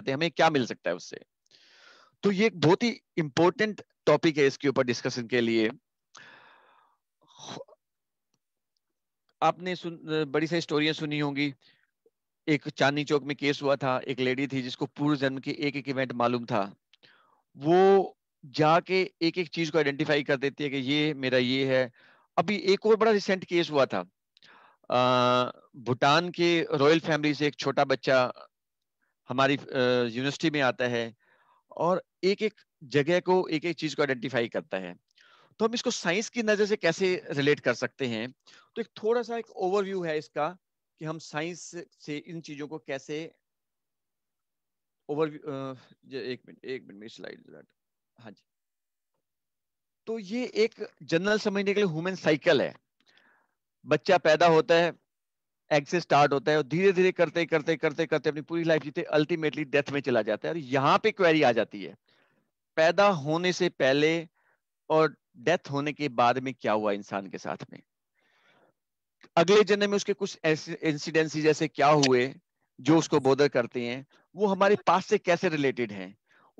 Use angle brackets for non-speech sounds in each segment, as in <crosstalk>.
पता हैं हमें क्या मिल सकता है उससे तो ये एक बहुत ही इंपॉर्टेंट टॉपिक है इसके ऊपर डिस्कशन के लिए आपने सुन बड़ी सारी स्टोरियां सुनी होंगी एक चांदनी चौक में केस हुआ था एक लेडी थी जिसको पूर्व जन्म के एक एक इवेंट मालूम था वो जाके एक एक चीज को आइडेंटिफाई कर देती है कि ये मेरा ये है अभी एक और बड़ा रिसेंट केस हुआ था भूटान के रॉयल फैमिली से एक छोटा बच्चा हमारी यूनिवर्सिटी में आता है और एक एक जगह को एक एक चीज को आइडेंटिफाई करता है तो हम इसको साइंस की नजर से कैसे रिलेट कर सकते हैं तो एक थोड़ा सा एक ओवरव्यू है इसका कि हम साइंस से इन चीजों को कैसे ओवरव्यू एक मिनट एक मिनट मेरी स्लाइड हाँ जी तो ये एक जनरल समझने के लिए ह्यूमन साइकिल है बच्चा पैदा होता है एक्सेस स्टार्ट होता है और धीरे धीरे करते करते करते करते अपनी पूरी लाइफ जीते अल्टीमेटली डेथ में चला जाता है और यहाँ पे क्वेरी आ जाती है पैदा होने से पहले और डेथ होने के बाद में क्या हुआ इंसान के साथ में अगले जन्म में उसके कुछ इंसिडेंसी जैसे क्या हुए जो उसको बोधर करते हैं वो हमारे पास से कैसे रिलेटेड हैं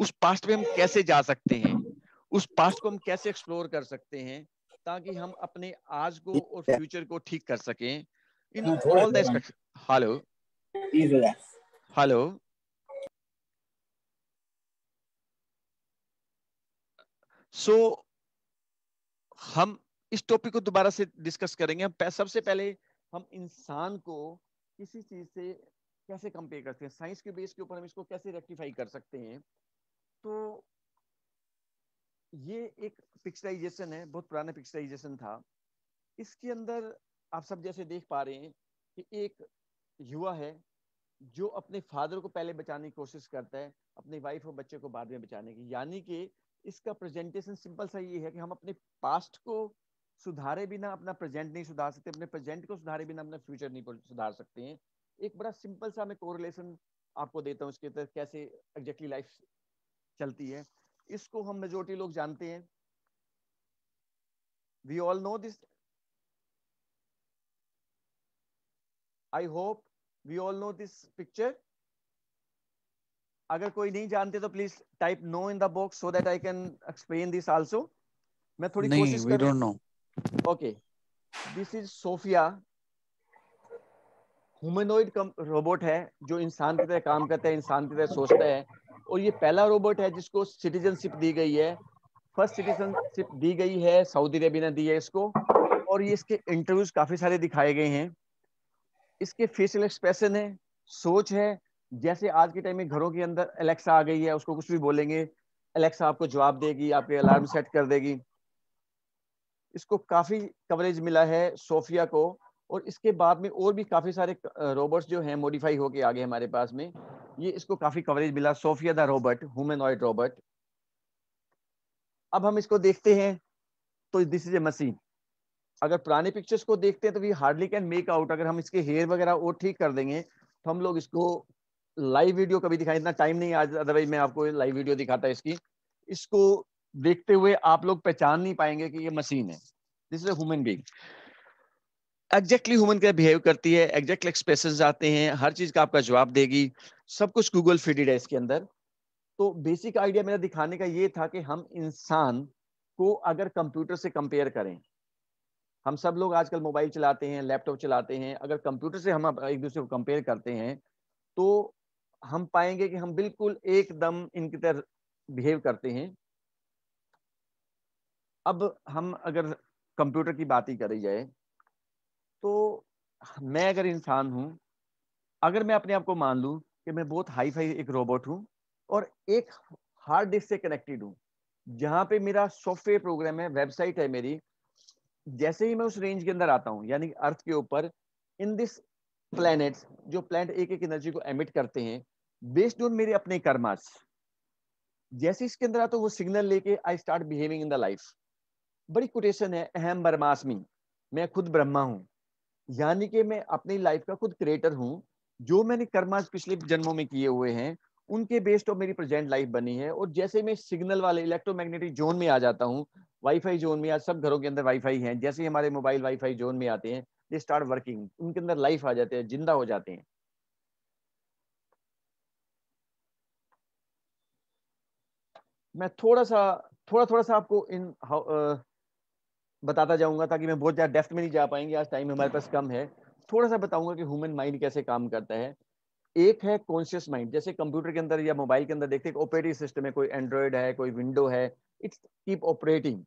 उस पास्ट में हम कैसे जा सकते हैं उस पास्ट को हम कैसे एक्सप्लोर कर सकते हैं ताकि हम अपने आज को और फ्यूचर को ठीक कर सकें in no, all the spectrum. Hello. Please relax. Hello. so, हम इस टॉपिक को दोबारा से डिस्कस करेंगे हम सबसे पहले हम इंसान को किसी चीज से कैसे कंपेयर करते हैं साइंस के बेस के ऊपर हम इसको कैसे रेक्टिफाई कर सकते हैं तो ये एक पिक्चराइजेशन है बहुत पुराना पिक्चराइजेशन था इसके अंदर आप सब जैसे देख पा रहे हैं कि एक युवा है जो अपने फादर को पहले बचाने की कोशिश करता है अपनी वाइफ और बच्चे को बाद में बचाने की यानी कि इसका प्रेजेंटेशन सिंपल सा ये है कि हम अपने पास्ट को सुधारे बिना अपना प्रेजेंट नहीं सुधार सकते अपने प्रेजेंट को सुधारे बिना अपना फ्यूचर नहीं सुधार सकते हैं एक बड़ा सिंपल सा मैं कोरिलेशन आपको देता हूँ इसके तहत कैसे एग्जैक्टली लाइफ चलती है इसको हम मेजोरिटी लोग जानते हैं we all know this I hope we all know this picture अगर कोई नहीं जानते तो please type no in the box so that I can explain this also मैं थोड़ी नहीं, कोशिश कर no okay this is Sophia humanoid robot है जो इंसान की तरह काम करता है इंसान की तरह सोचता है और ये पहला रोबोट है जिसको सिटीजनशिप दी गई है फर्स्ट सिटीजनशिप दी गई है सऊदी अरेबिया ने दी है इसको और ये इसके इंटरव्यूज काफी सारे दिखाए गए हैं इसके फेशियल एक्सप्रेशन है सोच है जैसे आज के टाइम में घरों के अंदर एलेक्सा आ गई है उसको कुछ भी बोलेंगे एलेक्सा आपको जवाब देगी आपके अलार्म सेट कर देगी इसको काफी कवरेज मिला है सोफिया को और इसके बाद में और भी काफी सारे रोबोट्स जो हैं मॉडिफाई होके आ गए हमारे पास में ये इसको काफी कवरेज मिला Sophia the robot humanoid robot अब हम इसको देखते हैं तो दिस इज ए मशीन अगर पुराने पिक्चर्स को देखते हैं तो we hardly can make out अगर हम इसके हेयर वगैरह वो ठीक कर देंगे तो हम लोग इसको लाइव वीडियो कभी दिखाएं इतना टाइम नहीं आज अदरवाइज मैं आपको लाइव वीडियो दिखाता इसकी इसको देखते हुए आप लोग पहचान नहीं पाएंगे कि ये मशीन है this is a man human being exactly human क्या बिहेव करती है एग्जैक्ट एक्सप्रेशन आते हैं हर चीज का आपका जवाब देगी सब कुछ गूगल फिटेड है इसके अंदर तो बेसिक आइडिया मेरा दिखाने का ये था कि हम इंसान को अगर कंप्यूटर से कंपेयर करें हम सब लोग आजकल मोबाइल चलाते हैं लैपटॉप चलाते हैं अगर कंप्यूटर से हम एक दूसरे को कंपेयर करते हैं तो हम पाएंगे कि हम बिल्कुल एकदम इनकी तरह बिहेव करते हैं अब हम अगर कंप्यूटर की बात ही करी जाए तो मैं अगर इंसान हूँ अगर मैं अपने आप को मान लूँ कि मैं बहुत हाई फाई एक रोबोट हूँ और एक हार्ड डिस्क से कनेक्टेड हूँ जहाँ पे मेरा सॉफ्टवेयर प्रोग्राम है वेबसाइट है मेरी जैसे ही मैं उस रेंज के अंदर आता हूँ यानी अर्थ के ऊपर इन दिस प्लैनेट जो प्लैनेट एक एक एनर्जी को एमिट करते हैं बेस्ड ऑन मेरे अपने कर्मास जैसे इसके अंदर आता हूँ वो सिग्नल लेके I start behaving in the life बड़ी कोटेशन है अहम बरमासमी मैं खुद ब्रह्मा हूँ यानी कि मैं अपनी लाइफ का खुद क्रिएटर हूँ जो मैंने कर्माज पिछले जन्मों में किए हुए हैं उनके बेस्ड ऑफ मेरी प्रेजेंट लाइफ बनी है और जैसे मैं सिग्नल वाले इलेक्ट्रोमैग्नेटिक जोन में आ जाता हूँ वाईफाई जोन में आज सब घरों के अंदर वाईफाई है जैसे ही हमारे मोबाइल वाईफाई जोन में आते हैं दे स्टार्ट वर्किंग उनके अंदर लाइफ आ जाते हैं जिंदा हो जाते हैं मैं थोड़ा सा थोड़ा थोड़ा सा आपको इन हाँ, आ, बताता जाऊंगा ताकि मैं बहुत ज़्यादा डेफ्थ में नहीं जा पाएंगे आज टाइम हमारे पास कम है थोड़ा सा बताऊंगा कि ह्यूमन माइंड कैसे काम करता है एक है कॉन्शियस माइंड जैसे कंप्यूटर के अंदर या मोबाइल के अंदर देखते हैं ऑपरेटिंग सिस्टम है कोई एंड्रॉयड है कोई विंडो है इट्स कीप ऑपरेटिंग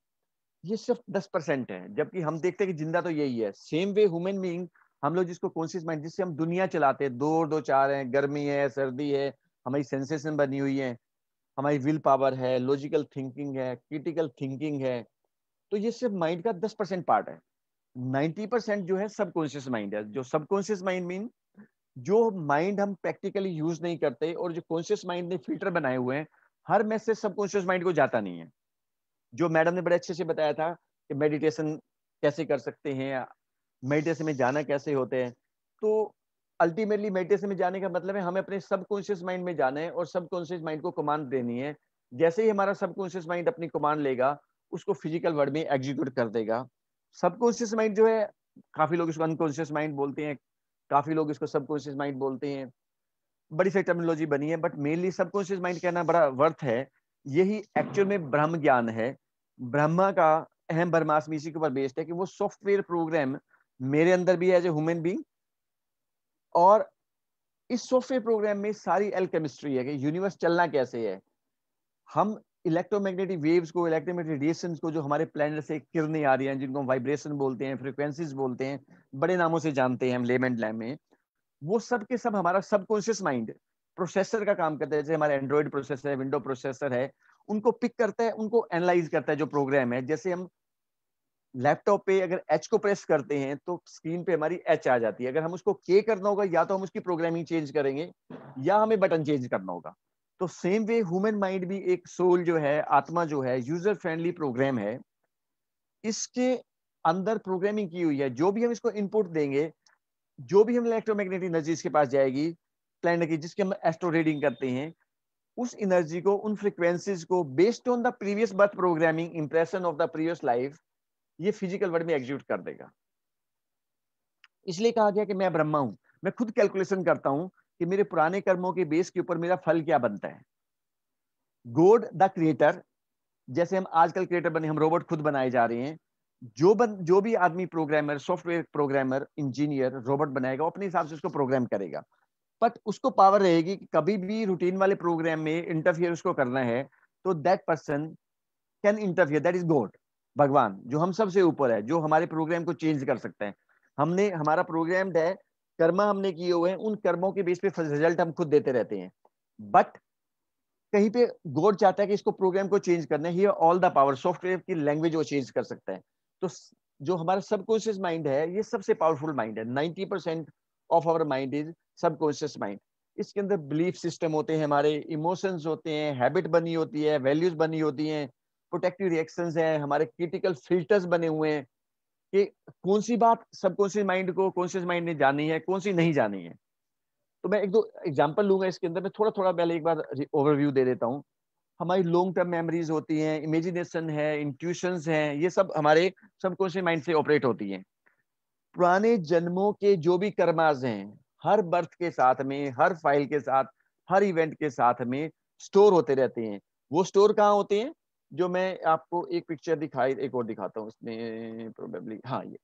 ये सिर्फ दस परसेंट है जबकि हम देखते हैं कि जिंदा तो यही है सेम वे ह्यूमन बींग हम लोग जिसको कॉन्सियस माइंड जिससे हम दुनिया चलाते हैं दो दो चार हैं गर्मी है सर्दी है हमारी सेंसेशन बनी हुई है हमारी विल पावर है लॉजिकल थिंकिंग है क्रिटिकल थिंकिंग है तो ये सिर्फ माइंड का दस परसेंट पार्ट है नाइन्टी परसेंट जो है सबकॉन्शियस माइंड है जो सबकॉन्शियस माइंड मीन जो माइंड हम प्रैक्टिकली यूज नहीं करते और जो कॉन्शियस माइंड ने फिल्टर बनाए हुए हैं हर मैसेज सबकॉन्शियस माइंड को जाता नहीं है जो मैडम ने बड़े अच्छे से बताया था कि मेडिटेशन कैसे कर सकते हैं मेडिटेशन में जाना कैसे होते हैं तो अल्टीमेटली मेडिटेशन में जाने का मतलब है हमें अपने सबकॉन्शियस माइंड में जाना है और सबकॉन्शियस माइंड को कमांड देनी है जैसे ही हमारा सबकॉन्शियस माइंड अपनी कमांड लेगा उसको फिजिकल वर्ड में एग्जीक्यूट कर देगा सबकॉन्शियस माइंड जो है काफी लोग इसको अनकॉन्शियस माइंड बोलते हैं काफी लोग इसको सबकॉन्शियस माइंड बोलते हैं बड़ी सारी टर्मिनोलॉजी बनी है बट मेनली सबकॉन्शियस माइंड कहना बड़ा वर्थ है यही एक्चुअल में ब्रह्म ज्ञान है ब्रह्मा का अहम ब्रह्मास्म इसी के ऊपर बेस्ड है कि वो सॉफ्टवेयर प्रोग्राम मेरे अंदर भी एज ए ह्यूमन बींग और इस सॉफ्टवेयर प्रोग्राम में सारी एल है कि यूनिवर्स चलना कैसे है हम इलेक्ट्रोमैग्नेटिक वेव्स को इलेक्ट्रोमैग्नेटिक रेडिएशन को जो हमारे प्लैनेट से किरने आ रही हैं जिनको हम वाइब्रेशन बोलते हैं फ्रिक्वेंसीज बोलते हैं बड़े नामों से जानते हैं हम लेमेंट लैम में वो सब के सब हमारा सबकॉन्शियस माइंड प्रोसेसर का काम करता है जैसे हमारा एंड्रॉयड प्रोसेसर है विंडो प्रोसेसर है उनको पिक करता है उनको एनालाइज करता है जो प्रोग्राम है जैसे हम लैपटॉप पे अगर एच को प्रेस करते हैं तो स्क्रीन पे हमारी एच आ जाती है अगर हम उसको के करना होगा या तो हम उसकी प्रोग्रामिंग चेंज करेंगे या हमें बटन चेंज करना होगा तो सेम वे ह्यूमन माइंड भी एक सोल जो है आत्मा जो है यूजर फ्रेंडली प्रोग्राम है इसके अंदर प्रोग्रामिंग की हुई है जो भी हम इसको इनपुट देंगे जो भी हम इलेक्ट्रोमैग्नेटिक एनर्जी इसके पास जाएगी प्लैनेट की जिसके हम एस्ट्रो रीडिंग करते हैं उस एनर्जी को उन फ्रिक्वेंसीज को based on the previous birth programming impression of the previous life ये फिजिकल वर्ल्ड में एग्जीक्यूट कर देगा इसलिए कहा गया कि मैं ब्रह्मा हूं मैं खुद कैलकुलेशन करता हूं कि मेरे पुराने कर्मों के बेस के ऊपर मेरा फल क्या बनता है गोड द क्रिएटर जैसे हम आजकल क्रिएटर बने हम रोबोट खुद बनाए जा रहे हैं जो बन जो भी आदमी programmer software programmer engineer robot बनाएगा वो अपने हिसाब से उसको प्रोग्राम करेगा बट उसको पावर रहेगी कि कभी भी रूटीन वाले प्रोग्राम में इंटरफियर उसको करना है तो that person can interfere that is God भगवान जो हम सबसे ऊपर है जो हमारे प्रोग्राम को चेंज कर सकते हैं हमने हमारा प्रोग्राम है कर्मा हमने किए हुए हैं उन कर्मों के बेस पे रिजल्ट हम खुद देते रहते हैं बट कहीं पे गॉड चाहता है कि इसको प्रोग्राम को चेंज करना है ऑल द पावर सॉफ्टवेयर की लैंग्वेज वो चेंज कर सकते हैं तो जो हमारा सबकॉन्शियस माइंड है ये सबसे पावरफुल माइंड है ninety of our mind is subconscious mind इसके अंदर बिलीफ सिस्टम होते हैं हमारे इमोशंस होते हैं हैबिट बनी होती है वैल्यूज बनी होती हैं प्रोटेक्टिव रिएक्शंस हैं हमारे क्रिटिकल फिल्टर्स बने हुए हैं कि कौन सी बात सबकॉन्शियस माइंड को कॉन्शियस माइंड ने जानी है कौन सी नहीं जानी है तो मैं एक दो एग्जाम्पल लूंगा इसके अंदर मैं थोड़ा थोड़ा पहले एक बार ओवरव्यू दे देता हूँ हमारी लॉन्ग टर्म मेमोरीज होती हैं इमेजिनेशन है इंट्यूशंस हैं ये सब हमारे सबकॉन्शियस माइंड से ऑपरेट होती हैं पुराने जन्मों के जो भी कर्माज हैं हर बर्थ के साथ में हर फाइल के साथ हर इवेंट के साथ में स्टोर होते रहते हैं वो स्टोर कहाँ होते हैं जो मैं आपको एक पिक्चर दिखाई एक और दिखाता हूँ इसमें प्रोबेबली हाँ ये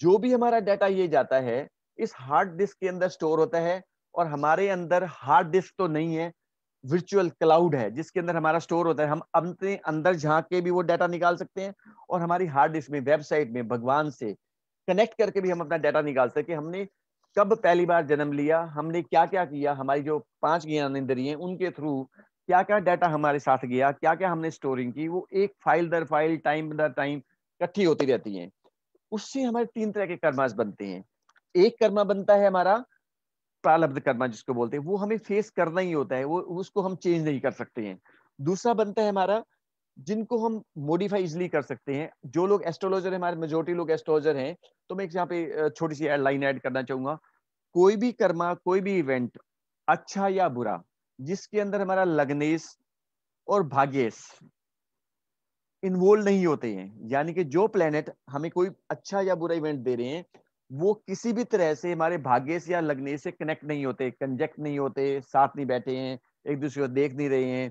जो भी हमारा डाटा ये जाता है इस हार्ड डिस्क के अंदर स्टोर होता है और हमारे अंदर हार्ड डिस्क तो नहीं है वर्चुअल क्लाउड है जिसके अंदर हमारा स्टोर होता है हम अपने अंदर झाँक के भी वो डाटा निकाल सकते हैं और हमारी हार्ड डिस्क में वेबसाइट में भगवान से कनेक्ट करके भी हम अपना डाटा निकाल सके हमने कब पहली बार जन्म लिया हमने क्या क्या किया हमारी जो पांच ज्ञान इंद्रिय है उनके थ्रू क्या क्या डाटा हमारे साथ गया क्या क्या हमने स्टोरिंग की वो एक फाइल दर फाइल टाइम दर टाइम इकट्ठी होती रहती है उससे हमारे तीन तरह के कर्मास बनते हैं एक कर्मा बनता है हमारा प्रारब्ध कर्मा जिसको बोलते हैं वो हमें फेस करना ही होता है वो उसको हम चेंज नहीं कर सकते हैं दूसरा बनता है हमारा जिनको हम मॉडिफाई इजिली कर सकते हैं जो लोग एस्ट्रोलॉजर हमारे मेजोरिटी लोग एस्ट्रोलॉजर हैं तो मैं यहाँ पे छोटी सी लाइन ऐड करना चाहूंगा कोई भी कर्मा कोई भी इवेंट अच्छा या बुरा जिसके अंदर हमारा लग्नेश और भाग्यस इन्वॉल्व नहीं होते हैं यानी कि जो प्लेनेट हमें कोई अच्छा या बुरा इवेंट दे रहे हैं वो किसी भी तरह से हमारे भाग्यस या लग्नेश से कनेक्ट नहीं होते कंजेक्ट नहीं होते साथ नहीं बैठे हैं एक दूसरे को देख नहीं रहे हैं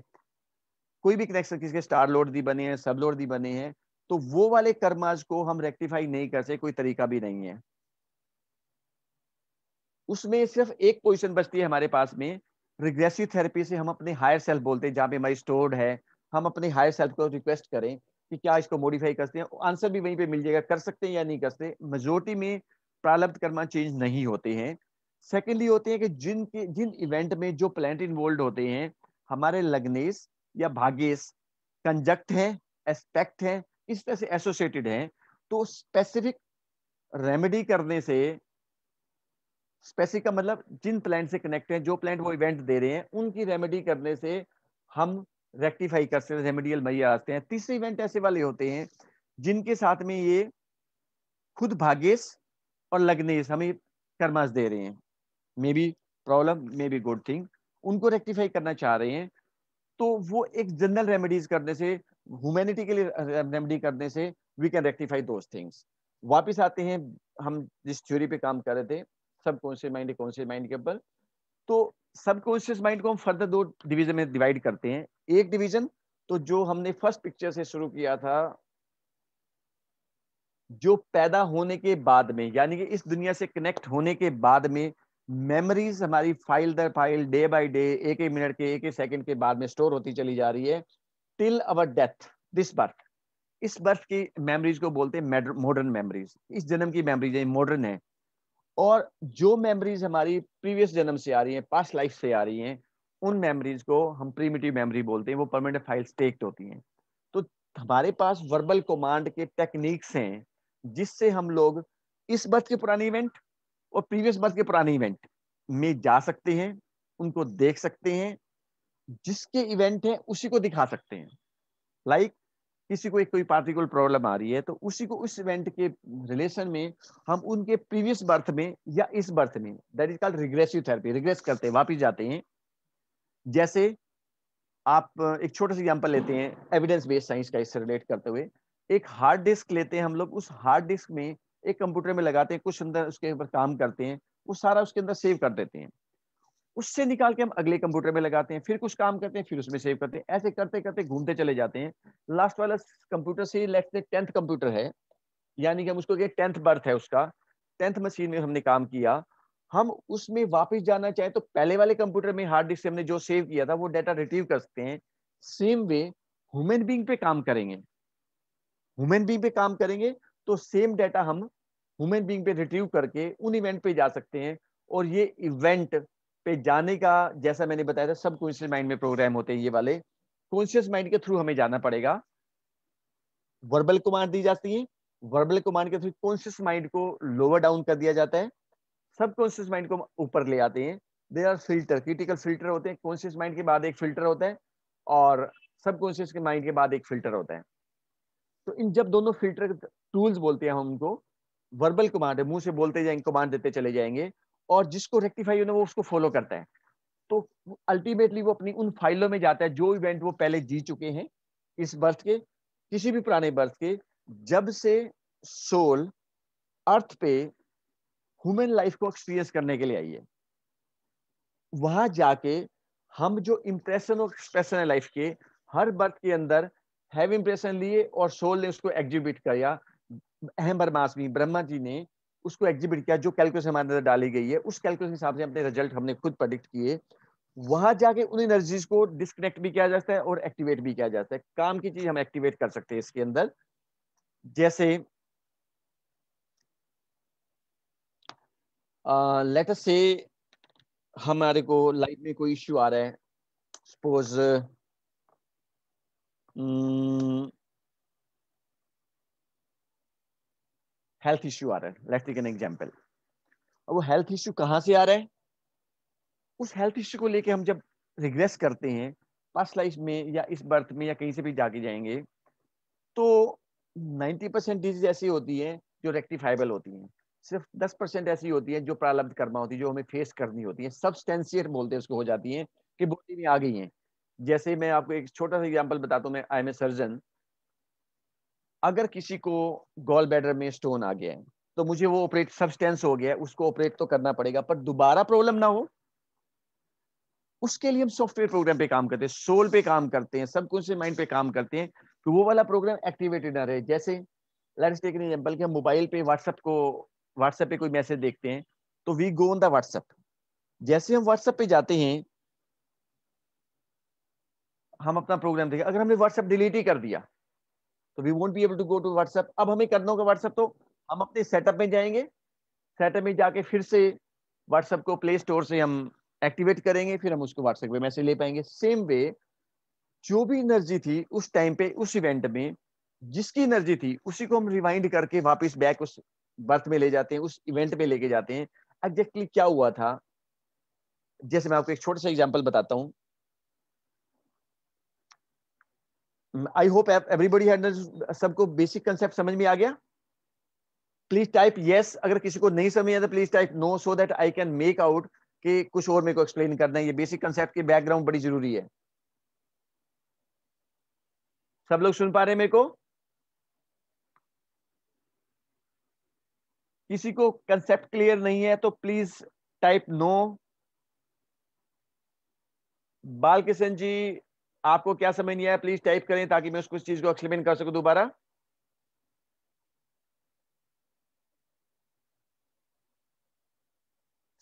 कोई भी कनेक्शन किसके स्टार लोड दी बने हैं सब लोड दी बने हैं तो वो वाले कर्माज को हम रेक्टिफाई नहीं कर सकते कोई तरीका भी नहीं है उसमें सिर्फ एक पोजिशन बचती है हमारे पास में रिग्रेसिव थेरेपी से हम अपने हायर सेल्फ बोलते हैं जहां पे हमारी स्टोर्ड है हम अपने हायर सेल्फ को रिक्वेस्ट करें कि क्या इसको मॉडिफाई करते हैं आंसर भी वहीं पे मिल जाएगा कर सकते हैं या नहीं करते मेजोरिटी में प्रारब्ध कर्मा चेंज नहीं होते हैं सेकेंडली होते हैं कि जिनके जिन इवेंट में जो प्लान इन्वॉल्व होते हैं हमारे लग्नेश या भागेस कंजक्ट है एस्पेक्ट है इस तरह से एसोसिएटेड है तो स्पेसिफिक रेमेडी करने से स्पेसिफिक का मतलब जिन प्लांट से कनेक्ट हैं जो प्लांट वो इवेंट दे रहे हैं उनकी रेमेडी करने से हम रेक्टिफाई कर सकते हैं रेमेडियल मैया आते हैं तीसरे इवेंट ऐसे वाले होते हैं जिनके साथ में ये खुद भागेस और लगनेस हमें कर्मास दे रहे हैं may be problem may be good thing उनको रेक्टिफाई करना चाह रहे हैं तो वो एक जनरल रेमेडीज करने से ह्यूमैनिटी के लिए रेमेडी uh, करने से we can rectify those things वापिस आते हैं हम जिस थ्योरी पे काम कर रहे थे सबकॉन्शियस माइंड कॉन्शियस माइंड के ऊपर तो सबकॉन्शियस माइंड को हम फर्दर दो डिवीजन में डिवाइड करते हैं एक डिवीजन तो जो हमने फर्स्ट पिक्चर से शुरू किया था जो पैदा होने के बाद में यानी कि इस दुनिया से कनेक्ट होने के बाद में मेमोरीज हमारी फाइल दर फाइल डे बाय डे एक एक मिनट के एक एक सेकंड के बाद में स्टोर होती चली जा रही है till our death this birth इस बर्थ की मेमोरीज को बोलते हैं मॉडर्न मेमोरीज इस जन्म की मेमोरीज है मॉडर्न है और जो मेमोरीज हमारी प्रीवियस जन्म से आ रही है पास्ट लाइफ से आ रही है उन मेमोरीज को हम प्रीमिटिव मेमोरी बोलते हैं वो परमानेंट फाइल स्टेक्ड होती हैं तो हमारे पास वर्बल कमांड के टेक्निक्स हैं जिससे हम लोग इस बर्थ के पुराने इवेंट और प्रीवियस मंथ के पुराने इवेंट में जा सकते हैं उनको देख सकते हैं जिसके इवेंट हैं उसी को दिखा सकते हैं लाइक like, किसी को एक कोई पार्टिकुलर प्रॉब्लम आ रही है तो उसी को उस इवेंट के रिलेशन में हम उनके प्रीवियस बर्थ में या इस बर्थ में that is called regressive therapy regress करते हैं वापिस जाते हैं जैसे आप एक छोटा सा एग्जाम्पल लेते हैं एविडेंस बेस्ड साइंस का इससे रिलेट करते हुए एक हार्ड डिस्क लेते हैं हम लोग उस हार्ड डिस्क में एक कंप्यूटर में लगाते हैं कुछ अंदर उसके ऊपर काम करते हैं वो सारा उसके अंदर सेव कर देते हैं उससे निकाल के हम अगले कंप्यूटर में लगाते हैं फिर कुछ काम करते हैं फिर उसमें सेव करते हैं ऐसे करते करते घूमते चले जाते हैं लास्ट वाला कंप्यूटर से लेट से टेंथ कंप्यूटर है यानी कि हम उसको टेंथ बर्थ है उसका टेंथ मशीन में हमने काम किया हम उसमें वापस जाना चाहें तो पहले वाले कंप्यूटर में हार्ड डिस्क से हमने जो सेव किया था वो डाटा रिट्रीव कर सकते हैं सेम वे ह्यूमन बींग पे काम करेंगे ह्यूमन बींग पे काम करेंगे तो सेम डाटा हम ह्यूमन बींग पे रिट्रीव करके उन इवेंट पे जा सकते हैं और ये इवेंट पे जाने का जैसा मैंने बताया था सब कॉन्शियस माइंड में प्रोग्राम होते हैं ये वाले कॉन्शियस माइंड के थ्रू हमें जाना पड़ेगा वर्बल कमांड दी जाती है वर्बल कमांड के थ्रू कॉन्शियस माइंड को लोअर डाउन कर दिया जाता है सब कॉन्शियस माइंड को ऊपर ले आते हैं they are filter critical filter होते हैं कॉन्शियस माइंड के बाद एक फिल्टर होता है और सब कॉन्शियस माइंड के बाद एक फिल्टर होता है तो इन जब दोनों फिल्टर टूल्स बोलते हैं हम उनको वर्बल कमांड है मुंह से बोलते जाएंगे कमांड देते चले जाएंगे और जिसको रेक्टिफाई होना वो उसको फॉलो करता है तो अल्टीमेटली वो अपनी उन फाइलों में जाता है जो इवेंट वो पहले जी चुके हैं इस बर्थ के किसी भी पुराने बर्थ के जब से सोल अर्थ पे ह्यूमन लाइफ को एक्सपीरियंस करने के लिए आई है वहां जाके हम जो इम्प्रेशन और एक्सप्रेशन है लाइफ के हर बर्थ के अंदर हैव इंप्रेशन लिए और सोल ने उसको एग्जिबिट किया अहम बरमासवी ब्रह्मा जी ने उसको एग्जिबिट किया जो कैलकुलेशन हमारे अंदर डाली गई है उस कैलकुलेशन के हिसाब से अपने रिजल्ट हमने खुद प्रडिक्ट किए वहां जाके उन एनर्जीज को डिस्कनेक्ट भी किया जाता है और एक्टिवेट भी किया जाता है काम की चीज हम एक्टिवेट कर सकते हैं इसके अंदर जैसे लेट अस से हमारे को लाइफ में कोई इश्यू आ रहा है सपोज हेल्थ mm. इश्यू आ रहा है लेट टेक एन एग्जांपल अब वो हेल्थ इश्यू कहाँ से आ रहा है उस हेल्थ इश्यू को लेके हम जब रिग्रेस करते हैं पास्ट लाइफ में या इस बर्थ में या कहीं से भी जाके जाएंगे तो 90 परसेंट डिजीज ऐसी होती है जो रेक्टिफाइबल होती हैं सिर्फ 10 परसेंट ऐसी होती है जो प्रारब्ध कर्मा होती है जो हमें फेस करनी होती है सबस्टेंसियर बोलते हैं उसको हो जाती है कि बॉडी में आ गई हैं जैसे मैं आपको एक छोटा सा एग्जाम्पल बताता हूँ मैं आई एम ए सर्जन अगर किसी को गॉल बैडर में स्टोन आ गया है तो मुझे वो ऑपरेट सबस्टेंस हो गया उसको ऑपरेट तो करना पड़ेगा पर दोबारा प्रॉब्लम ना हो उसके लिए हम सॉफ्टवेयर प्रोग्राम पे काम करते हैं सोल पे काम करते हैं सब कुछ माइंड पे काम करते हैं कि तो वो वाला प्रोग्राम एक्टिवेटेड ना रहे जैसे लेट्स टेक एन एग्जांपल कि हम मोबाइल पे व्हाट्सएप को व्हाट्सएप पे कोई मैसेज देखते हैं तो we go on the WhatsApp जैसे हम व्हाट्सएप पे जाते हैं हम अपना प्रोग्राम देखें अगर हमने व्हाट्सएप डिलीट ही कर दिया तो we won't be able to go to WhatsApp अब हमें करना होगा व्हाट्सएप तो हम अपने सेटअप में जाएंगे सेटअप में जाके फिर से व्हाट्सएप को प्ले स्टोर से हम एक्टिवेट करेंगे फिर हम उसको व्हाट्सएप पे मैसेज ले पाएंगे सेम वे जो भी एनर्जी थी उस टाइम पे उस इवेंट में जिसकी एनर्जी थी उसी को हम रिवाइंड करके वापस बैक उस बर्थ में ले जाते हैं उस इवेंट में लेके जाते हैं एग्जैक्टली क्या हुआ था जैसे मैं आपको एक छोटा सा एग्जाम्पल बताता हूँ आई होप एवरीबॉडी सबको बेसिक कंसेप्ट समझ में आ गया प्लीज टाइप येस अगर किसी को नहीं समझ तो please type no so that I can make out कि कुछ और मेरे को एक्सप्लेन करना है ये बेसिक कंसेप्ट की बैकग्राउंड बड़ी जरूरी है सब लोग सुन पा रहे हैं मेरे को किसी को कंसेप्ट क्लियर नहीं है तो प्लीज टाइप नो बाल किशन जी आपको क्या समझ नहीं आया प्लीज टाइप करें ताकि मैं उसको इस चीज को एक्सप्लेन कर सकूं दोबारा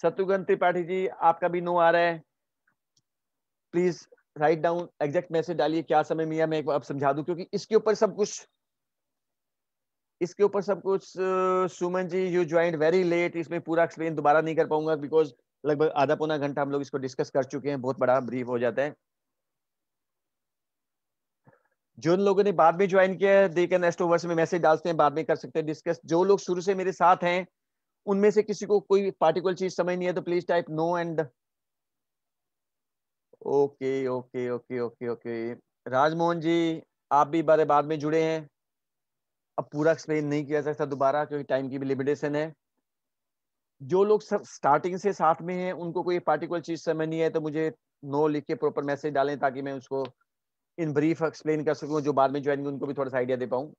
शत्रुघ्न त्रिपाठी जी आपका भी नो आ रहा है please write down exact message डालिए क्या समय में मैं एक बार अब समझा दूं क्योंकि इसके ऊपर सब कुछ इसके ऊपर सब कुछ Suman ji you joined very late इसमें पूरा एक्सप्लेन दोबारा नहीं कर पाऊंगा बिकॉज लगभग आधा पौना घंटा हम लोग इसको डिस्कस कर चुके हैं बहुत बड़ा ब्रीफ हो जाता है जो लोगों ने बाद में ज्वाइन किया है दे के नेक्स्ट ओवर्स में मैसेज डालते हैं बाद में कर सकते हैं डिस्कस जो लोग शुरू से मेरे साथ हैं उनमें से किसी को कोई पार्टिकुलर चीज समझ नहीं है तो please type no and okay okay okay okay okay Rajmohan ji आप भी बारे बाद में जुड़े हैं अब पूरा एक्सप्लेन नहीं किया जा सकता दोबारा क्योंकि टाइम की भी लिमिटेशन है जो लोग स्टार्टिंग से साथ में हैं उनको कोई पार्टिकुलर चीज समझ नहीं है तो मुझे नो लिख के प्रॉपर मैसेज डालें ताकि मैं उसको इन ब्रीफ एक्सप्लेन कर सकूं जो बाद में ज्वाइन उनको भी थोड़ा सा आइडिया दे पाऊं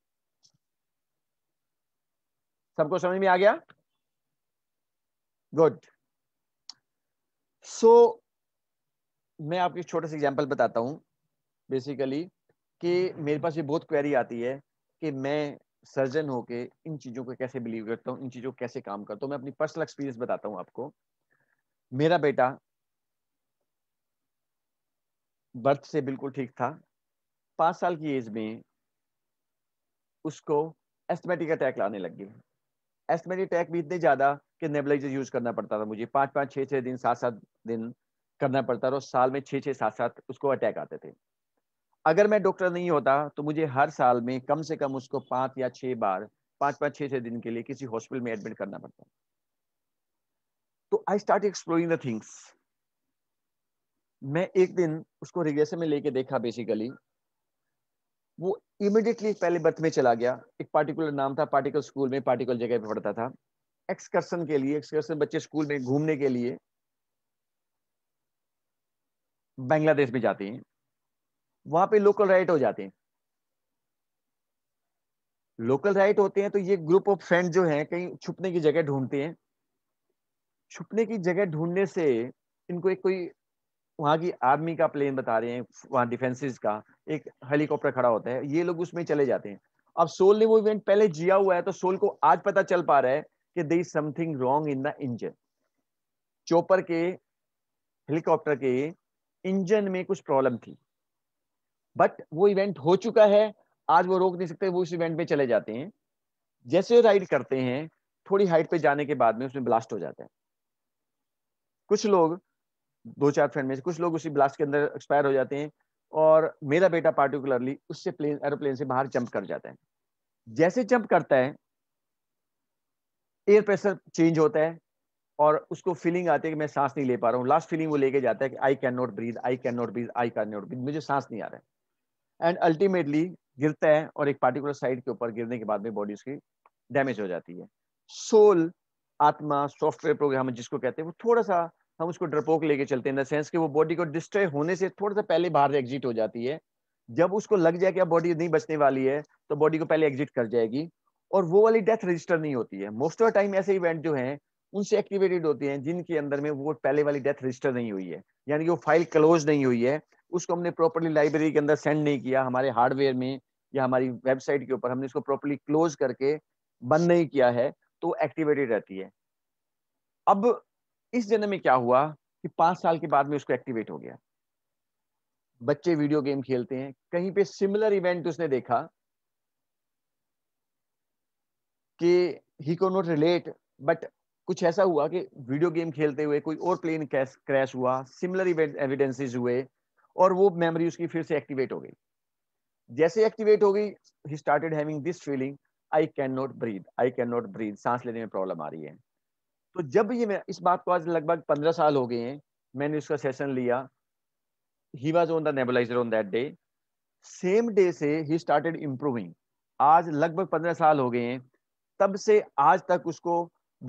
सबको समझ में आ गया गुड सो so, मैं आपको एक छोटा सा एग्जांपल बताता हूं बेसिकली कि मेरे पास ये बहुत क्वेरी आती है कि मैं सर्जन होके इन चीज़ों को कैसे बिलीव करता हूँ इन चीज़ों को कैसे काम करता हूँ मैं अपनी पर्सनल एक्सपीरियंस बताता हूँ आपको मेरा बेटा बर्थ से बिल्कुल ठीक था पाँच साल की एज में उसको एस्थमेटिक अटैक लाने लग गए एस्थमेटिक अटैक भी इतने ज़्यादा कि नेबलाइजर यूज करना पड़ता था मुझे पाँच पाँच छः छः दिन सात सात दिन करना पड़ता था और साल में छः छः सात सात उसको अटैक आते थे अगर मैं डॉक्टर नहीं होता तो मुझे हर साल में कम से कम उसको पाँच या छः बार पाँच पाँच छः छः दिन के लिए किसी हॉस्पिटल में एडमिट करना पड़ता तो I start exploring the things मैं एक दिन उसको रिग्रेशन में लेके देखा बेसिकली वो इमिडिएटली पहले बर्थ में चला गया एक पार्टिकुलर नाम था पार्टिकल स्कूल में पार्टिकल जगह पे पढ़ता था एक्सकर्सन के लिए एक्सकर्सन बच्चे स्कूल में घूमने के लिए बांग्लादेश में जाते हैं वहां पे लोकल राइट हो जाते हैं लोकल राइट होते हैं तो ये ग्रुप ऑफ फ्रेंड जो हैं कहीं छुपने की जगह ढूंढते हैं छुपने की जगह ढूंढने से इनको एक कोई वहाँ की आर्मी का प्लेन बता रहे हैं वहाँ डिफेंसिस का एक हेलीकॉप्टर खड़ा होता है ये लोग उसमें चले जाते हैं अब सोल ने वो इवेंट पहले जिया हुआ है तो सोल को आज पता चल पा रहा है कि there is something wrong in the engine chopper के हेलीकॉप्टर के इंजन में कुछ प्रॉब्लम थी बट वो इवेंट हो चुका है आज वो रोक नहीं सकते वो उस इवेंट में चले जाते हैं जैसे राइड करते हैं थोड़ी हाइट पे जाने के बाद में उसमें ब्लास्ट हो जाता है कुछ लोग दो चार फ्रेंड में से कुछ लोग उसी ब्लास्ट के अंदर एक्सपायर हो जाते हैं और मेरा बेटा पार्टिकुलरली उससे प्लेन एरोप्लेन से बाहर जंप कर जाता है जैसे जंप करता है एयर प्रेशर चेंज होता है और उसको फीलिंग आती है कि मैं सांस नहीं ले पा रहा हूँ लास्ट फीलिंग वो लेके जाता है कि I can not breathe I can not breathe I can not breathe मुझे सांस नहीं आ रहा है एंड अल्टीमेटली गिरता है और एक पार्टिकुलर साइड के ऊपर गिरने के बाद में बॉडी उसकी डैमेज हो जाती है सोल आत्मा सॉफ्टवेयर प्रोग्राम जिसको कहते हैं वो थोड़ा सा हम उसको डरपोक लेके चलते हैं इन द सेंस कि वो बॉडी को डिस्ट्रॉय होने से थोड़ा सा पहले बाहर एग्जिट हो जाती है जब उसको लग जाए कि अब बॉडी नहीं बचने वाली है तो बॉडी को पहले एग्जिट कर जाएगी और वो वाली डेथ रजिस्टर नहीं होती है मोस्ट ऑफ टाइम ऐसे इवेंट जो है उनसे एक्टिवेटेड होते हैं जिनके अंदर में वो पहले वाली डेथ रजिस्टर नहीं हुई है यानी कि वो फाइल क्लोज नहीं हुई है उसको हमने प्रॉपरली लाइब्रेरी के अंदर सेंड नहीं किया हमारे हार्डवेयर में या हमारी वेबसाइट के ऊपर हमने इसको प्रॉपरली क्लोज करके बंद नहीं किया है तो एक्टिवेटेड रहती है अब इस जन्म में क्या हुआ कि पांच साल के बाद में उसको एक्टिवेट हो गया बच्चे वीडियो गेम खेलते हैं कहीं पे सिमिलर इवेंट उसने देखा कि ही को नॉट रिलेट बट कुछ ऐसा हुआ कि वीडियो गेम खेलते हुए कोई और प्लेन क्रैश हुआ सिमिलर इवेंट एविडेंसेस हुए और वो मेमोरी उसकी फिर से एक्टिवेट हो गई जैसे एक्टिवेट हो गई he started having this feeling I can not breathe I can not breathe सांस लेने में प्रॉब्लम आ रही है तो जब ये मैं इस बात को आज लगभग पंद्रह साल हो गए हैं मैंने उसका सेशन लिया he was on the nebuliser on that day same day से ही स्टार्टेड इम्प्रूविंग आज लगभग पंद्रह साल हो गए हैं तब से आज तक उसको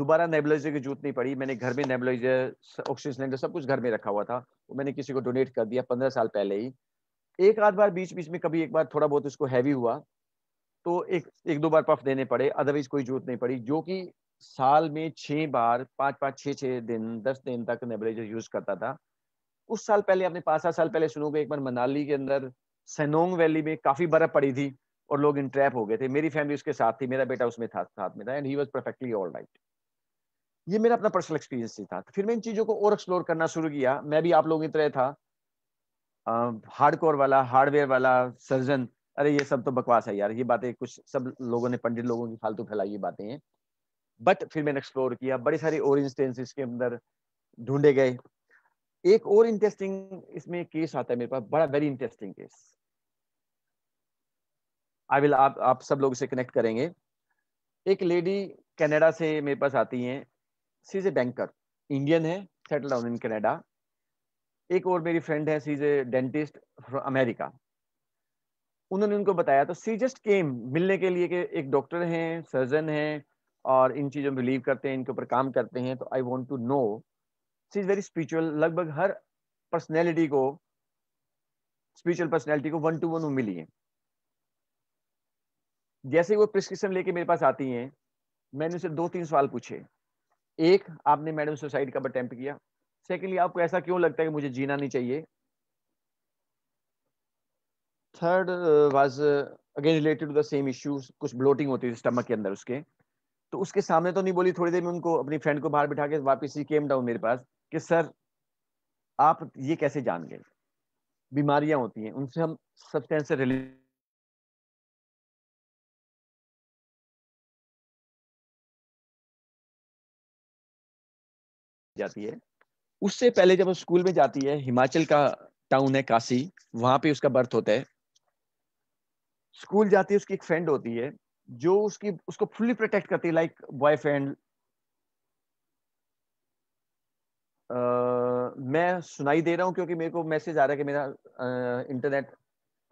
दोबारा नेबलाइजर की जरूरत नहीं पड़ी मैंने घर में नेबलाइजर ऑक्सीजन सिलेंडर सब कुछ घर में रखा हुआ था वो मैंने किसी को डोनेट कर दिया पंद्रह साल पहले ही एक आध बार बीच बीच में कभी एक बार थोड़ा बहुत उसको हैवी हुआ तो एक एक दो बार पफ देने पड़े अदरवाइज कोई जरूरत नहीं पड़ी जो कि साल में छः बार पाँच पाँच छः छः दिन दस दिन तक नेबुलाइजर यूज करता था उस साल पहले अपने पाँच सात साल पहले सुनोगे एक बार मनाली के अंदर सेनोंग वैली में काफ़ी बर्फ पड़ी थी और लोग इंट्रैप हो गए थे मेरी फैमिली उसके साथ थी मेरा बेटा उसमें था साथ में था and he was perfectly all right ये मेरा अपना पर्सनल एक्सपीरियंस ही था फिर मैं इन चीज़ों को और एक्सप्लोर करना शुरू किया मैं भी आप लोगों की तरह था हार्ड कोर वाला हार्डवेयर वाला सर्जन अरे ये सब तो बकवास है यार ये बातें कुछ सब लोगों ने पंडित लोगों की फालतू फैलाई ये बातें हैं बट फिर मैंने एक्सप्लोर किया बड़े सारे और इंस्टेंस के अंदर ढूंढे गए एक और इंटरेस्टिंग इसमें केस आता है मेरे पास बड़ा very interesting case I will आप आप सब लोग से कनेक्ट करेंगे एक लेडी कनाडा से मेरे पास आती हैं she is a banker Indian है सेटल डाउन इन कनाडा एक और मेरी फ्रेंड है she is a dentist from America उन्होंने उनको बताया तो सी जस्ट केम मिलने के लिए के एक डॉक्टर हैं सर्जन हैं और इन चीज़ों में बिलीव करते हैं इनके ऊपर काम करते हैं तो I want to know is very spiritual लगभग हर पर्सनैलिटी को स्पिरिचुअल पर्सनैलिटी को वन टू वन मिली है जैसे वो प्रिस्क्रिप्शन लेके मेरे पास आती हैं मैंने उसे दो तीन सवाल पूछे एक आपने मैडम सुसाइड का अटैम्प्ट किया सेकेंडली आपको ऐसा क्यों लगता है कि मुझे जीना नहीं चाहिए third was again related to the same issue कुछ ब्लोटिंग होती थी स्टमक के अंदर उसके तो उसके सामने तो नहीं बोली थोड़ी देर में उनको अपनी फ्रेंड को बाहर बिठा के वापस ही केम डाउन मेरे पास कि सर आप ये कैसे जान गए बीमारियां होती हैं उनसे हम सब्सटेंस से रिलेट जाती है उससे पहले जब स्कूल में जाती है हिमाचल का टाउन है काशी वहां पे उसका बर्थ होता है स्कूल जाती है उसकी एक फ्रेंड होती है जो उसकी उसको फुल्ली प्रोटेक्ट करती है लाइक बॉयफ्रेंड मैं सुनाई दे रहा हूं क्योंकि मेरे को मैसेज आ रहा है कि मेरा इंटरनेट uh,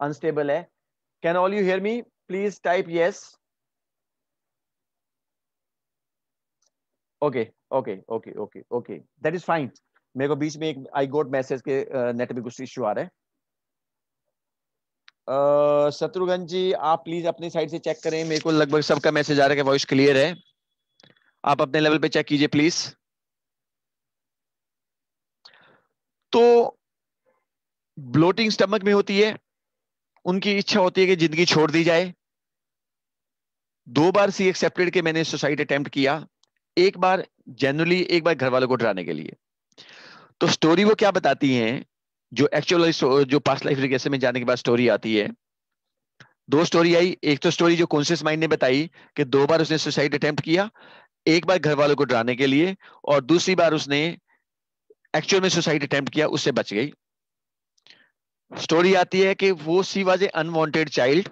अनस्टेबल है can all you hear me please type yes okay okay okay okay okay that is fine मेरे को बीच में एक आई गोट मैसेज के नेट में कुछ इश्यू आ रहा है शत्रुघ्न जी आप प्लीज अपनी साइड से चेक करें मेरे को लगभग सबका मैसेज आ रहा है वॉइस क्लियर है आप अपने लेवल पे चेक कीजिए प्लीज तो ब्लोटिंग स्टमक में होती है उनकी इच्छा होती है कि जिंदगी छोड़ दी जाए दो बार सी एक्सेप्टेड के मैंने सुसाइड अटेम्प्ट किया एक बार जनरली एक बार घर वालों को डराने के लिए तो स्टोरी वो क्या बताती हैं जो एक्चुअल जो पास्ट लाइफ रिग्रेशन में जाने के बाद स्टोरी आती है दो स्टोरी आई एक तो स्टोरी जो कॉन्शियस माइंड ने बताई कि दो बार उसने सुसाइड अटेम्प्ट किया एक बार घर वालों को डराने के लिए और दूसरी बार उसने एक्चुअल में सुसाइड अटेम्प्ट किया उससे बच गई स्टोरी आती है कि वो she was a unwanted child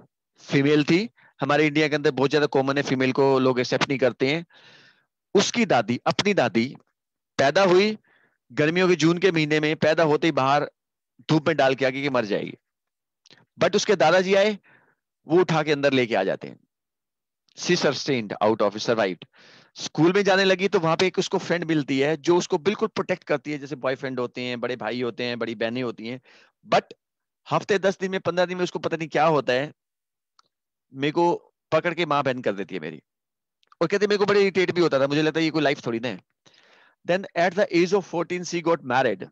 female थी हमारे इंडिया के अंदर बहुत ज्यादा कॉमन है फीमेल को लोग एक्सेप्ट नहीं करते हैं उसकी दादी अपनी दादी पैदा हुई गर्मियों के जून के महीने में पैदा होते ही बाहर धूप में डाल के आगे कि मर जाएगी बट उसके दादाजी आए वो उठा के अंदर लेके आ जाते हैं she sustained out of survived school में जाने लगी तो वहां पे एक उसको फ्रेंड मिलती है जो उसको बिल्कुल प्रोटेक्ट करती है जैसे बॉयफ्रेंड होते हैं बड़े भाई होते हैं बड़ी बहनें होती हैं बट हफ्ते दस दिन में पंद्रह दिन में उसको पता नहीं क्या होता है मेरे को पकड़ के माँ बहन कर देती है मेरी और कहते मेरे को बड़े इरिटेट भी होता था मुझे लगता है ये कोई लाइफ थोड़ी ना है then at the age of fourteen she got married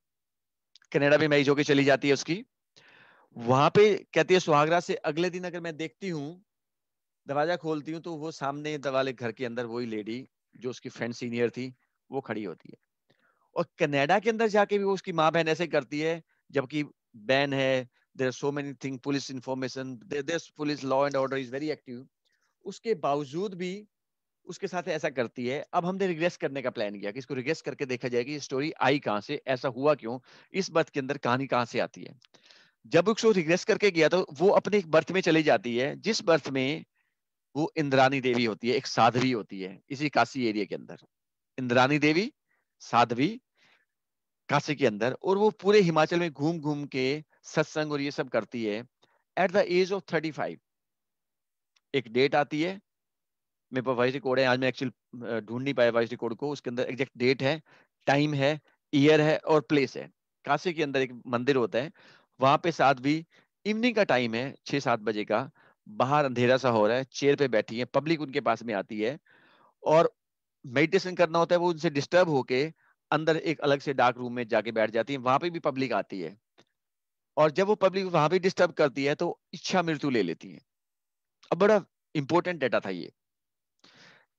Canada भी मैच होके चली जाती है उसकी वहां पे कहती है सुहागरा से अगले दिन अगर मैं देखती हूँ दरवाजा खोलती हूँ तो वो सामने वाले घर के अंदर वही लेडी जो उसकी फ्रेंड सीनियर थी वो खड़ी होती है और कनाडा के अंदर जाके भी वो उसकी माँ बहन ऐसे करती है जबकि बैन है there so many thing police information police law and order is very active उसके बावजूद भी उसके साथ ऐसा करती है अब हमने रिग्रेस करने का प्लान किया कि इसको रिग्रेस करके देखा जाए कि ये स्टोरी आई कहाँ से ऐसा हुआ क्यों इस बर्थ के अंदर कहानी कहाँ से आती है जब उसको रिग्रेस करके गया तो वो अपने एक बर्थ में चली जाती है जिस बर्थ में वो इंद्रानी देवी होती है एक साध्वी होती है इसी काशी एरिया के अंदर इंद्रानी देवी साध्वी काशी के अंदर और वो पूरे हिमाचल में घूम घूम के सत्संग और ये सब करती है at the age of thirty एक डेट आती है मेरे पास वाइस रिकॉर्ड है आज मैं एक्चुअल ढूंढ नहीं पाया वाइस रिकॉर्ड को उसके अंदर एग्जैक्ट डेट है टाइम है ईयर है और प्लेस है काशी के अंदर एक मंदिर होता है वहां पे साथ भी इवनिंग का टाइम है छह सात बजे का बाहर अंधेरा सा हो रहा है चेयर पे बैठी है पब्लिक उनके पास में आती है और मेडिटेशन करना होता है वो उनसे डिस्टर्ब होके अंदर एक अलग से डार्क रूम में जाके बैठ जाती है वहां पे भी पब्लिक आती है और जब वो पब्लिक वहां भी डिस्टर्ब करती है तो इच्छा मृत्यु ले लेती है अब बड़ा इंपॉर्टेंट डेटा था ये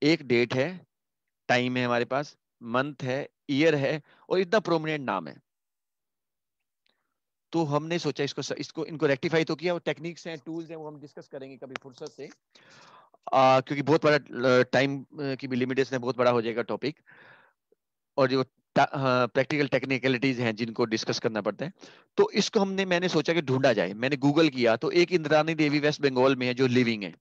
एक डेट है टाइम है हमारे पास मंथ है ईयर है और इतना प्रोमिनेंट नाम है तो हमने सोचा इसको इसको इनको रेक्टिफाई तो किया वो टेक्निक्स हैं टूल्स हैं वो हम डिस्कस करेंगे कभी फुर्सत से आ, क्योंकि बहुत बड़ा टाइम की भी लिमिटेशन है बहुत बड़ा हो जाएगा टॉपिक और जो प्रैक्टिकल टेक्निकलिटीज हैं जिनको डिस्कस करना पड़ता है तो इसको हमने मैंने सोचा कि ढूंढा जाए मैंने गूगल किया तो एक इंद्रानी देवी वेस्ट बंगाल में है जो लिविंग है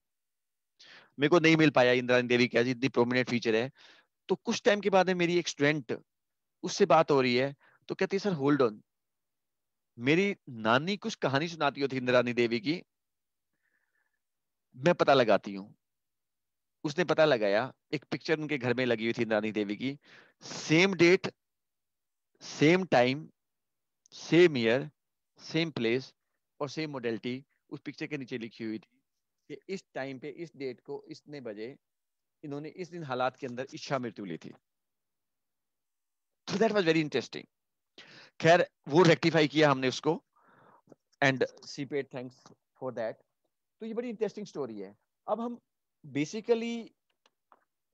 मेरे को नहीं मिल पाया इंद्राणी देवी क्या इतनी प्रोमिनेंट फीचर है तो कुछ टाइम के बाद में मेरी एक स्टूडेंट उससे बात हो रही है तो कहती है सर होल्ड ऑन मेरी नानी कुछ कहानी सुनाती होती इंद्राणी देवी की मैं पता लगाती हूँ उसने पता लगाया एक पिक्चर उनके घर में लगी हुई थी इंद्राणी देवी की same date same time same year same place और सेम मोडेलिटी उस पिक्चर के नीचे लिखी हुई थी कि इस टाइम पे इस डेट को इतने बजे इन्होंने इस दिन हालात के अंदर इच्छा मृत्यु ली थी तो दैट वाज वेरी इंटरेस्टिंग खैर वो रेक्टिफाई किया हमने उसको and she paid thanks for that तो ये बड़ी इंटरेस्टिंग स्टोरी है अब हम बेसिकली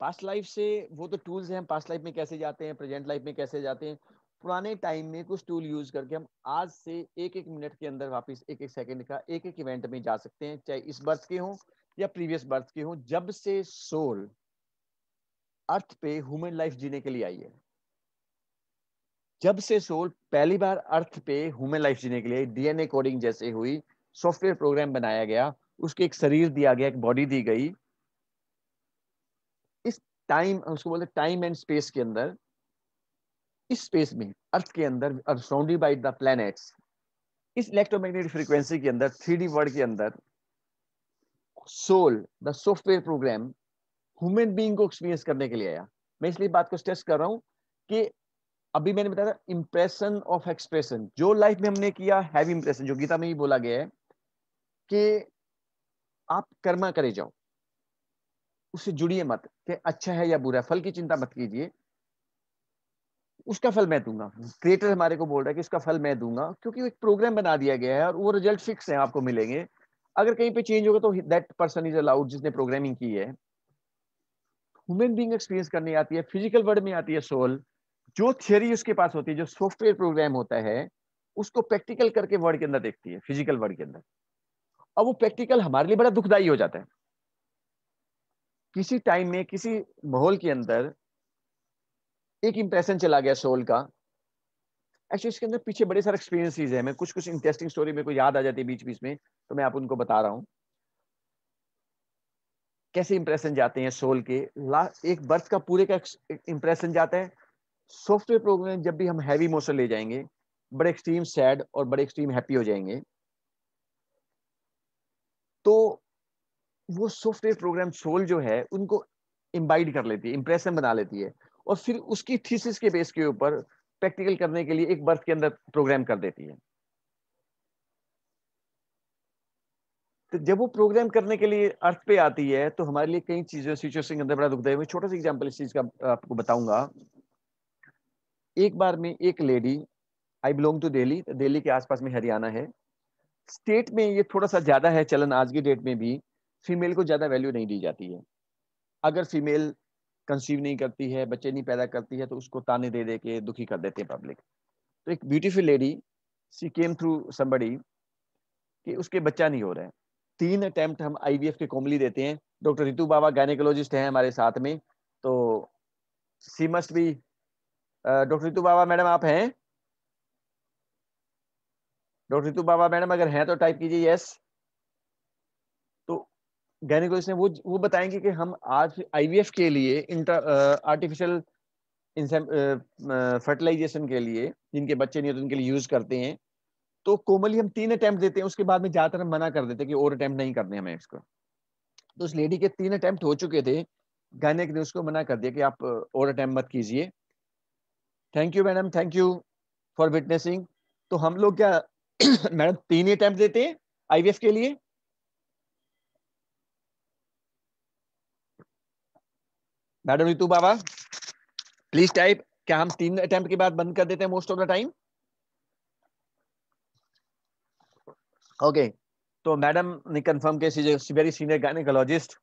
पास्ट लाइफ से वो तो टूल्स हैं पास्ट लाइफ में कैसे जाते हैं प्रेजेंट लाइफ में कैसे जाते हैं पुराने टाइम में कुछ टूल यूज करके हम आज से एक एक मिनट के अंदर वापस एक एक सेकंड का एक एक इवेंट में जा सकते हैं चाहे इस बर्थ के हों या प्रीवियस बर्थ के हों जब से सोल अर्थ पे ह्यूमन लाइफ जीने के लिए आई है जब से सोल पहली बार अर्थ पे ह्यूमन लाइफ जीने के लिए डीएनए कोडिंग जैसे हुई सॉफ्टवेयर प्रोग्राम बनाया गया उसके एक शरीर दिया गया एक बॉडी दी गई इस टाइम उसको बोलते टाइम एंड स्पेस के अंदर इस स्पेस में अर्थ के अंदर सराउंडेड बाई द प्लैनेट्स इस इलेक्ट्रोमैग्नेटिक फ्रीक्वेंसी के अंदर थ्री वर्ल्ड के अंदर soul the software program human being को एक्सपीरियंस करने के लिए आया मैं इसलिए बात को स्ट्रेस कर रहा हूं कि अभी मैंने बताया था इंप्रेशन ऑफ एक्सप्रेशन जो लाइफ में हमने किया हैवी इंप्रेशन जो गीता में भी बोला गया है कि आप कर्मा करे जाओ उससे जुड़िए मत कि अच्छा है या बुरा है फल की चिंता मत कीजिए उसका फल मैं दूंगा क्रिएटर हमारे को बोल रहा है कि उसका फल मैं दूंगा क्योंकि एक प्रोग्राम बना दिया गया है और वो रिजल्ट फिक्स है आपको मिलेंगे अगर कहीं पे चेंज होगा तो दैट पर्सन इज अलाउड जिसने प्रोग्रामिंग की है ह्यूमन बींग एक्सपीरियंस करने आती है फिजिकल वर्ड में आती है सोल जो थियोरी उसके पास होती है जो सॉफ्टवेयर प्रोग्राम होता है उसको प्रैक्टिकल करके वर्ड के अंदर देखती है फिजिकल वर्ड के अंदर और वो प्रैक्टिकल हमारे लिए बड़ा दुखदायी हो जाता है किसी टाइम में किसी माहौल के अंदर एक इंप्रेशन चला गया सोल का एक्चुअली इसके अंदर पीछे बड़े सारे एक्सपीरियंसेस हैं मैं कुछ कुछ इंटरेस्टिंग स्टोरी मेरे को याद आ जाती है बीच बीच में तो मैं आप उनको बता रहा हूँ कैसे इंप्रेशन जाते हैं सोल के लास्ट एक बर्थ का पूरे का इंप्रेशन जाता है सॉफ्टवेयर प्रोग्राम जब भी हम हैवी मोशन ले जाएंगे बड़े एक्सट्रीम सैड और बड़े एक्सट्रीम हैप्पी हो जाएंगे तो वो सॉफ्टवेयर प्रोग्राम सोल जो है उनको इम्बाइड कर लेती है इंप्रेशन बना लेती है और फिर उसकी थीसिस के बेस के ऊपर प्रैक्टिकल करने के लिए एक बर्थ के अंदर प्रोग्राम कर देती है तो जब वो प्रोग्राम करने के लिए अर्थ पे आती है तो हमारे लिए कई चीजें सिचुएशन के अंदर बड़ा दुखदाय मैं छोटा सा एग्जाम्पल इस चीज का आपको बताऊंगा एक बार में एक lady I belong to Delhi Delhi के आसपास में हरियाणा है स्टेट में ये थोड़ा सा ज्यादा है चलन आज की डेट में भी फीमेल को ज्यादा वैल्यू नहीं दी जाती है अगर फीमेल कंसीव नहीं करती है बच्चे नहीं पैदा करती है तो उसको ताने दे दे के दुखी कर देते हैं पब्लिक तो एक beautiful lady she came through somebody कि उसके बच्चा नहीं हो रहा है तीन अटैम्प्ट हम आईवीएफ के कोमली देते हैं डॉक्टर रितु बाबा गायनेकोलॉजिस्ट हैं हमारे साथ में तो सी मस्ट भी डॉक्टर रितु बाबा मैडम आप हैं डॉक्टर रितु बाबा मैडम अगर हैं तो टाइप कीजिए यस गायनिकोलॉजिस्ट ने वो वो बताएंगे कि हम आज आईवीएफ के लिए इंटर आर्टिफिशियल फर्टिलाइजेशन के लिए जिनके बच्चे नहीं होते उनके लिए यूज करते हैं तो कोमली हम तीन अटैम्प्ट देते हैं उसके बाद में ज्यादातर हम मना कर देते हैं कि और अटैम्प्ट नहीं करने हमें इसको तो उस लेडी के तीन अटैम्प्ट हो चुके थे गायनिक ने उसको मना कर दिया कि आप और अटैम्प्ट मत कीजिए thank you madam thank you for witnessing तो हम लोग क्या मैडम <clears throat> तीन ही अटैम्प्ट देते हैं आईवीएफ के लिए madam Ritu Baba please type क्या हम तीन अटेम्प्ट के बाद बंद कर देते हैं most of the time okay तो मैडम ने कंफर्म के वेरी सीनियर गायनेकोलॉजिस्ट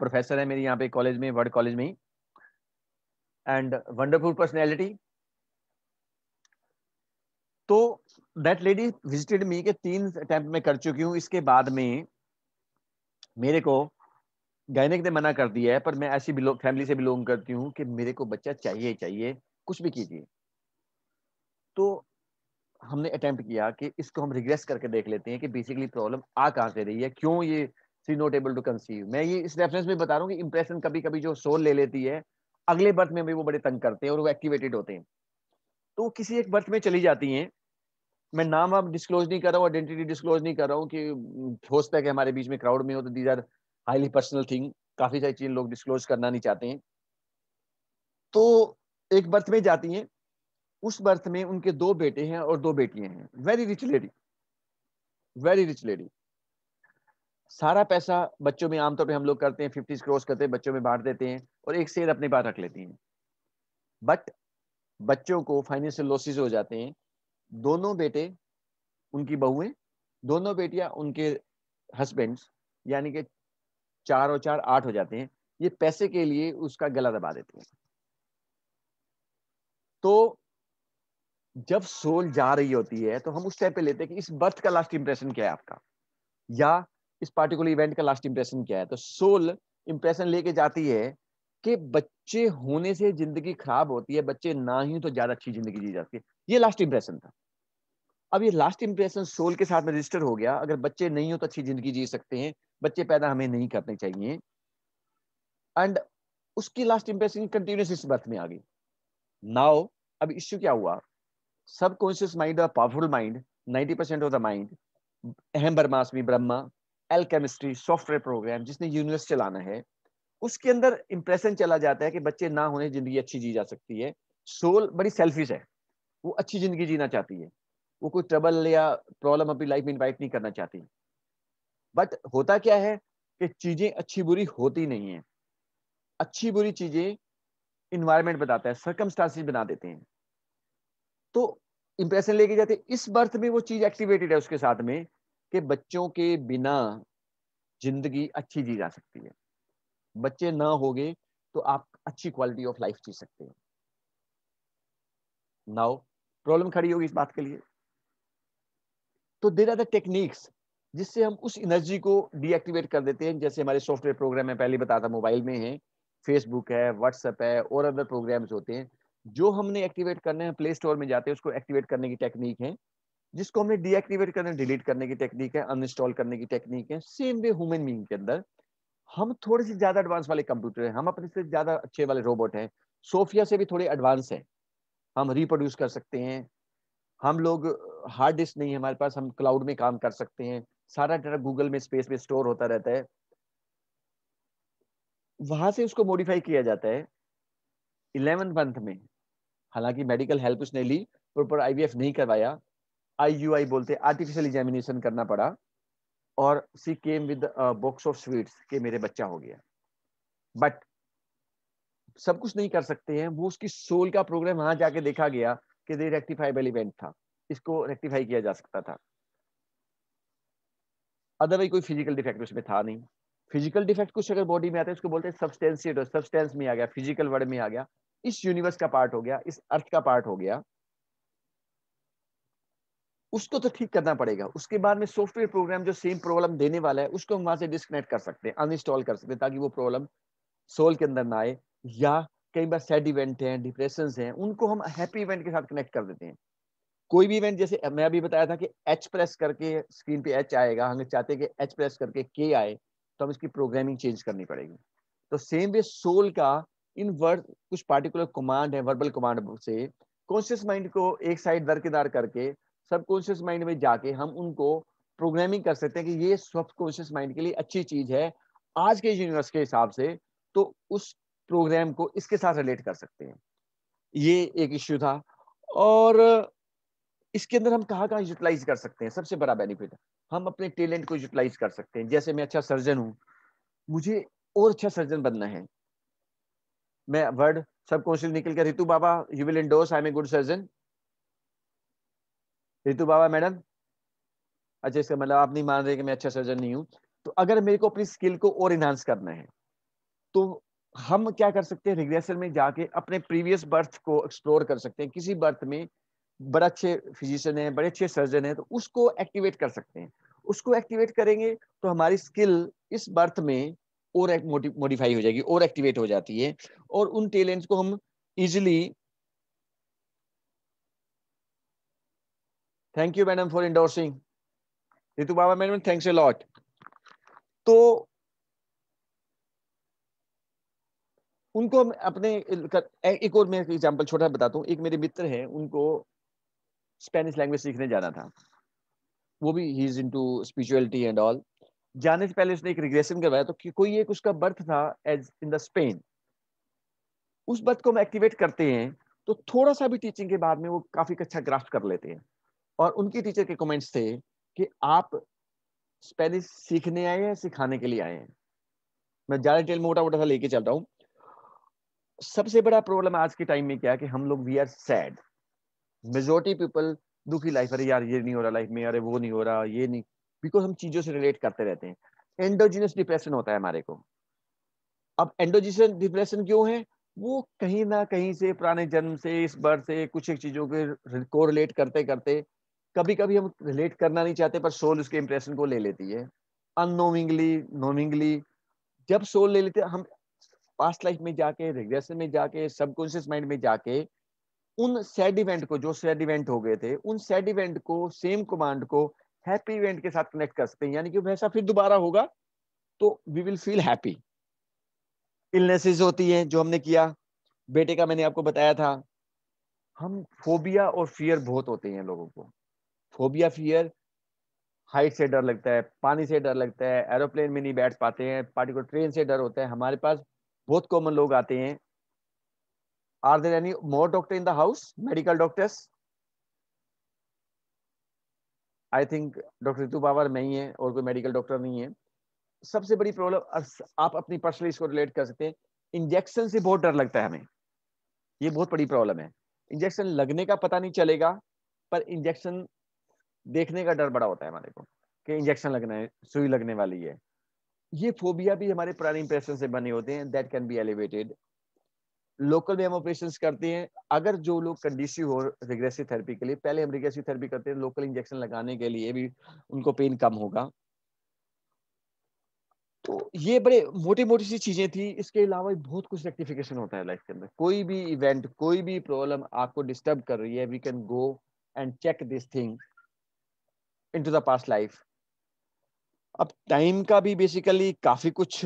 प्रोफेसर है मेरी यहाँ पे कॉलेज में वर्ल्ड कॉलेज में ही एंड वंडरफुल पर्सनैलिटी तो दैट लेडी विजिटेड मी के तीन अटेम्प्ट में कर चुकी हूँ इसके बाद में मेरे को गायनिक ने मना कर दिया है पर मैं ऐसी फैमिली से बिलोंग करती हूँ कि मेरे को बच्चा चाहिए चाहिए कुछ भी कीजिए तो हमने अटेम्प्ट किया कि इसको हम रिग्रेस करके देख लेते हैं कि बेसिकली प्रॉब्लम आ कहाँ से रही है क्यों ये she not able to conceive मैं ये इस रेफरेंस में बता रहा हूँ कि इंप्रेशन कभी कभी जो सोल ले लेती है अगले बर्थ में भी वो बड़े तंग करते हैं और वो एक्टिवेटेड होते हैं तो किसी एक बर्थ में चली जाती हैं मैं नाम अब डिस्क्लोज नहीं कर रहा हूँ आइडेंटिटी डिस्क्लोज नहीं कर रहा हूँ कि हो हम्म, सकता है कि हमारे बीच में क्राउड में हो तो these are highly personal thing काफ़ी सारी चीज़ें लोग डिस्क्लोज करना नहीं चाहते हैं तो एक बर्थ में जाती हैं उस बर्थ में उनके दो बेटे हैं और दो बेटियां हैं very rich lady very rich lady सारा पैसा बच्चों में आमतौर पे हम लोग करते हैं फिफ्टीज क्रॉस करते हैं बच्चों में बांट देते हैं और एक शेयर अपने पास रख लेती हैं बट बच्चों को फाइनेंशियल लॉसेज हो जाते हैं दोनों बेटे उनकी बहुएं दोनों बेटियां उनके हस्बैंड्स यानी कि चार और चार आठ हो जाते हैं ये पैसे के लिए उसका गला दबा देते हैं तो जब सोल जा रही होती है तो हम उस टाइम पे लेते हैं कि इस बर्थ का लास्ट इंप्रेशन क्या है आपका या इस पार्टिकुलर इवेंट का लास्ट इंप्रेशन क्या है तो सोल इंप्रेशन लेके जाती है कि बच्चे होने से जिंदगी खराब होती है बच्चे ना ही तो ज्यादा अच्छी जिंदगी जी जाती है ये लास्ट इंप्रेशन था अब ये लास्ट इंप्रेशन सोल के साथ रजिस्टर हो गया अगर बच्चे नहीं हो तो अच्छी जिंदगी जी सकते हैं बच्चे पैदा हमें नहीं करने चाहिए एंड उसकी लास्ट इंप्रेशन कंटिन्यूस इस बर्थ में आ गई नाउ अब इश्यू क्या हुआ सब कॉन्शियस माइंड और powerful mind 90 percent of the mind अहम बर्माशमी ब्रह्मा एल केमिस्ट्री सॉफ्टवेयर प्रोग्राम जिसने यूनिवर्स चलाना है उसके अंदर इंप्रेशन चला जाता है कि बच्चे ना होने जिंदगी अच्छी जी जा सकती है सोल बड़ी सेल्फिश है वो अच्छी जिंदगी जीना चाहती है वो कोई ट्रबल या प्रॉब्लम अपनी लाइफ में इन्वाइट नहीं करना चाहती बट होता क्या है कि चीजें अच्छी बुरी होती नहीं है अच्छी बुरी चीजें इन्वायरमेंट बताता है सर्कमस्टांसिस बना देते हैं तो इंप्रेशन लेके जाते हैं इस बर्थ में वो चीज एक्टिवेटेड है उसके साथ में कि बच्चों के बिना जिंदगी अच्छी जी जा सकती है बच्चे ना हो गए तो आप अच्छी क्वालिटी ऑफ लाइफ जी सकते हो नाउ प्रॉब्लम खड़ी होगी इस बात के लिए तो देर आर द टेक्निक्स जिससे हम उस एनर्जी को डीएक्टिवेट कर देते हैं जैसे हमारे सॉफ्टवेयर प्रोग्राम में पहले बताया था मोबाइल में है फेसबुक है व्हाट्सएप है और अदर प्रोग्राम्स होते हैं जो हमने एक्टिवेट करने हैं प्ले स्टोर में जाते हैं उसको एक्टिवेट करने की टेक्निक है जिसको हमने डीएक्टिवेट करने डिलीट करने की टेक्निक है अनइंस्टॉल करने की टेक्निक है सेम वे ह्यूमन बींग के अंदर हम थोड़े से ज्यादा एडवांस वाले कंप्यूटर हैं हम अपने से ज्यादा अच्छे वाले रोबोट हैं सोफिया से भी थोड़े एडवांस हैं हम रिप्रोड्यूस कर सकते हैं हम लोग हार्ड डिस्क नहीं है हमारे पास हम क्लाउड में काम कर सकते हैं सारा डाटा गूगल में स्पेस में स्टोर होता रहता है वहां से उसको मॉडिफाई किया जाता है इलेवन मंथ में हालांकि मेडिकल हेल्प उसने ली प्रॉपर आईवीएफ नहीं करवाया आईयूआई बोलते आर्टिफिशियल एग्जामिनेशन करना पड़ा और she came with box of sweets के मेरे बच्चा हो गया बट सब कुछ नहीं कर सकते हैं वो उसकी सोल का प्रोग्राम वहां जाके देखा गया कि ये रेक्टिफाइबल इवेंट था इसको रेक्टिफाई किया जा सकता था अदरवाइज कोई फिजिकल डिफेक्ट उसमें था नहीं फिजिकल डिफेक्ट कुछ अगर बॉडी में आता है उसको बोलते हैं सब्सटेंसिएट सब्सटेंस में आ गया फिजिकल वर्ड में आ गया इस यूनिवर्स का पार्ट हो गया इस अर्थ का पार्ट हो गया उसको तो ठीक करना पड़ेगा उसके बाद में सॉफ्टवेयर प्रोग्राम जो सेम प्रॉब्लम देने वाला है उसको हम वहां से डिस्कनेक्ट कर सकते हैं अनइंस्टॉल कर सकते हैं ताकि वो प्रॉब्लम सोल के अंदर ना आए या कई बार सैड इवेंट हैं डिप्रेशन हैं उनको हम हैप्पी इवेंट के साथ कनेक्ट कर देते हैं कोई भी इवेंट जैसे मैं अभी बताया था कि एच प्रेस करके स्क्रीन पे एच आएगा हम चाहते हैं कि एच प्रेस करके के आए तो हम इसकी प्रोग्रामिंग चेंज करनी पड़ेगी तो सेम वे सोल का इन वर्ड कुछ पार्टिकुलर कमांड है वर्बल कमांड से कॉन्शियस माइंड को एक साइड दरकेदार करके सब कॉन्शियस माइंड में जाके हम उनको प्रोग्रामिंग कर सकते हैं कि ये सब कॉन्शियस माइंड के लिए अच्छी चीज है आज के यूनिवर्स के हिसाब से तो उस प्रोग्राम को इसके साथ रिलेट कर सकते हैं ये एक इश्यू था और इसके अंदर हम कहाँ कहाँ यूटिलाइज कर सकते हैं सबसे बड़ा बेनिफिट हम अपने टैलेंट को यूटिलाइज कर सकते हैं जैसे मैं अच्छा सर्जन हूँ मुझे और अच्छा सर्जन बनना है मैं वर्ड सब सबकॉन्शियस निकल कर Ritu Baba you will endorse I am a good surgeon Ritu Baba madam अच्छा इसका मतलब आप नहीं मान रहे कि मैं अच्छा सर्जन नहीं हूँ तो अगर मेरे को अपनी स्किल को और इन्हांस करना है तो हम क्या कर सकते हैं रिग्रेसर में जाके अपने प्रीवियस बर्थ को एक्सप्लोर कर सकते हैं किसी बर्थ में बड़े अच्छे फिजिशियन है बड़े अच्छे सर्जन है तो उसको एक्टिवेट कर सकते हैं उसको एक्टिवेट करेंगे तो हमारी स्किल इस बर्थ में और मॉडिफाई हो जाएगी और एक्टिवेट हो जाती है और उन टैलेंट्स को हम easily thank you madam for endorsing Ritu Baba madam thanks a lot तो उनको अपने एक और मैं एग्जाम्पल छोटा बताता हूँ एक मेरे मित्र हैं उनको स्पेनिश लैंग्वेज सीखने जाना था वो भी he is into spirituality and all जाने से पहले उसने एक रिग्रेशन करवाया तो कोई एक उसका बर्थ था एज इन द स्पेन उस बर्थ को हम एक्टिवेट करते हैं तो थोड़ा सा भी टीचिंग के बाद में वो काफी अच्छा ग्राफ्ट कर लेते हैं और उनकी टीचर के कमेंट्स थे कि आप स्पेनिश सीखने आए हैं सिखाने के लिए आए हैं मैं ज्यादा डिटेल मोटा मोटा सा लेके चल रहा हूँ सबसे बड़ा प्रॉब्लम आज के टाइम में क्या है कि हम लोग we are sad majority people दुखी लाइफ अरे यार ये नहीं हो रहा लाइफ में अरे वो नहीं हो रहा ये नहीं बिकॉज हम चीजों से रिलेट करते रहते हैं एंडोजिनस डिप्रेशन होता है हमारे को अब एंडोजिनस डिप्रेशन क्यों है वो कहीं ना कहीं से पुराने जन्म से इस बार से कुछ एक चीजों के को रिलेट करते करते कभी कभी हम रिलेट करना नहीं चाहते पर सोल उसके इंप्रेशन को ले लेती है अनोविंगली नोविंगली जब सोल ले लेते हम पास्ट लाइफ में जाके रिग्रेशन में जाके सबकॉन्शियस माइंड में जाके उन सैड इवेंट को जो सैड इवेंट हो गए थे उन सैड इवेंट को सेम कमांड को हैप्पी इवेंट के साथ कनेक्ट कर सकते हैं यानी कि वैसा फिर दोबारा होगा तो we will feel happy illnesses होती हैं जो हमने किया बेटे का मैंने आपको बताया था हम फोबिया और फियर बहुत होते हैं लोगों को फोबिया फियर हाइट से डर लगता है पानी से डर लगता है एरोप्लेन में नहीं बैठ पाते हैं पार्टिकुलर ट्रेन से डर होता है हमारे पास बहुत कॉमन लोग आते हैं are there any more doctor in the house medical doctors I think doctor Ritu Babar में ही है और कोई मेडिकल डॉक्टर नहीं है सबसे बड़ी प्रॉब्लम आप अपनी पर्सनली इसको रिलेट कर सकते हैं इंजेक्शन से बहुत डर लगता है हमें ये बहुत बड़ी प्रॉब्लम है इंजेक्शन लगने का पता नहीं चलेगा पर इंजेक्शन देखने का डर बड़ा होता है हमारे को कि इंजेक्शन लगना है सुई लगने वाली है ये फोबिया भी हमारे पुराने इंप्रेशन से बने होते हैं that can be elevated local में हम ऑपरेशन करते हैं अगर जो लोग कंडीसिव हो रिग्रेसिव थेरेपी के लिए पहले हम रिग्रेसिव थेरेपी करते हैं लोकल इंजेक्शन लगाने के लिए भी उनको पेन कम होगा तो ये बड़े मोटी मोटी सी चीजें थी इसके अलावा बहुत कुछ रेक्टिफिकेशन होता है लाइफ के अंदर कोई भी इवेंट कोई भी प्रॉब्लम आपको डिस्टर्ब कर रही है we can go and check this thing into the past life अब टाइम का भी बेसिकली काफी कुछ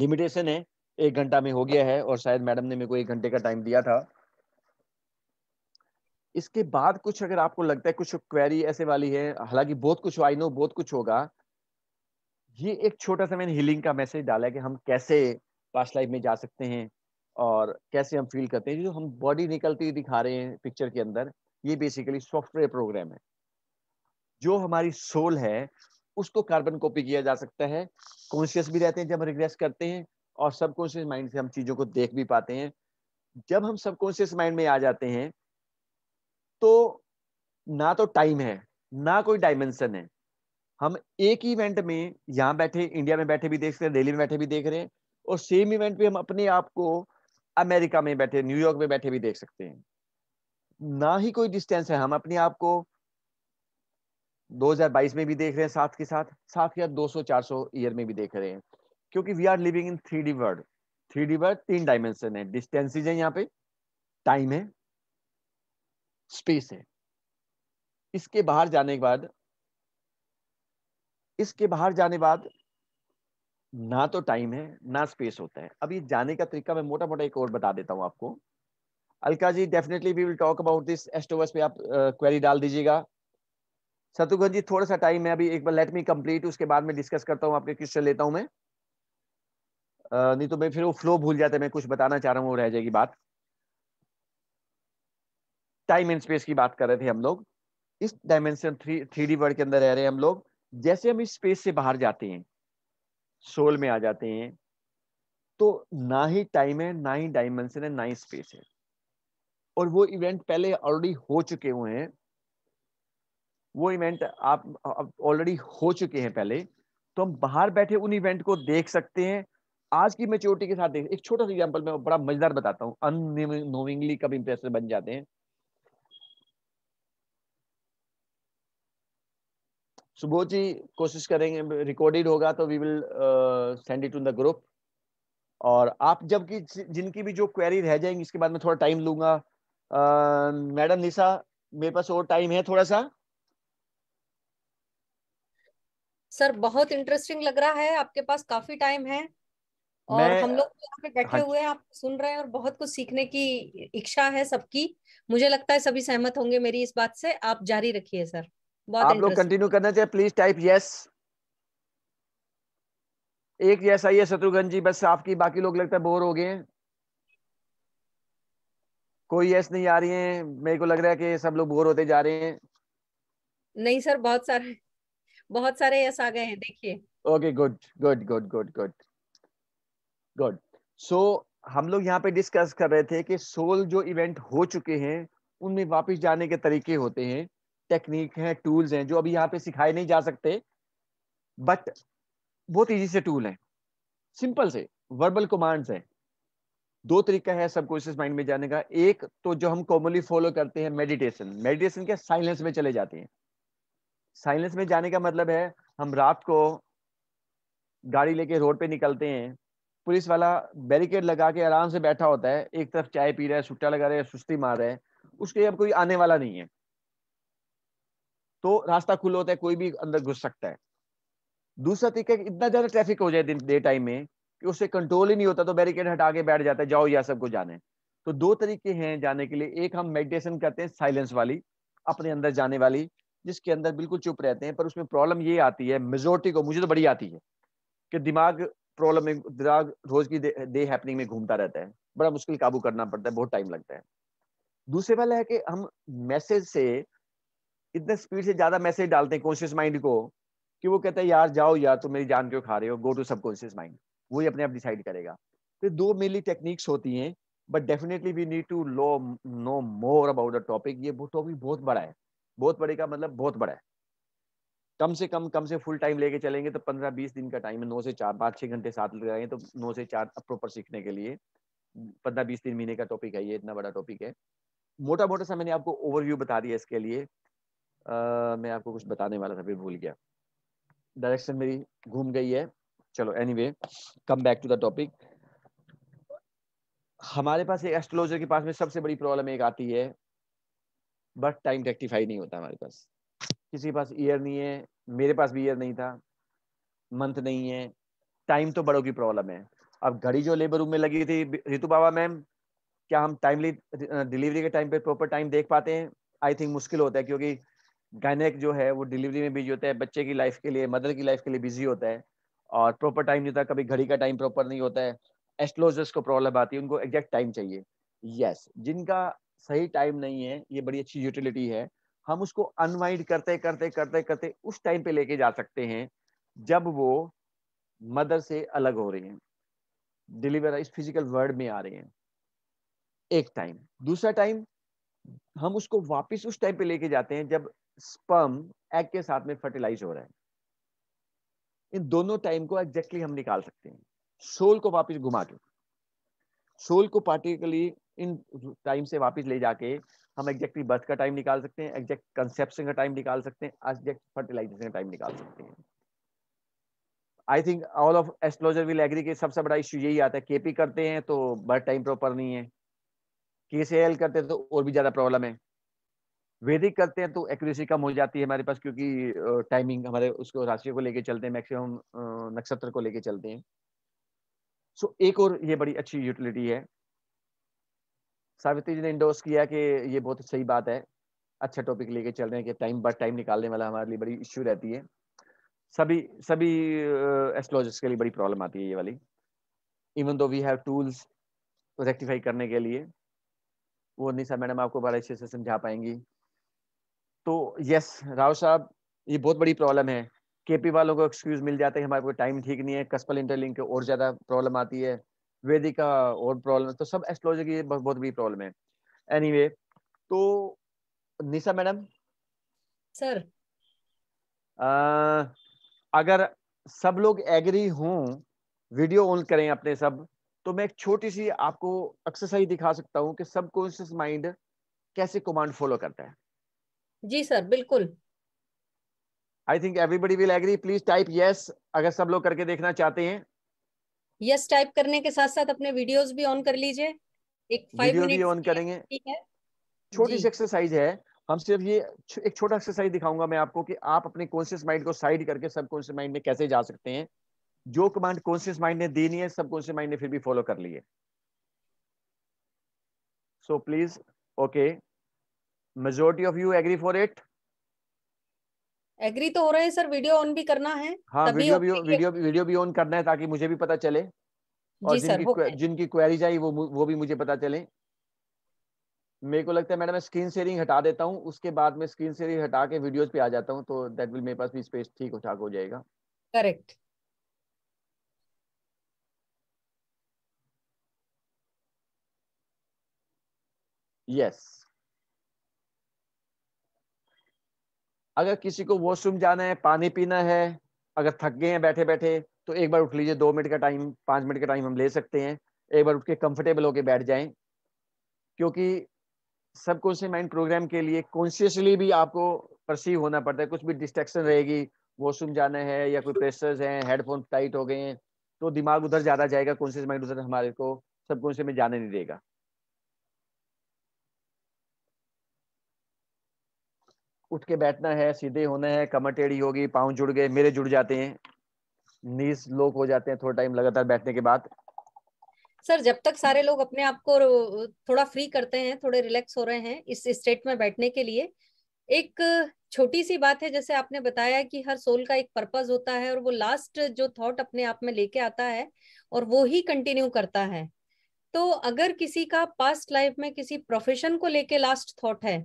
लिमिटेशन है एक घंटा में हो गया है और शायद मैडम ने मेरे को एक घंटे का टाइम दिया था इसके बाद कुछ अगर आपको लगता है कुछ क्वेरी ऐसे वाली है हालांकि बहुत कुछ आई नो बहुत कुछ होगा ये एक छोटा सा मैंने हीलिंग का मैसेज डाला है कि हम कैसे पास्ट लाइफ में जा सकते हैं और कैसे हम फील करते हैं जो हम बॉडी निकलती दिखा रहे हैं पिक्चर के अंदर ये बेसिकली सॉफ्टवेयर प्रोग्राम है जो हमारी सोल है उसको कार्बन कॉपी किया जा सकता है कॉन्शियस भी रहते हैं जब हम रिग्रेस करते हैं और सबकॉन्शियस माइंड से हम चीजों को देख भी पाते हैं जब हम सबकॉन्शियस माइंड में आ जाते हैं तो ना तो टाइम है ना कोई डायमेंशन है हम एक ही इवेंट में यहाँ बैठे इंडिया में बैठे भी देख रहे हैं दिल्ली में बैठे भी देख रहे हैं और सेम इवेंट भी हम अपने आप को अमेरिका में बैठे न्यूयॉर्क में बैठे भी देख सकते हैं ना ही कोई डिस्टेंस है हम अपने आप को 2022 में भी देख रहे हैं साथ के साथ साथ के साथ 200 400 ईयर में भी देख रहे हैं क्योंकि we are living in three D world three D world तीन डायमेंशन है डिस्टेंसिज है यहाँ पे टाइम है स्पेस है इसके बाहर जाने के बाद इसके बाहर जाने बाद ना तो टाइम है ना स्पेस होता है अब ये जाने का तरीका मैं मोटा मोटा एक और बता देता हूँ आपको Alka ji definitely we will talk about this एस्टोवर्स पे आप क्वेरी uh, डाल दीजिएगा शत्रुघ्न जी थोड़ा सा टाइम है अभी एक बार लेट मी कंप्लीट उसके बाद में डिस्कस करता हूँ आपके क्वेश्चन लेता हूँ मैं नहीं तो मैं फिर वो फ्लो भूल जाते मैं कुछ बताना चाह रहा हूँ वो रह जाएगी बात टाइम एंड स्पेस की बात कर रहे थे हम लोग इस dimension three three D world के अंदर रह रहे हैं हम लोग जैसे हम इस स्पेस से बाहर जाते हैं सोल में आ जाते हैं तो ना ही टाइम है ना ही डायमेंशन है ना ही स्पेस है और वो इवेंट पहले ऑलरेडी हो चुके हुए हैं वो इवेंट आप ऑलरेडी हो चुके हैं पहले तो हम बाहर बैठे उन इवेंट को देख सकते हैं आज की मेच्योरिटी के साथ देख एक छोटा सा एग्जाम्पल मैं बड़ा मजेदार बताता हूँ अनोविंगली कब इंप्रेसर बन जाते हैं सुबह जी कोशिश करेंगे रिकॉर्डेड होगा तो we will send it to the group और आप जबकि जिनकी भी जो क्वेरी रह जाएंगी इसके बाद में थोड़ा टाइम लूंगा मैडम uh, निशा मेरे पास और टाइम है थोड़ा सा सर बहुत इंटरेस्टिंग लग रहा है आपके पास काफी टाइम है और हम लोग तो यहाँ पे बैठे हाँ, हुए हैं आप सुन रहे हैं और बहुत कुछ सीखने की इच्छा है सबकी मुझे लगता है सभी सहमत होंगे मेरी इस बात से आप जारी रखिए सर बहुत आप लोग कंटिन्यू करना चाहिए प्लीज टाइप यस एक यस आई है शत्रुघ्न जी बस आपकी बाकी लोग लगता है बोर हो गए कोई यस नहीं आ रही है मेरे को लग रहा है कि सब लोग बोर होते जा रहे हैं नहीं सर बहुत सारे बहुत सारे यस आ गए हैं देखिए okay good good good good good good so हम लोग यहाँ पे डिस्कस कर रहे थे कि सोल जो इवेंट हो चुके हैं उनमें वापस जाने के तरीके होते हैं टेक्निक हैं टूल्स हैं जो अभी यहाँ पे सिखाए नहीं जा सकते बट बहुत ईजी से टूल हैं सिंपल से वर्बल कमांड्स हैं दो तरीका है इस माइंड में जाने का एक तो जो हम कॉमनली फॉलो करते हैं मेडिटेशन मेडिटेशन के साइलेंस में चले जाते हैं साइलेंस में जाने का मतलब है हम रात को गाड़ी लेके रोड पे निकलते हैं पुलिस वाला बैरिकेड लगा के आराम से बैठा होता है एक तरफ चाय पी रहा है सुट्टा लगा रहे हैं सुस्ती मार रहे हैं उसके अब कोई आने वाला नहीं है तो रास्ता खुला होता है कोई भी अंदर घुस सकता है दूसरा तरीका इतना ज्यादा ट्रैफिक हो जाए दिन डे टाइम में कि उससे कंट्रोल ही नहीं होता तो बैरिकेड हटा के बैठ जाता है जाओ या सबको जाने तो दो तरीके हैं जाने के लिए एक हम मेडिटेशन करते हैं साइलेंस वाली अपने अंदर जाने वाली जिसके अंदर बिल्कुल चुप रहते हैं पर उसमें प्रॉब्लम ये आती है मेजोरिटी को मुझे तो बड़ी आती है कि दिमाग प्रॉब्लम में दिमाग रोज की डे हैपनिंग में घूमता रहता है बड़ा मुश्किल काबू करना पड़ता है बहुत टाइम लगता है दूसरे वाला है कि हम मैसेज से इतने स्पीड से ज्यादा मैसेज डालते हैं कॉन्शियस माइंड को कि वो कहता है यार जाओ यार तुम मेरी जान क्यों खा रहे हो गो टू सबकॉन्शियस माइंड वो ही अपने आप डिसाइड करेगा तो दो मेनली टेक्निक्स होती हैं but definitely we need to low know more about the topic ये टॉपिक बहुत बड़ा है बहुत बड़े का मतलब बहुत बड़ा है कम से कम कम से फुल टाइम लेके चलेंगे तो पंद्रह बीस दिन का टाइम है नौ से चार पाँच छः घंटे साथ लगाएंगे तो नौ से चार प्रॉपर सीखने के लिए पंद्रह बीस दिन महीने का टॉपिक है ये इतना बड़ा टॉपिक है मोटा मोटा सा मैंने आपको ओवरव्यू बता दिया इसके लिए आ, मैं आपको कुछ बताने वाला था फिर भूल गया डायरेक्शन मेरी घूम गई है चलो anyway come back to the topic हमारे पास एक एस्ट्रोलॉजर के पास में सबसे बड़ी प्रॉब्लम एक आती है बट टाइम रेक्टिफाई नहीं होता हमारे पास किसी के पास ईयर नहीं है मेरे पास भी ईयर नहीं था मंथ नहीं है टाइम तो बड़ों की प्रॉब्लम है अब घड़ी जो लेबर रूम में लगी थी रितु बाबा मैम क्या हम टाइमली डिलीवरी के टाइम पे प्रॉपर टाइम देख पाते हैं आई थिंक मुश्किल होता है क्योंकि गायनेक जो है वो डिलीवरी में बिजी होता है बच्चे की लाइफ के लिए मदर की लाइफ के लिए बिजी होता है और प्रॉपर टाइम नहीं होता कभी घड़ी का टाइम प्रॉपर नहीं होता है एस्ट्रोलॉजर्स को प्रॉब्लम आती है उनको एग्जैक्ट टाइम चाहिए यस yes, जिनका सही टाइम नहीं है ये बड़ी अच्छी यूटिलिटी है हम उसको अनवाइंड करते करते करते करते उस टाइम पे लेके जा सकते हैं जब वो मदर से अलग हो रहे हैं डिलीवर इस फिजिकल वर्ड में आ रहे हैं एक टाइम दूसरा टाइम हम उसको वापस उस टाइम पे लेके जाते हैं जब स्पर्म एग के साथ में फर्टिलाइज हो रहा है इन दोनों टाइम को एग्जैक्टली हम निकाल सकते हैं सोल को वापस घुमा के सोल को पार्टिकली इन टाइम से वापस ले जाके हम एग्जैक्टली बर्थ का टाइम निकाल सकते हैं एग्जैक्ट कंसेप्शन का टाइम निकाल सकते हैं एग्जैक्ट फर्टिलाइजेशन का टाइम निकाल सकते हैं I think all of astrologer will agree के सबसे बड़ा इश्यू यही आता है केपी करते हैं तो बर्थ टाइम प्रॉपर नहीं है के सी एल करते हैं तो और भी ज़्यादा प्रॉब्लम है वैदिक करते हैं तो एक्यूरेसी कम हो जाती है हमारे पास क्योंकि टाइमिंग हमारे उसको राशि को लेके चलते हैं मैक्सिमम नक्षत्र को लेके चलते हैं सो so, एक और ये बड़ी अच्छी यूटिलिटी है सावित्री जी ने इंडोर्स किया कि ये बहुत सही बात है अच्छा टॉपिक लेके चल रहे हैं कि टाइम बट टाइम निकालने वाला हमारे लिए बड़ी इश्यू रहती है सभी सभी एस्ट्रोलॉजिस्ट के लिए बड़ी प्रॉब्लम आती है ये वाली even though we have tools rectify करने के लिए वो नहीं सर मैडम आपको बड़ा अच्छे से समझा पाएंगी तो यस राव साहब ये बहुत बड़ी प्रॉब्लम है केपी वालों को एक्सक्यूज मिल जाता है हमारे को टाइम ठीक नहीं है कस्पल इंटरलिंक और ज़्यादा प्रॉब्लम आती है वैदिक का और प्रॉब्लम तो सब एस्ट्रोलॉजी की बहुत बहुत बड़ी प्रॉब्लम है एनी anyway, तो निशा मैडम सर आ, अगर सब लोग एग्री हों वीडियो ऑन करें अपने सब तो मैं एक छोटी सी आपको एक्सरसाइज दिखा सकता हूं कि सबकॉन्शियस माइंड कैसे कमांड फॉलो करता है जी सर बिल्कुल I think everybody will agree please type yes अगर सब लोग करके देखना चाहते हैं यस टाइप करने के साथ साथ अपने वीडियोस भी ऑन कर लीजिए एक फाइव भी ऑन करेंगे छोटी सी एक्सरसाइज है हम सिर्फ ये एक छोटा एक्सरसाइज दिखाऊंगा मैं आपको कि आप अपने कॉन्शियस माइंड को साइड करके सब कॉन्शियस माइंड में कैसे जा सकते हैं जो कमांड कॉन्शियस माइंड ने देनी है सब कॉन्शियस माइंड ने फिर भी फॉलो कर लिए so please okay majority of you agree for it agree तो हो रहे हैं सर वीडियो ऑन भी करना है हाँ तभी वीडियो भी वीडियो वीडियो भी ऑन करना है ताकि मुझे भी पता चले और जी जिनकी क्वे, जिनकी क्वेरीज आई वो वो भी मुझे पता चले मेरे को लगता है मैडम मैं स्क्रीन शेयरिंग हटा देता हूँ उसके बाद में स्क्रीन शेयरिंग हटा के वीडियोस पे आ जाता हूँ तो दैट विल मेरे पास भी स्पेस ठीक हो ठाक हो जाएगा करेक्ट यस yes. अगर किसी को वॉशरूम जाना है पानी पीना है अगर थक गए हैं बैठे बैठे तो एक बार उठ लीजिए दो मिनट का टाइम पाँच मिनट का टाइम हम ले सकते हैं एक बार उठ के कंफर्टेबल होके बैठ जाएं क्योंकि सब से माइंड प्रोग्राम के लिए कॉन्शियसली भी आपको परसीव होना पड़ता है कुछ भी डिस्ट्रेक्शन रहेगी वॉशरूम जाना है या कोई प्रेशर्स हैं हेडफोन टाइट हो गए हैं तो दिमाग उधर ज़्यादा जाएगा कॉन्शियस माइंड उधर हमारे को सबकॉन्शियस में जाने नहीं देगा उठ के बैठना है सीधे होना है कमर टेढ़ी होगी पाँव जुड़ गए मेरे जुड़ जाते हैं नीस लोक हो जाते हैं थोड़ा टाइम लगातार बैठने के बाद सर जब तक सारे लोग अपने आप को थोड़ा फ्री करते हैं थोड़े रिलैक्स हो रहे हैं इस स्टेट में बैठने के लिए एक छोटी सी बात है जैसे आपने बताया कि हर सोल का एक पर्पज होता है और वो लास्ट जो थॉट अपने आप में लेके आता है और वो ही कंटिन्यू करता है तो अगर किसी का पास्ट लाइफ में किसी प्रोफेशन को लेके लास्ट थॉट है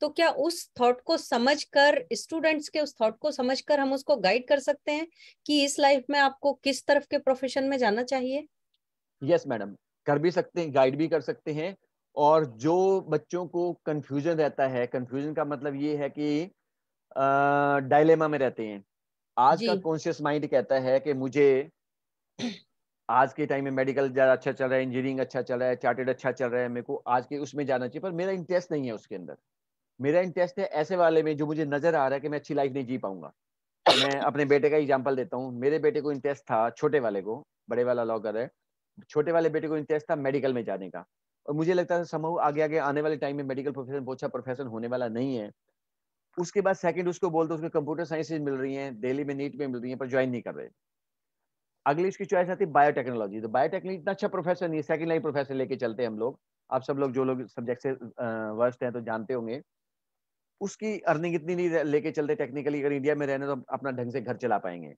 तो क्या उस थॉट को समझकर स्टूडेंट्स के उस थॉट को समझकर हम उसको गाइड कर सकते हैं कि इस लाइफ में आपको किस तरफ के प्रोफेशन में जाना चाहिए यस yes, मैडम कर भी सकते हैं गाइड भी कर सकते हैं और जो बच्चों को कंफ्यूजन रहता है कंफ्यूजन का मतलब ये है कि डायलेमा में रहते हैं आज का कॉन्शियस माइंड कहता है कि मुझे आज के टाइम में मेडिकल ज़्यादा अच्छा चल रहा है इंजीनियरिंग अच्छा चल रहा है चार्टेड अच्छा चल रहा है मेरे को आज के उसमें जाना चाहिए पर मेरा इंटरेस्ट नहीं है उसके अंदर मेरा इंटरेस्ट है ऐसे वाले में जो मुझे नजर आ रहा है कि मैं अच्छी लाइफ नहीं जी पाऊंगा मैं अपने बेटे का एग्जाम्पल देता हूँ मेरे बेटे को इंटरेस्ट था छोटे वाले को बड़े वाला कर रहे छोटे वाले बेटे को इंटरेस्ट था मेडिकल में जाने का और मुझे लगता था समूह आगे आगे आने वाले टाइम में मेडिकल प्रोफेशन बहुत अच्छा प्रोफेशन होने वाला नहीं है उसके बाद सेकंड उसको बोलते उसको कंप्यूटर साइंसेज मिल रही हैं दिल्ली में नीट में मिल रही हैं पर ज्वाइन नहीं कर रहे अगली उसकी चॉइस आती है बायोटेक्नोलॉजी तो बायोटेक्नोलॉजी इतना अच्छा प्रोफेशन नहीं है सेकंड लाइन प्रोफेशन लेके चलते हैं हम लोग आप सब लोग जो लोग सब्जेक्ट से वर्स्ट हैं तो जानते होंगे उसकी अर्निंग इतनी नहीं लेके चलते टेक्निकली अगर इंडिया में रहने तो अपना ढंग से घर चला पाएंगे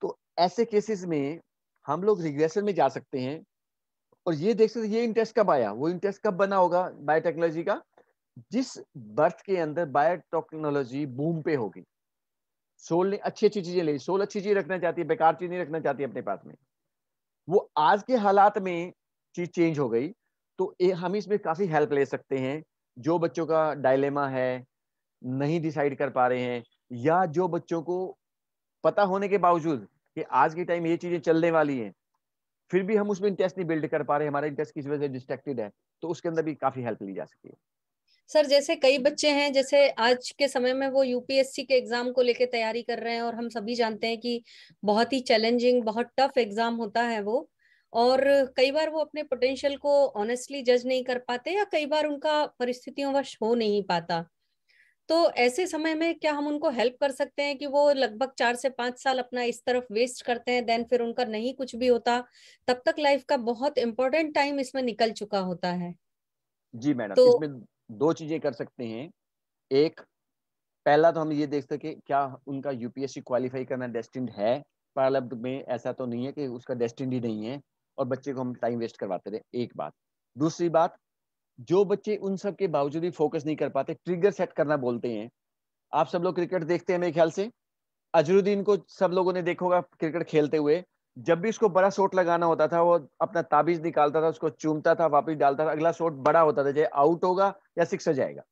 तो ऐसे केसेस में हम लोग रिग्रेशन में जा सकते हैं और ये देख सकते ये इंटरेस्ट कब आया वो इंटरेस्ट कब बना होगा बायोटेक्नोलॉजी का जिस बर्थ के अंदर बायोटेक्नोलॉजी बूम पे होगी सोल ने अच्छी अच्छी चीजें ली सोल अच्छी चीज रखना चाहती है बेकार चीज नहीं रखना चाहती अपने पास में वो आज के हालात में चीज चेंज हो गई तो ए, हम इसमें काफी हेल्प ले सकते हैं जो बच्चों का डायलेमा है नहीं डिसाइड कर पा रहे हैं या जो बच्चों को पता होने के बावजूद कि आज के टाइम ये चीजें चलने वाली हैं फिर भी हम उसमें इंटरेस्ट नहीं बिल्ड कर पा रहे हमारा इंटरेस्ट किसी वजह से डिस्ट्रेक्टेड है तो उसके अंदर भी काफी हेल्प ली जा सकती है सर जैसे कई बच्चे हैं जैसे आज के समय में वो यूपीएससी के एग्जाम को लेकर तैयारी कर रहे हैं और हम सभी जानते हैं कि बहुत ही चैलेंजिंग बहुत टफ एग्जाम होता है वो और कई बार वो अपने पोटेंशियल को ऑनेस्टली जज नहीं कर पाते या कई बार उनका परिस्थितियों वश हो नहीं पाता तो ऐसे समय में क्या हम उनको हेल्प कर सकते हैं कि वो लगभग चार से पांच साल अपना इस तरफ वेस्ट करते हैं देन फिर उनका नहीं कुछ भी होता तब तक लाइफ का बहुत इम्पोर्टेंट टाइम इसमें निकल चुका होता है जी मैडम तो, इसमें दो चीजें कर सकते हैं एक पहला तो हम ये देख सके क्या उनका यूपीएससी क्वालिफाई करना डेस्टिन्ड है प्रारब्ध में ऐसा तो नहीं है कि उसका डेस्टिन्ड ही नहीं है और बच्चे को हम टाइम वेस्ट करवाते रहे एक बात दूसरी बात जो बच्चे उन सब के बावजूद भी फोकस नहीं कर पाते ट्रिगर सेट करना बोलते हैं आप सब लोग क्रिकेट देखते हैं मेरे ख्याल से अजरुद्दीन को सब लोगों ने देखा होगा क्रिकेट खेलते हुए जब भी उसको बड़ा शॉट लगाना होता था वो अपना ताबीज निकालता था उसको चूमता था वापिस डालता था अगला शॉट बड़ा होता था चाहे आउट होगा या हो जाएगा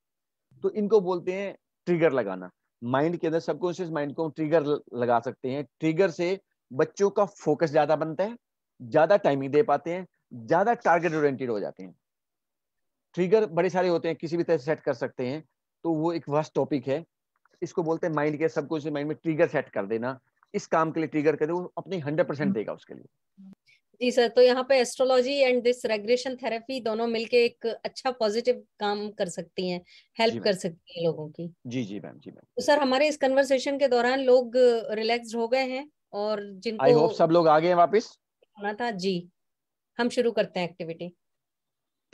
तो इनको बोलते हैं ट्रिगर लगाना माइंड के अंदर सबकॉन्शियस माइंड को ट्रिगर लगा सकते हैं ट्रिगर से बच्चों का फोकस ज्यादा बनता है ज्यादा टाइमिंग दे पाते हैं ज्यादा टारगेट ओरिएंटेड हो जाते हैं ट्रिगर बड़े सारे होते हैं किसी भी तरह से सेट कर सकते हैं तो वो एक वस्ट टॉपिक है इसको बोलते हैं माइंड के सब कुछ माइंड में ट्रिगर सेट कर देना इस काम के लिए ट्रिगर करे वो अपने हंड्रेड परसेंट देगा उसके लिए जी सर तो यहाँ पे astrology and this regression therapy दोनों मिलके एक अच्छा पॉजिटिव काम कर सकती हैं हेल्प कर सकती हैं लोगों की जी जी मैम जी मैम तो सर हमारे इस कन्वर्सेशन के दौरान लोग रिलैक्स हो गए हैं और जिनको आई होप सब लोग आ गए हैं वापस होना था जी हम शुरू करते हैं एक्टिविटी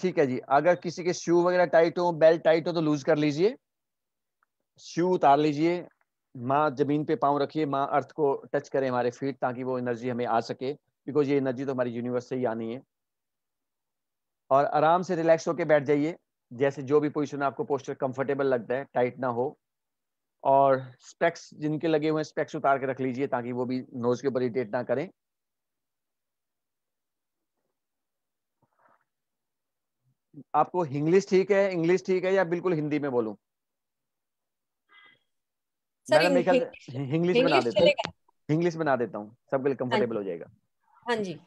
ठीक है जी अगर किसी के शू वगैरह टाइट हो बेल्ट टाइट हो तो लूज कर लीजिए शू उतार लीजिए माँ जमीन पे पाँव रखिए माँ अर्थ को टच करें हमारे फीट ताकि वो एनर्जी हमें आ सके बिकॉज ये एनर्जी तो हमारी यूनिवर्स से ही आनी है और आराम से रिलैक्स होकर बैठ जाइए जैसे जो भी पोजिशन आपको पोस्टर कंफर्टेबल लगता है टाइट ना हो और स्पेक्स जिनके लगे हुए हैं स्पेक्स उतार के रख लीजिए ताकि वो भी नोज के ऊपर इरीटेट ना करें आपको इंग्लिश ठीक है इंग्लिश ठीक है या बिल्कुल हिंदी में बोलू इंग्लिश बना देते इंग्लिश बना देता हूँ सबके लिए कंफर्टेबल हो जाएगा हाँ जी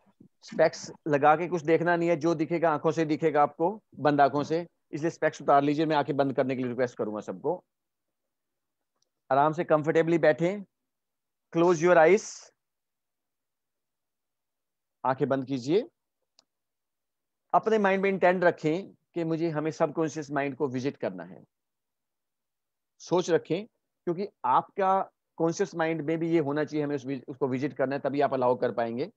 स्पेक्स लगा के कुछ देखना नहीं है जो दिखेगा आंखों से दिखेगा आपको बंद आंखों से इसलिए स्पेक्स उतार लीजिए मैं आंखें बंद करने के लिए रिक्वेस्ट करूंगा सबको आराम से कंफर्टेबली बैठे क्लोज योर आइस आंखें बंद कीजिए अपने माइंड में इंटेंड रखें कि मुझे हमें सबकॉन्शियस माइंड को विजिट करना है सोच रखें क्योंकि आपका कॉन्शियस माइंड में भी ये होना चाहिए हमें उस, उसको विजिट करना है तभी आप अलाउ कर पाएंगे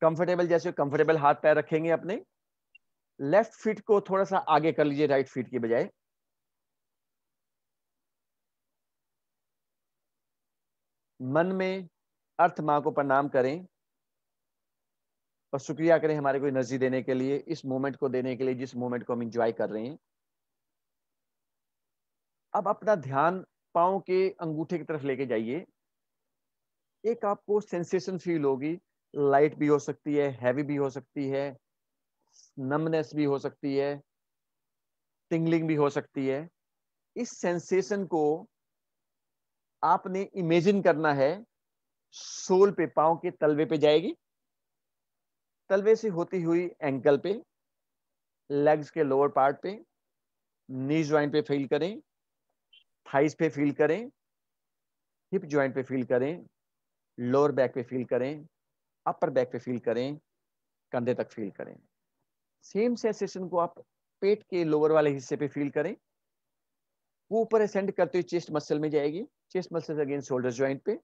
कंफर्टेबल जैसे कंफर्टेबल हाथ पैर रखेंगे अपने लेफ्ट फीट को थोड़ा सा आगे कर लीजिए राइट फीट के बजाय मन में अर्थ मां को प्रणाम करें और शुक्रिया करें हमारे को एनर्जी देने के लिए इस मोमेंट को देने के लिए जिस मोमेंट को हम इंजॉय कर रहे हैं अब अपना ध्यान पाओ के अंगूठे की तरफ लेके जाइए एक आपको सेंसेशन फील होगी लाइट भी हो सकती है हैवी भी हो सकती है नमनेस भी हो सकती है टिंगलिंग भी हो सकती है इस सेंसेशन को आपने इमेजिन करना है सोल पे पाँव के तलवे पे जाएगी तलवे से होती हुई एंकल पे लेग्स के लोअर पार्ट पे नी ज्वाइंट पे फील करें थाइस पे फील करें हिप ज्वाइंट पे फील करें लोअर बैक पे फील करें अपर बैक पे फील करें कंधे तक फील करें सेम सेंसेशन को आप पेट के लोअर वाले हिस्से पे फील करें वो ऊपर असेंड करते हुए चेस्ट मसल में जाएगी chest muscle again shoulder joint पे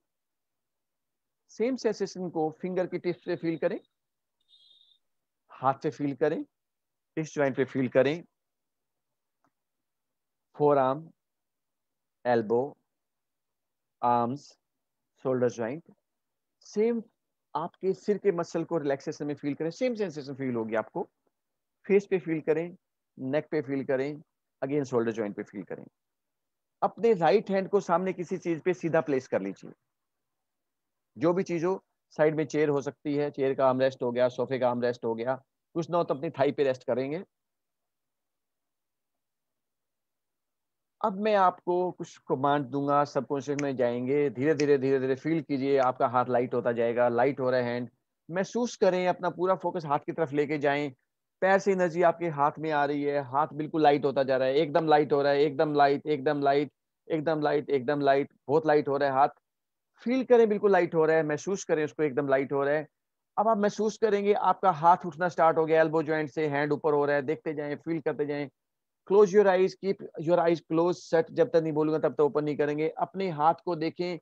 सेम सेंसेशन को फिंगर की टिप्स पे फील करें हाथ पे फील करें इस ज्वाइंट पे फील करें forearm elbow arms shoulder joint same आपके सिर के मसल को रिलैक्सेशन में फील करें सेम सेंसेशन फील होगी आपको फेस पे फील करें नेक पे फील करें अगेन शोल्डर ज्वाइंट पे फील करें अपने राइट हैंड को सामने किसी चीज पे सीधा प्लेस कर लीजिए जो भी चीज हो साइड में चेयर हो सकती है चेयर का आर्म रेस्ट हो गया सोफे का आर्म रेस्ट हो गया कुछ ना हो तो अपनी थाई पे रेस्ट करेंगे अब मैं आपको कुछ कमांड दूंगा सबकॉन्शियस में जाएंगे धीरे धीरे धीरे धीरे फील कीजिए आपका हाथ लाइट होता जाएगा लाइट हो रहा है हैंड महसूस करें अपना पूरा फोकस हाथ की तरफ लेके जाएं पैर से एनर्जी आपके हाथ में आ रही है हाथ बिल्कुल लाइट होता जा रहा है एकदम लाइट हो रहा है एकदम लाइट एकदम लाइट एकदम लाइट एकदम लाइट बहुत लाइट हो रहा है हाथ फील करें बिल्कुल लाइट हो रहा है महसूस करें उसको एकदम लाइट हो रहा है अब आप महसूस करेंगे आपका हाथ उठना स्टार्ट हो गया एल्बो ज्वाइंट से हैंड ऊपर हो रहा है देखते जाएं फील करते जाएं close your eyes keep your eyes close set जब तक नहीं बोलूंगा तब तक ओपन नहीं करेंगे अपने हाथ को देखें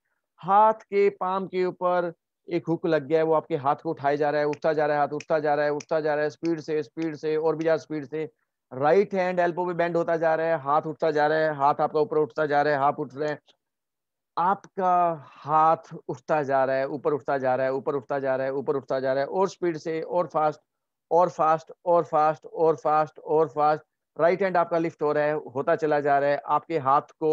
हाथ के पाम के ऊपर एक हुक लग गया है वो आपके हाथ को उठाया जा रहा है उठता जा रहा है हाथ उठता जा रहा है उठता जा रहा है स्पीड से स्पीड से और भी ज्यादा स्पीड से राइट हैंड एल्बो पे बैंड होता जा रहा है हाथ उठता जा रहा है हाथ आपका ऊपर उठता जा रहा है हाथ उठ रहे हैं आपका हाथ उठता जा रहा है ऊपर उठता जा रहा है ऊपर उठता जा रहा है ऊपर उठता जा रहा है और स्पीड से और फास्ट और फास्ट और फास्ट और फास्ट और फास्ट राइट हैंड आपका लिफ्ट हो रहा है होता चला जा रहा है आपके हाथ को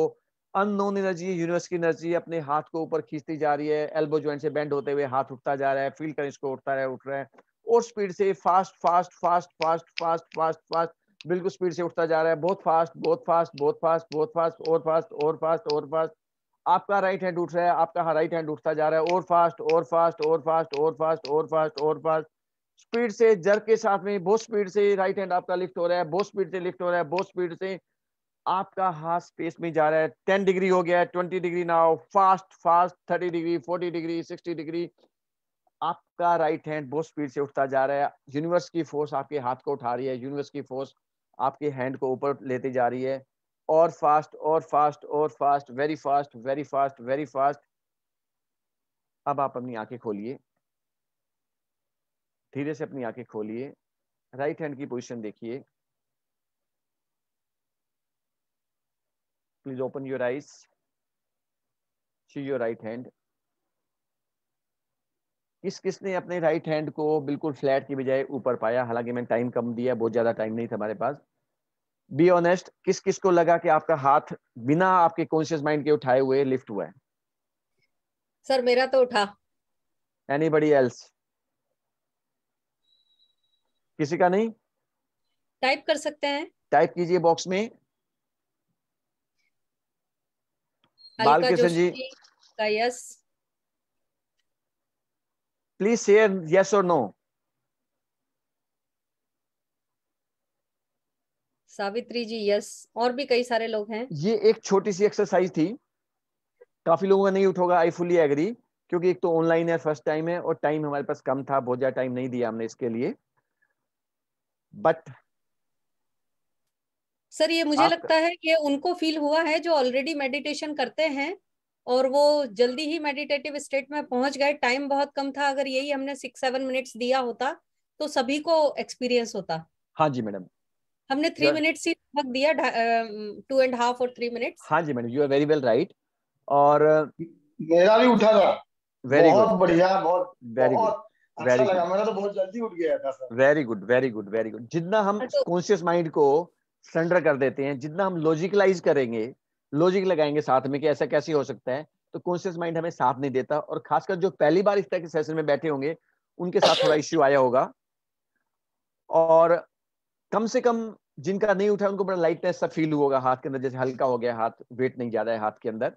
अननोन एनर्जी यूनिवर्स की एनर्जी अपने हाथ को ऊपर खींचती जा रही है एल्बो ज्वाइंट से बेंड होते हुए हाथ उठता जा रहा है फील करें इसको उठता रहा उठ रहा है और स्पीड से fast fast fast fast fast fast fast बिल्कुल स्पीड से उठता जा रहा है बहुत फास्ट बहुत फास्ट बहुत फास्ट बहुत फास्ट और फास्ट और फास्ट और फास्ट आपका राइट हैंड उठ रहा है आपका राइट हाँ हैंड उठता जा रहा है और फास्ट और फास्ट और फास्ट और फास्ट और फास्ट और फास्ट स्पीड से जर के साथ में बहुत स्पीड से राइट हैंड आपका लिफ्ट हो रहा है बहुत स्पीड से लिफ्ट हो रहा है बहुत स्पीड से आपका हाथ स्पेस में जा रहा है टेन डिग्री हो गया है twenty degree now fast fast thirty degree forty degree sixty degree आपका राइट हैंड बहुत स्पीड से उठता जा रहा है यूनिवर्स की फोर्स आपके हाथ को उठा रही है यूनिवर्स की फोर्स आपके हैंड को ऊपर लेते जा रही है और फास्ट और फास्ट और fast very fast very fast very fast अब आप अपनी आंखें खोलिए धीरे से अपनी आंखें खोलिए राइट हैंड की पोजीशन देखिए please open your eyes see your right hand किस किसने अपने राइट हैंड को बिल्कुल फ्लैट की बजाय ऊपर पाया हालांकि मैंने टाइम कम दिया बहुत ज्यादा टाइम नहीं था हमारे पास बी ऑनेस्ट किस किस को लगा कि आपका हाथ बिना आपके कॉन्शियस माइंड के उठाए हुए लिफ्ट हुआ है सर मेरा तो उठा एनीबडी एल्स किसी का नहीं टाइप कर सकते हैं टाइप कीजिए बॉक्स में बालकृष्ण जी का यस प्लीज शेयर यस और नो सावित्री जी यस और भी कई सारे लोग हैं ये एक छोटी सी एक्सरसाइज थी काफी लोगों का नहीं उठोगा आई फुली एग्री क्योंकि एक तो ऑनलाइन है फर्स्ट टाइम है और टाइम हमारे पास कम था बहुत ज्यादा टाइम नहीं दिया हमने इसके लिए बट सर ये मुझे लगता है कि उनको फील हुआ है जो ऑलरेडी मेडिटेशन करते हैं और वो जल्दी ही मेडिटेटिव स्टेट में पहुंच गए टाइम बहुत कम था अगर यही हमने सिक्स सेवन मिनट्स दिया होता तो सभी को एक्सपीरियंस होता हाँ जी मैडम हमने थ्री मिनट्स ही लगभग दिया टू एंड हाफ और थ्री मिनट्स हाँ जी madam you are very well right और मेरा भी उठा था वेरी गुड बढ़िया बहुत वेरी गुड वेरी गुड मेरा तो बहुत जल्दी उठ गया था sir very good very good very good जितना हम कॉन्शियस हाँ, माइंड तो- को सरेंडर कर देते हैं जितना हम लॉजिकलाइज करेंगे लॉजिक लगाएंगे साथ में कि ऐसा कैसे हो सकता है तो कॉन्शियस माइंड हमें साथ नहीं देता और खासकर जो पहली बार इस तरह के सेशन में बैठे होंगे उनके साथ थोड़ा इश्यू आया होगा और कम से कम जिनका नहीं उठा उनको बड़ा लाइटनेस सा फील होगा हाथ के अंदर जैसे हल्का हो गया हाथ वेट नहीं ज्यादा है हाथ के अंदर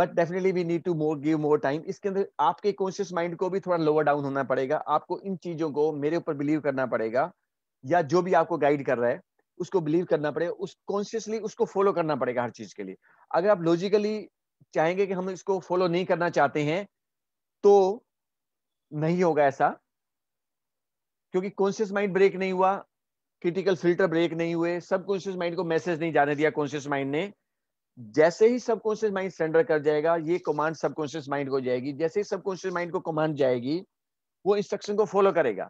but definitely we need to more give more time इसके अंदर आपके कॉन्शियस माइंड को भी थोड़ा लोअर डाउन होना पड़ेगा आपको इन चीजों को मेरे ऊपर बिलीव करना पड़ेगा या जो भी आपको गाइड कर रहा है उसको बिलीव करना पड़ेगा उस कॉन्शियसली उसको फॉलो करना पड़ेगा हर चीज के लिए अगर आप लॉजिकली चाहेंगे कि हम इसको फॉलो नहीं करना चाहते हैं तो नहीं होगा ऐसा क्योंकि कॉन्शियस माइंड ब्रेक नहीं हुआ क्रिटिकल फिल्टर ब्रेक नहीं हुए सब कॉन्शियस माइंड को मैसेज नहीं जाने दिया कॉन्शियस माइंड ने जैसे ही कॉन्शियस माइंड सेंडर कर जाएगा ये कमांड कॉन्शियस माइंड को जाएगी जैसे ही सब कॉन्शियस माइंड को कमांड जाएगी वो इंस्ट्रक्शन को फॉलो करेगा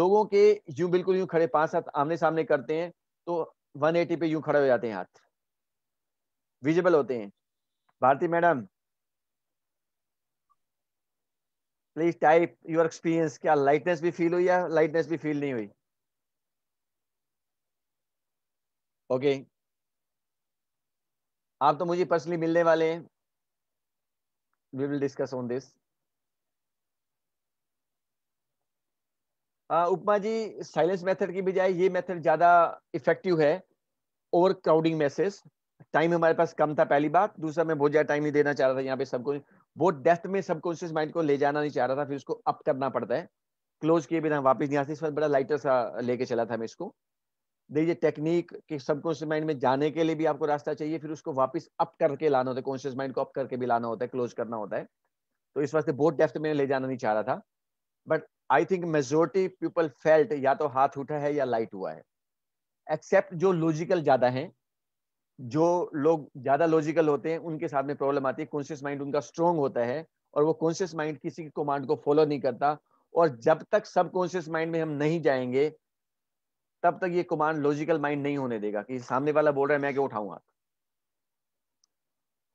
लोगों के यूं बिल्कुल यूं खड़े पांच हाथ आमने सामने करते हैं तो 180 पे यूं खड़े हो जाते हैं हाथ विजिबल होते हैं Bharti madam please type your experience क्या लाइटनेस भी फील हुई या लाइटनेस भी फील नहीं हुई ओके okay. आप तो मुझे पर्सनली मिलने वाले हैं we will discuss on this Upma ji silence method की बजाय ये मेथड ज़्यादा इफेक्टिव है ओवर क्राउडिंग मैसेज टाइम हमारे पास कम था पहली बात दूसरा मैं बहुत ज़्यादा टाइम नहीं देना चाह रहा था यहाँ पे सबको वो डेथ में सबकॉन्शियस माइंड को ले जाना नहीं चाह रहा था फिर उसको अप करना पड़ता है क्लोज किए बिना वापस यहाँ से बड़ा लाइटर सा लेके चला था मैं इसको देखिए टेक्निक कि सबकॉन्शियस माइंड में जाने के लिए भी आपको रास्ता चाहिए फिर उसको वापस अप करके लाना होता है कॉन्शियस माइंड को अप करके भी लाना होता है क्लोज करना होता है तो इस वास्ते बहुत डेप्थ में ले जाना नहीं चाह रहा था but I think majority people felt या तो हाथ उठा है या लाइट हुआ है एक्सेप्ट जो लॉजिकल ज्यादा है जो लोग ज्यादा लॉजिकल होते हैं उनके साथ में प्रॉब्लम आती है कॉन्शियस माइंड उनका स्ट्रोंग होता है और वो कॉन्शियस माइंड किसी की कमांड को फॉलो नहीं करता और जब तक सब कॉन्शियस माइंड में हम नहीं जाएंगे तब तक ये कमांड लॉजिकल माइंड नहीं होने देगा कि सामने वाला बोल रहा है मैं क्यों उठाऊंगा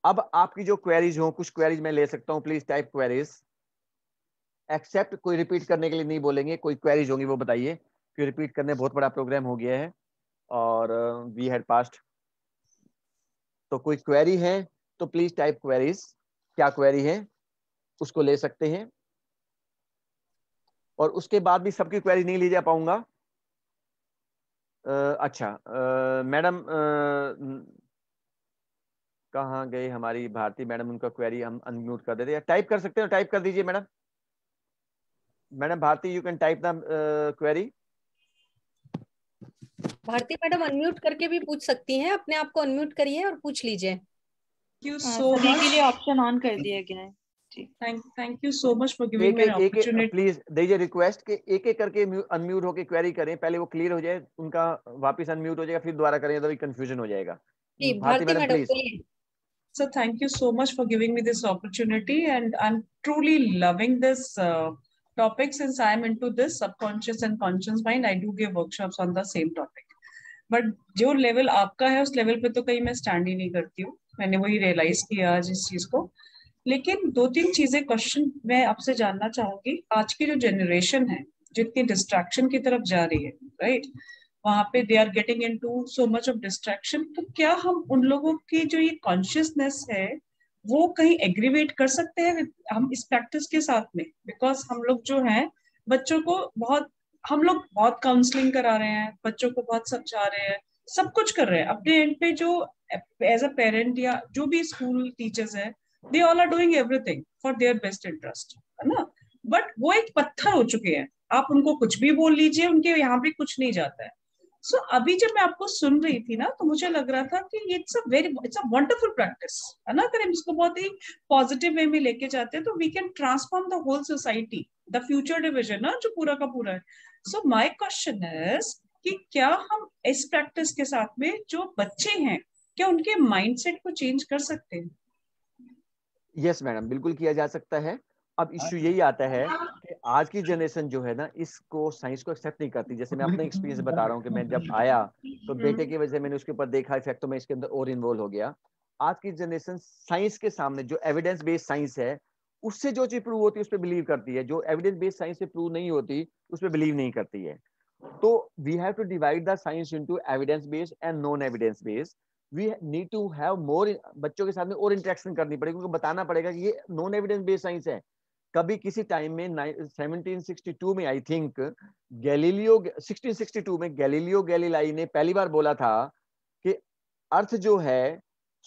अब आपकी जो क्वेरीज हो कुछ क्वेरीज मैं ले सकता हूँ प्लीज टाइप क्वेरीज एक्सेप्ट कोई रिपीट करने के लिए नहीं बोलेंगे कोई क्वेरीज होंगी वो बताइए क्योंकि रिपीट करने बहुत बड़ा प्रोग्राम हो गया है और वी हैड पास्ट तो कोई क्वेरी है तो प्लीज टाइप क्वेरीज क्या क्वेरी है उसको ले सकते हैं और उसके बाद भी सबकी क्वेरी नहीं ले जा पाऊंगा अच्छा मैडम कहाँ गए हमारी भारती मैडम उनका क्वेरी हम अनम्यूट कर देते हैं टाइप कर सकते हो टाइप कर दीजिए madam madam Bharti you can type the query Bharti madam unmute करके भी पूछ सकती हैं अपने आप को अनम्यूट करिए और पूछ लीजिए thank you so much for giving me opportunity please request एक एक करके अनम्यूट होकर क्वेरी करें पहले वो क्लियर हो जाए उनका वापस अनम्यूट हो जाएगा फिर topic since am into this subconscious and conscious mind i do give workshops on the same topic but जो लेवल आपका है उस लेवल पे तो कहीं मैं स्टैंड ही नहीं करती हूँ मैंने वही रियलाइज किया आज इस चीज को लेकिन दो तीन चीजें क्वेश्चन मैं आपसे जानना चाहूंगी आज की जो जनरेशन है जितनी डिस्ट्रैक्शन की तरफ जा रही है राइट right? वहां पे they are getting into so much of distraction तो क्या हम उन लोगों की जो ये कॉन्शियसनेस है वो कहीं एग्रीवेट कर सकते हैं हम इस प्रैक्टिस के साथ में बिकॉज हम लोग जो है बच्चों को बहुत हम लोग बहुत काउंसलिंग करा रहे हैं बच्चों को बहुत समझा रहे हैं सब कुछ कर रहे हैं अपने एंड पे जो एज अ पेरेंट या जो भी स्कूल टीचर्स है they all are doing everything for their best interest है ना बट वो एक पत्थर हो चुके हैं आप उनको कुछ भी बोल लीजिए उनके यहाँ पे कुछ नहीं जाता है सो so, अभी जब मैं आपको सुन रही थी ना तो मुझे लग रहा था कि ये it's a very it's a wonderful practice है ना अगर हम इसको बहुत ही पॉजिटिव वे में लेके जाते हैं तो we can transform the whole society the future division ना जो पूरा का पूरा है सो माय क्वेश्चन इज कि क्या हम इस प्रैक्टिस के साथ में जो बच्चे हैं क्या उनके माइंडसेट को चेंज कर सकते हैं यस मैडम बिल्कुल किया जा सकता है अब इश्यू हाँ। यही आता है हाँ। आज की जनरेशन जो है ना इसको साइंस को एक्सेप्ट नहीं करती जैसे मैं अपना एक्सपीरियंस बता रहा हूँ कि मैं जब <laughs> आया तो हम्म। बेटे की वजह से मैंने उसके ऊपर देखा इफेक्ट तो मैं इसके अंदर और इन्वॉल्व हो गया आज की जनरेशन साइंस के सामने जो एविडेंस बेस्ड साइंस है उससे जो चीज प्रूव होती है उस पर बिलीव करती है जो एविडेंस बेस्ड साइंस से प्रूव नहीं होती उस पर बिलीव नहीं करती है तो we have to divide the science into evidence based and non evidence based we need to have more बच्चों के साथ में और इंटरेक्शन करनी पड़ेगी उनको बताना पड़ेगा कि ये नॉन एविडेंस बेस्ड साइंस है कभी किसी टाइम में 1762 में आई थिंक गैलीलियो 1662 में गैलीलियो गैलीलाई ने पहली बार बोला था कि अर्थ जो है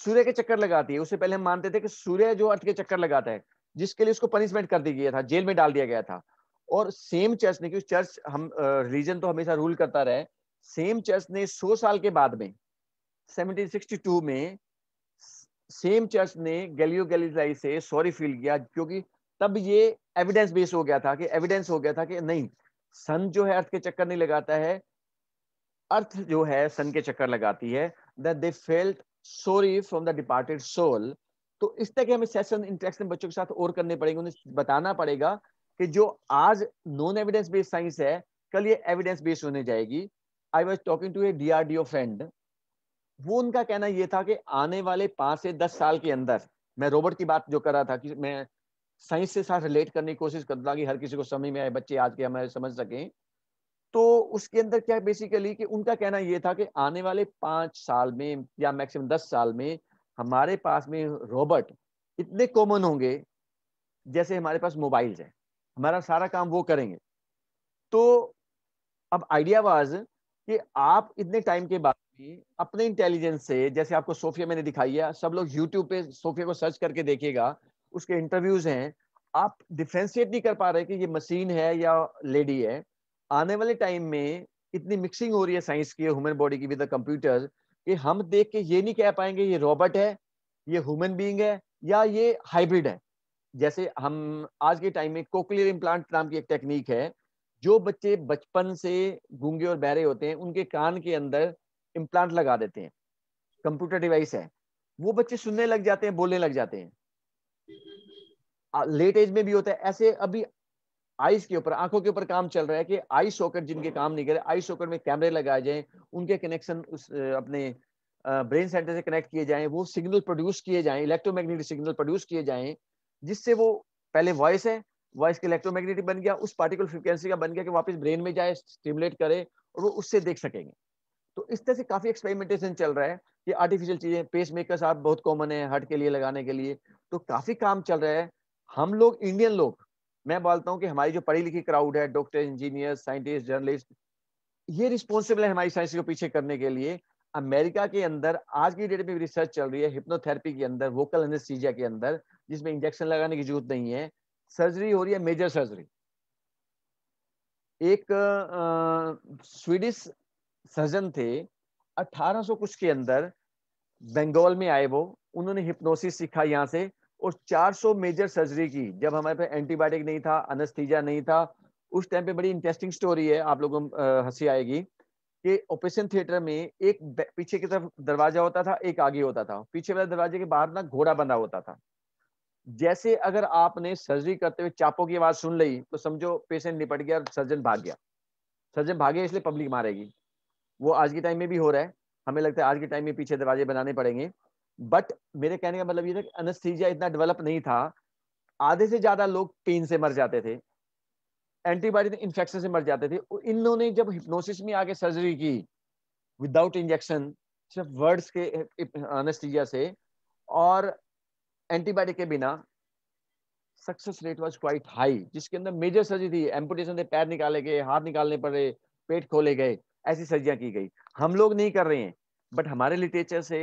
सूर्य के चक्कर लगाती है उससे पहले हम मानते थे कि सूर्य जो अर्थ के चक्कर लगाता है जिसके लिए उसको पनिशमेंट कर दिया गया था जेल में डाल दिया गया था और सेम चर्च ने क्योंकि चर्च हम रिलीजन तो हमेशा रूल करता रहे सेम चर्च ने 100 साल के बाद में 1762 में सेम चर्च ने गैलियो गैलीलाई से सॉरी फील किया क्योंकि तब ये एविडेंस बेस्ड हो गया था कि एविडेंस हो गया था कि नहीं सन जो है अर्थ के चक्कर नहीं लगाता है अर्थ जो है सन के चक्कर लगाती है that they felt sorry from the departed soul तो इस तरह के हमें सेशन इंटरेक्शन बच्चों के साथ और करने पड़ेंगे उन्हें बताना पड़ेगा कि जो आज नॉन एविडेंस बेस्ड साइंस है कल ये एविडेंस बेस्ड होने जाएगी I was talking to a DRDO friend वो उनका कहना ये था कि आने वाले पांच से दस साल के अंदर मैं रोबोट की बात जो कर रहा था कि मैं साइंस के साथ रिलेट करने की कोशिश करता कि हर किसी को समझ में आए बच्चे आज के हमारे समझ सकें तो उसके अंदर क्या बेसिकली कि उनका कहना ये था कि आने वाले पाँच साल में या मैक्सिमम दस साल में हमारे पास में रोबोट इतने कॉमन होंगे जैसे हमारे पास मोबाइल्स हैं हमारा सारा काम वो करेंगे तो अब आइडिया वाज कि आप इतने टाइम के बाद भी अपने इंटेलिजेंस से जैसे आपको सोफिया मैंने दिखाई है सब लोग यूट्यूब पे सोफिया को सर्च करके देखेगा उसके इंटरव्यूज हैं आप डिफ्रेंशिएट नहीं कर पा रहे कि ये मशीन है या लेडी है आने वाले टाइम में इतनी मिक्सिंग हो रही है साइंस की ह्यूमन बॉडी की विद द कंप्यूटर कि हम देख के ये नहीं कह पाएंगे ये रॉबर्ट है ये ह्यूमन बीइंग है या ये हाइब्रिड है जैसे हम आज के टाइम में कोकलियर इम्प्लांट नाम की एक टेक्निक है जो बच्चे बचपन से गूंगे और बहरे होते हैं उनके कान के अंदर इम्प्लांट लगा देते हैं कंप्यूटर डिवाइस है वो बच्चे सुनने लग जाते हैं बोलने लग जाते हैं लेट एज में भी होता है ऐसे अभी आइस के ऊपर आंखों के ऊपर काम चल रहा है कि आई सॉकेट जिनके काम नहीं करे आई सॉकेट में कैमरे लगाए जाए उनके कनेक्शन उस अपने ब्रेन सेंटर से कनेक्ट किए जाएं वो सिग्नल प्रोड्यूस किए जाएं इलेक्ट्रोमैग्नेटिक सिग्नल प्रोड्यूस किए जाएं जिससे वो पहले वॉइस है वॉइस के इलेक्ट्रोमैग्नेटिक बन गया उस पार्टिकल फ्रिक्वेंसी का बन गया कि वापस ब्रेन में जाए स्टिमुलेट करे और वो उससे देख सकेंगे तो इस तरह से काफी एक्सपेरिमेंटेशन चल रहा है कि आर्टिफिशियल चीजें पेस मेकर्स आप बहुत कॉमन है हार्ट के लिए लगाने के लिए तो काफी काम चल रहा है हम लोग इंडियन लोग मैं बोलता हूँ कि हमारी जो पढ़ी लिखी क्राउड है डॉक्टर इंजीनियर साइंटिस्ट जर्नलिस्ट ये रिस्पॉन्सिबल है हमारी साइंस को पीछे करने के लिए अमेरिका के अंदर आज की डेट में रिसर्च चल रही है हिप्नोथेरेपी के अंदर वोकल एनेस्थीजिया के अंदर जिसमें इंजेक्शन लगाने की जरूरत नहीं है सर्जरी हो रही है मेजर सर्जरी एक स्वीडिश सर्जन थे 1800 कुछ के अंदर बंगाल में आए वो उन्होंने हिप्नोसिस सीखा यहाँ से और 400 मेजर सर्जरी की जब हमारे पे एंटीबायोटिक नहीं था अनस्थीजा नहीं था उस टाइम पे बड़ी इंटरेस्टिंग स्टोरी है आप लोगों हंसी आएगी कि ऑपरेशन थिएटर में एक पीछे की तरफ दरवाजा होता था एक आगे होता था पीछे वाले दरवाजे के बाहर ना घोड़ा बंधा होता था जैसे अगर आपने सर्जरी करते हुए चापों की आवाज सुन ली तो समझो पेशेंट निपट गया और सर्जन भाग गया सर्जन भागे इसलिए पब्लिक मारेगी वो आज के टाइम में भी हो रहा है हमें लगता है आज के टाइम में पीछे दरवाजे बनाने पड़ेंगे बट मेरे कहने का मतलब ये था कि अनस्थीजिया इतना डेवलप नहीं था आधे से ज्यादा लोग पेन से मर जाते थे एंटीबायोटिक इन्फेक्शन से मर जाते थे इन जब हिप्नोसिस में आके सर्जरी की विदाउट इंजेक्शन सिर्फ वर्ड्स के अनस्थीजिया से और एंटीबायोटिक के बिना success rate was quite high जिसके अंदर मेजर सर्जरी थी एम्पुटेशन से पैर निकाले गए हाथ निकालने पड़े पेट खोले गए ऐसी सर्जियां की गई हम लोग नहीं कर रहे हैं बट हमारे लिटरेचर से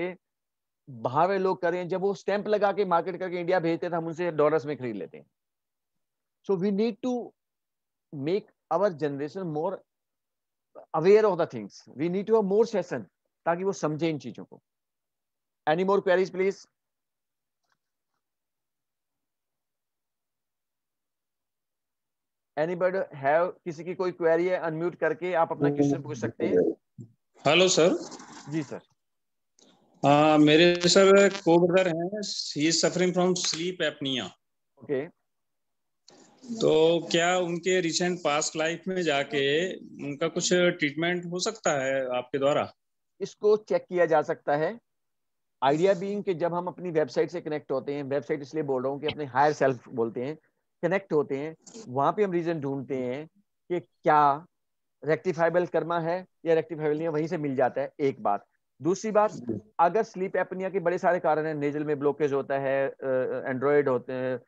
बाहर वाले लोग करें जब वो स्टैंप लगा के मार्केट करके इंडिया भेजते थे हम उनसे डॉलर्स में खरीद लेते हैं so we need to make our generation more aware of the things we need to more session ताकि वो समझे इन चीजों को any more queries please anybody have किसी की कोई क्वेरी है अनम्यूट करके आप अपना क्वेश्चन पूछ सकते हैं हेलो सर जी सर आ, मेरे सर को ब्रदर हैं he is suffering from sleep apnea okay तो क्या उनके रिसेंट पास्ट लाइफ में जाके उनका कुछ ट्रीटमेंट हो सकता है आपके द्वारा इसको चेक किया जा सकता है आइडिया बीइंग कि जब हम अपनी वेबसाइट से कनेक्ट होते हैं वेबसाइट इसलिए बोल रहा हूँ कि अपने हायर सेल्फ बोलते हैं कनेक्ट होते हैं वहां पे हम रीजन ढूंढते हैं कि क्या रेक्टिफाइबल कर्मा है या रेक्टिफाइबल नहीं है वहीं से मिल जाता है एक बात दूसरी बात अगर स्लीप एपनिया के बड़े सारे कारण है नेजल में ब्लॉकेज होता है एंड्रॉयड होते हैं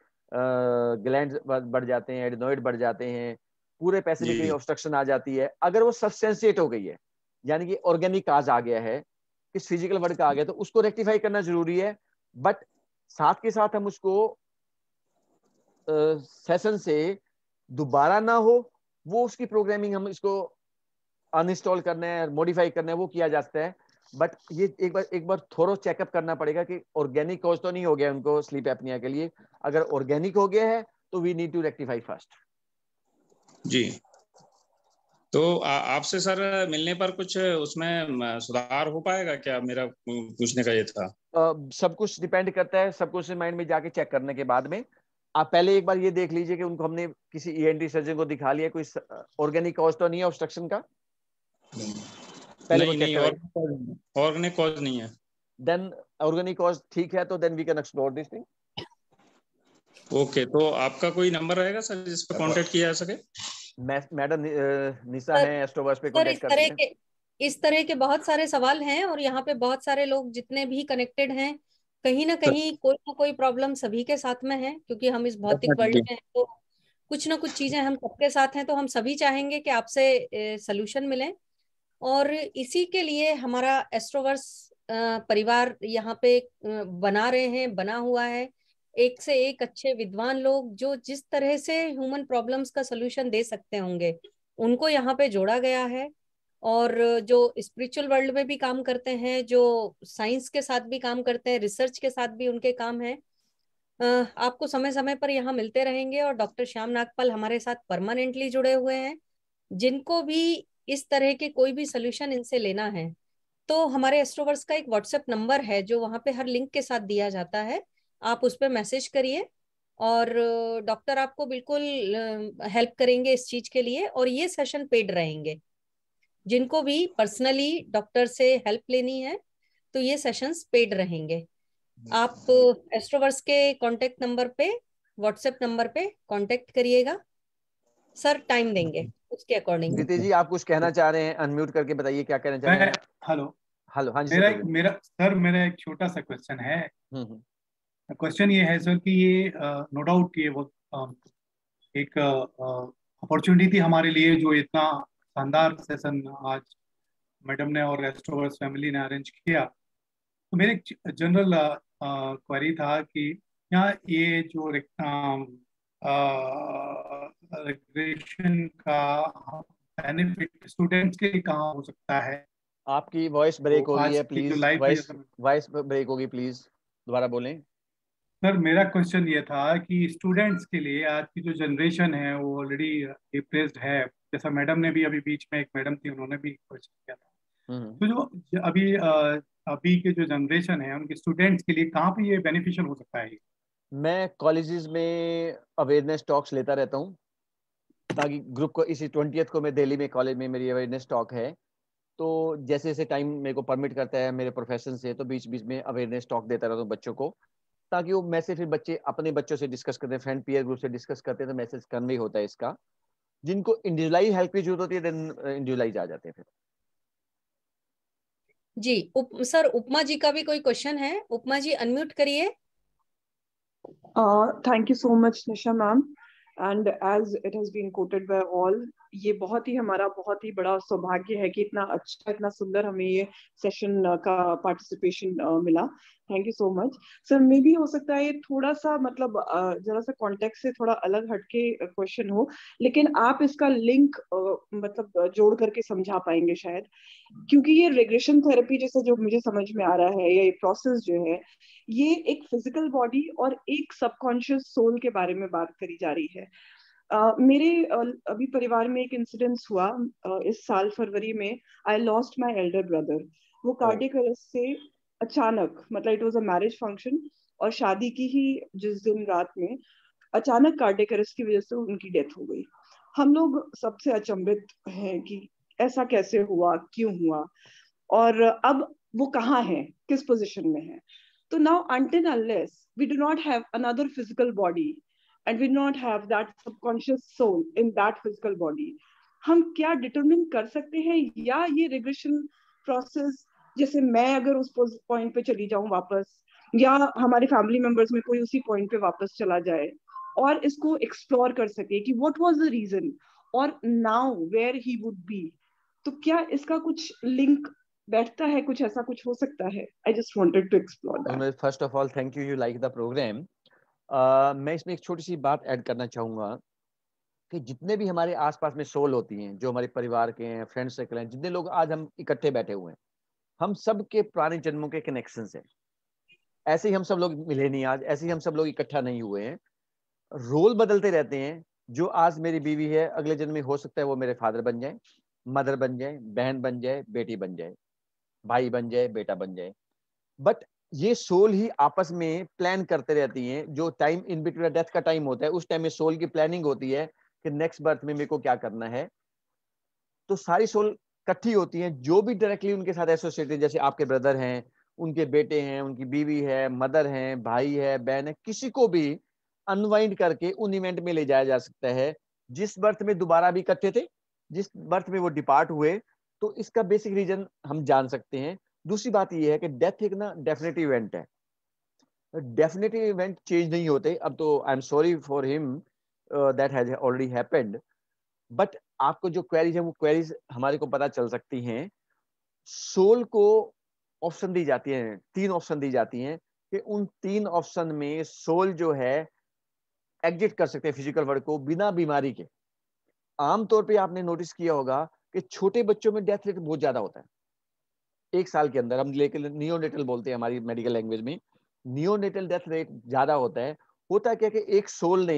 ग्लैंड बढ़ जाते हैं एडनोइड बढ़ जाते हैं पूरे पैसे में कहीं ऑब्स्ट्रक्शन आ जाती है अगर वो सबसेट हो गई है यानी कि ऑर्गेनिक काज आ गया है किस फिजिकल वर्ड का आ गया तो उसको रेक्टिफाई करना जरूरी है बट साथ के साथ हम उसको सेशन से दोबारा ना हो वो उसकी प्रोग्रामिंग हम इसको अनइंस्टॉल करना है मॉडिफाई करना है वो किया जाता है बट ये एक बार एक बार थोड़ा चेकअप करना पड़ेगा कि ऑर्गेनिक कॉज तो नहीं हो गया उनको स्लीप एपनिया के लिए अगर ऑर्गेनिक हो गया है तो we need to rectify first जी तो आपसे सर मिलने पर कुछ उसमें सुधार हो पाएगा क्या मेरा पूछने का ये था आ, सब कुछ डिपेंड करता है सब कुछ माइंड में जाके चेक करने के बाद में आप पहले एक बार ये देख लीजिए कि उनको हमने किसी ई e सर्जन को दिखा लिया कोई ऑर्गेनिक कॉज तो नहीं है ऑब्स्ट्रक्शन का पहले नहीं, नहीं, और, ऑर्गेनिक कॉज नहीं है देन ऑर्गेनिक कॉज ठीक है तो then we can explore this thing okay तो आपका कोई नंबर रहेगा सर जिस कांटेक्ट किया जा सके मैडम निशा एस्ट्रोवर्स पे कांटेक्ट कर सकते हैं इस तरह के बहुत सारे सवाल हैं और यहाँ पे बहुत सारे लोग जितने भी कनेक्टेड हैं कहीं ना कहीं कोई ना कोई प्रॉब्लम सभी के साथ में है क्योंकि हम इस भौतिक वर्ल्ड में हैं तो कुछ ना कुछ चीजें हम सबके साथ हैं तो हम सभी चाहेंगे कि आपसे सोल्यूशन मिले और इसी के लिए हमारा एस्ट्रोवर्स परिवार यहाँ पे बना रहे हैं बना हुआ है एक से एक अच्छे विद्वान लोग जो जिस तरह से ह्यूमन प्रॉब्लम्स का सोल्यूशन दे सकते होंगे उनको यहाँ पे जोड़ा गया है और जो स्पिरिचुअल वर्ल्ड में भी काम करते हैं जो साइंस के साथ भी काम करते हैं रिसर्च के साथ भी उनके काम है आपको समय समय पर यहाँ मिलते रहेंगे और डॉक्टर श्याम नागपाल हमारे साथ परमानेंटली जुड़े हुए हैं जिनको भी इस तरह के कोई भी सोल्यूशन इनसे लेना है तो हमारे एस्ट्रोवर्स का एक व्हाट्सएप नंबर है जो वहाँ पे हर लिंक के साथ दिया जाता है आप उस पर मैसेज करिए और डॉक्टर आपको बिल्कुल हेल्प करेंगे इस चीज के लिए और ये सेशन पेड रहेंगे जिनको भी पर्सनली डॉक्टर से हेल्प लेनी है तो ये सेशंस पेड रहेंगे आप एस्ट्रोवर्स के कांटेक्ट नंबर पे व्हाट्सएप नंबर पे कांटेक्ट करिएगा सर टाइम देंगे उसके अकॉर्डिंग नीति जी आप कुछ कहना चाह रहे हैं अनम्यूट करके बताइए क्या कहना चाह रहे हैं हेलो हेलो हाँ जी मेरा मेरा सर मेरा एक छोटा सा क्वेश्चन है क्वेश्चन हम्म, हम्म। ये है सर कि ये नो डाउट ये बहुत एक अपॉर्चुनिटी थी हमारे लिए जो इतना शानदार सेशन आज मैडम ने और रेस्टोरेंट फैमिली ने अरेंज किया तो मेरे जनरल क्वेरी था कि यहाँ ये जो रेगुलेशन का बेनिफिट स्टूडेंट्स के लिए कहाँ हो सकता है आपकी वॉइस ब्रेक हो रही है प्लीज वॉइस वॉइस ब्रेक होगी प्लीज दोबारा बोलें सर मेरा क्वेश्चन ये था कि स्टूडेंट्स के लिए आज की जो जनरेशन है वो ऑलरेडी डिप्रेस है जैसा मैडम ने भी अभी बीच में एक मैडम थी उन्होंने भी क्वेश्चन किया था हम्म, हम्म। तो जो अभी अभी के जो जनरेशन है उनके स्टूडेंट्स के लिए कहाँ पे ये बेनिफिशियल हो सकता है मैं कॉलेजेस में अवेयरनेस टॉक्स लेता रहता हूँ ताकि ग्रुप को इसी ट्वेंटी को मैं दिल्ली में कॉलेज में मेरी अवेयरनेस टॉक है तो जैसे जैसे टाइम मेरे को परमिट करता है मेरे प्रोफेशन से तो बीच बीच में अवेयरनेस टॉक देता रहता हूँ बच्चों को ताकि वो मैसेज फिर बच्चे अपने बच्चों से डिस्कस करते हैं फ्रेंड पीयर ग्रुप से डिस्कस करते हैं तो मैसेज कन्वे होता है इसका जिनको इंडिविजुअलाइज हेल्प की जरूरत होती है देन इंडिविजुअलाइज आ जाते हैं फिर जी उप, सर उपमा जी का भी कोई क्वेश्चन है उपमा जी अनम्यूट करिए Uh, thank you so much, Nisha ma'am. And as it has been quoted by all, ये बहुत ही हमारा बहुत ही बड़ा सौभाग्य है कि इतना अच्छा इतना सुंदर हमें ये सेशन का पार्टिसिपेशन मिला thank you so much sir मे भी हो सकता है ये थोड़ा सा मतलब जरा सा कॉन्टेक्ट से थोड़ा अलग हटके क्वेश्चन हो लेकिन आप इसका लिंक मतलब जोड़ करके समझा पाएंगे शायद क्योंकि ये रेग्रेशन थेरेपी जैसे जो मुझे समझ में आ रहा है या ये प्रोसेस जो है ये एक फिजिकल बॉडी और एक सबकॉन्शियस सोल के बारे में बात करी जा रही है मेरे अभी परिवार में एक इंसिडेंस हुआ इस साल फरवरी में I lost my elder brother वो कार्डिक oh. से अचानक मतलब it was a marriage function और शादी की ही जिस दिन रात में अचानक कार्डिक अरेस्ट की वजह से उनकी डेथ हो गई हम लोग सबसे अचंभित हैं कि ऐसा कैसे हुआ क्यों हुआ और अब वो कहाँ है किस पोजिशन में है तो now until unless we do not have another physical body and we not have that subconscious soul in that physical body हम क्या डिटरमिन कर सकते हैं या ये रिग्रेशन प्रोसेस जैसे मैं अगर उस पॉइंट पे चली जाऊं वापस या हमारे फैमिली मेंबर्स में कोई उसी पॉइंट पे वापस चला जाए और इसको एक्सप्लोर कर सके कि व्हाट वाज द रीजन और now where he would be तो क्या इसका कुछ लिंक बैठता है कुछ ऐसा कुछ हो सकता है I just wanted to explore first of all thank you you like the programme मैं इसमें एक छोटी सी बात ऐड करना चाहूँगा कि जितने भी हमारे आसपास में सोल होती हैं जो हमारे परिवार के हैं फ्रेंड सर्कल हैं जितने लोग आज हम इकट्ठे बैठे हुए हैं हम सब के पुराने जन्मों के कनेक्शन हैं ऐसे ही हम सब लोग मिले नहीं आज ऐसे ही हम सब लोग इकट्ठा नहीं हुए हैं रोल बदलते रहते हैं जो आज मेरी बीवी है अगले जन्म में हो सकता है वो मेरे फादर बन जाए मदर बन जाए बहन बन जाए बेटी बन जाए भाई बन जाए बेटा बन जाए बट ये सोल ही आपस में प्लान करते रहती हैं जो टाइम इन बिटवीन डेथ का टाइम होता है उस टाइम में सोल की प्लानिंग होती है कि नेक्स्ट बर्थ में मेरे को क्या करना है तो सारी सोल इकट्ठी होती हैं जो भी डायरेक्टली उनके साथ एसोसिएटेड जैसे आपके ब्रदर हैं उनके बेटे हैं उनकी बीवी है मदर है भाई है बहन है किसी को भी अनवाइंड करके उन इवेंट में ले जाया जा सकता है जिस बर्थ में दोबारा भी इकट्ठे थे जिस बर्थ में वो डिपार्ट हुए तो इसका बेसिक रीजन हम जान सकते हैं दूसरी बात यह है कि डेथ एक ना डेफिनेटिव इवेंट है डेफिनेटिव इवेंट चेंज नहीं होते अब तो I am sorry for him that has already happened but आपको जो क्वेरीज है वो क्वेरीज हमारे को पता चल सकती हैं सोल को ऑप्शन दी जाती है तीन ऑप्शन दी जाती हैं कि उन तीन ऑप्शन में सोल जो है एग्जिट कर सकते हैं फिजिकल वर्ल्ड को बिना बीमारी के आमतौर पे आपने नोटिस किया होगा कि छोटे बच्चों में डेथ रेट बहुत ज्यादा होता है एक साल के अंदर हम लेकिन नियोनेटल बोलते हैं हमारी मेडिकल लैंग्वेज में नियोनेटल डेथ रेट ज़्यादा होता है होता क्या कि एक सोल ने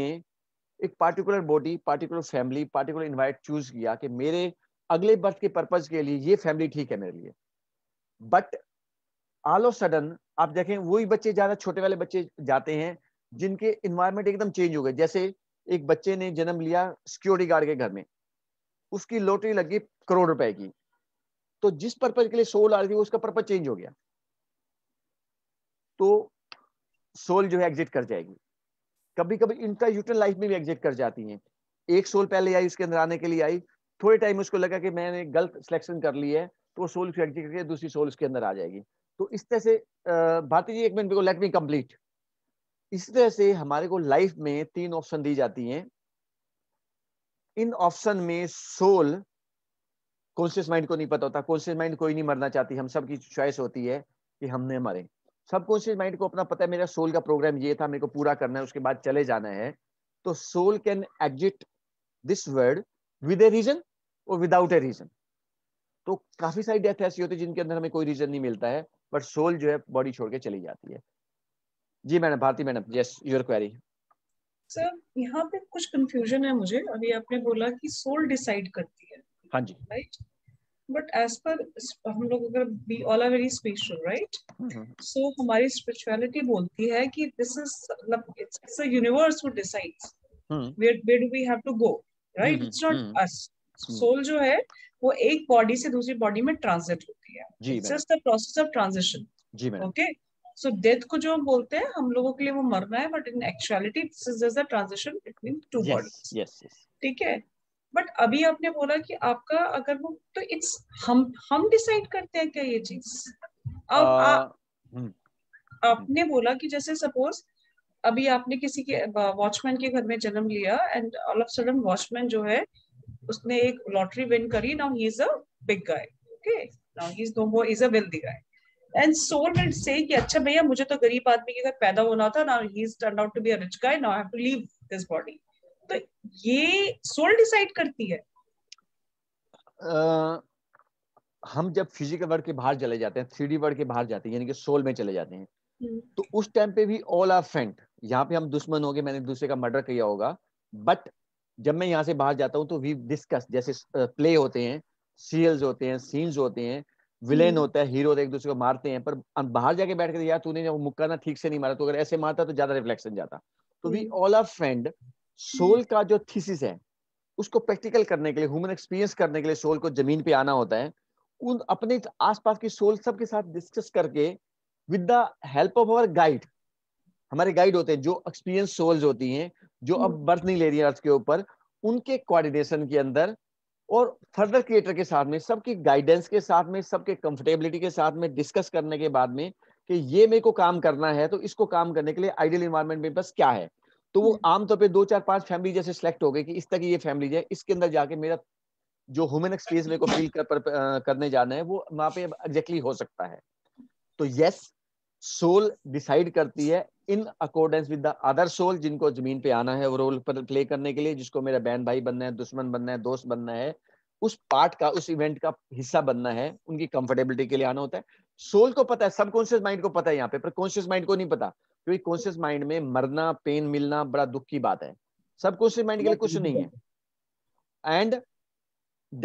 एक particular body particular family particular invite choose किया कि मेरे अगले बर्थ के पर्पज के लिए ये फैमिली ठीक है मेरे लिए बट ऑल ऑफ सडन आप देखें वही बच्चे ज़्यादा छोटे वाले बच्चे जाते हैं जिनके इन्वायरमेंट एकदम चेंज हो गए जैसे एक बच्चे ने जन्म लिया सिक्योरिटी गार्ड के घर में उसकी लॉटरी लगी करोड़ रुपए की तो जिस पर्पज के लिए सोल आ रही थी उसका पर्पज चेंज हो गया तो सोल जो है एग्जिट कर जाएगी कभी कभी इंट्रा यूटन लाइफ में भी एग्जिट कर जाती हैं एक सोल पहले आई उसके अंदर आने के लिए आई थोड़े टाइम उसको लगा कि मैंने गलत सिलेक्शन कर ली है तो वो सोल एग्जिट करके दूसरी सोल उसके अंदर आ जाएगी तो इस तरह से भारती जी एक मिनट लेट मी कंप्लीट इस तरह से हमारे को लाइफ में तीन ऑप्शन दी जाती हैं इन ऑप्शन में सोल कॉन्शियस माइंड को नहीं पता होता कॉन्शियस माइंड कोई नहीं मरना चाहती हम सबकी चॉइस होती है कि हमने मरे सब कॉन्शियस माइंड को अपना पता है मेरा सोल का प्रोग्राम ये था मेरे को पूरा करना है उसके बाद चले जाना है तो soul can exit this world with a reason और विदाउट ए रीजन तो काफी सारी डेथ ऐसी होती है जिनके अंदर हमें कोई रीजन नहीं मिलता है बट सोल जो है बॉडी छोड़ के चली जाती है जी madam Bharati madam yes your query sir यहाँ पे कुछ कंफ्यूजन है मुझे अभी आपने बोला कि सोल डिसाइड करती है हाँ जी राइट बट एज पर हम लोग अगर we all are very spiritual right so हमारी स्पिरिचुअलिटी बोलती है कि दिस इज मतलब it's a universe who decides where where do we have to go right it's not us soul जो है वो एक बॉडी से दूसरी बॉडी में ट्रांजिट होती है just the process of transition okay so death को जो हम बोलते हैं हम लोगों के लिए वो मरना है but in actuality this is just the transition between two bodies ठीक है बट अभी आपने बोला कि आपका अगर वो तो इट्स हम हम डिसाइड करते हैं क्या ये चीज अब आ, हम्म। आपने बोला कि जैसे सपोज अभी आपने किसी के वॉचमैन के घर में जन्म लिया and all of sudden watchman जो है उसने एक लॉटरी विन करी now he is a big guy okay now he is no more is a wealthy guy and soul will say कि अच्छा भैया मुझे तो गरीब आदमी के घर पैदा होना था now he is turn out to be a rich guy now I have to leave this body तो ये सोल डिसाइड करती है आ, हम जब फिजिकल वर्ल्ड के बाहर चले जाते हैं थ्री डी वर्ल्ड के बाहर जाते हैं यानी कि सोल में चले जाते हैं हम्म। तो उस टाइम पे भी ऑल आर फ्रेंड यहाँ पे हम दुश्मन हो गए मैंने दूसरे का मर्डर किया होगा बट जब मैं यहाँ से बाहर जाता हूँ तो वी डिस्कस जैसे प्ले होते हैं सीरियल्स होते हैं सीन्स होते हैं विलेन हम्म। होता है हीरो एक दूसरे को मारते हैं पर बाहर जाके बैठ कर यार तूने वो मुक्का ना ठीक से नहीं मारा तो अगर ऐसे मारता तो ज्यादा रिफ्लेक्शन जाता तो we all are friend soul hmm. का जो थीसिस है उसको प्रैक्टिकल करने के लिए ह्यूमन एक्सपीरियंस करने के लिए सोल को जमीन पे आना होता है उन अपने आसपास की सोल सबके साथ डिस्कस करके with the help of our guide हमारे गाइड होते हैं जो एक्सपीरियंस सोल्स होती हैं जो अब बर्थ हम्म। नहीं ले रही है अर्थ के ऊपर उनके कोऑर्डिनेशन के अंदर और फर्दर क्रिएटर के साथ में सबकी गाइडेंस के साथ में सबके कंफर्टेबिलिटी के साथ में डिस्कस करने के बाद में कि ये मेरे को काम करना है तो इसको काम करने के लिए आइडियल इन्वायरमेंट मेरे पास क्या है तो वो हम्म। आमतौर पे दो चार पांच फैमिली जैसे सिलेक्ट हो गई कि इस तरह की ये फैमिली है इसके अंदर जाके मेरा जो ह्यूमन एक्सपीरियंस मेरे को फील कर, पर, करने जाना है वो वहां पे एग्जैक्टली हो सकता है तो यस सोल डिसाइड करती है in accordance with the other soul जिनको जमीन पे आना है वो रोल पर प्ले करने के लिए जिसको मेरा बहन भाई बनना है दुश्मन बनना है दोस्त बनना है उस पार्ट का उस इवेंट का हिस्सा बनना है उनकी कंफर्टेबिलिटी के लिए आना होता है सोल को पता है सबकॉन्शियस माइंड को पता है यहाँ पे पर कॉन्शियस माइंड को नहीं पता क्योंकि कॉन्शियस माइंड में मरना पेन मिलना बड़ा दुख की बात है सब कॉन्शियस माइंड के लिए कुछ नहीं है एंड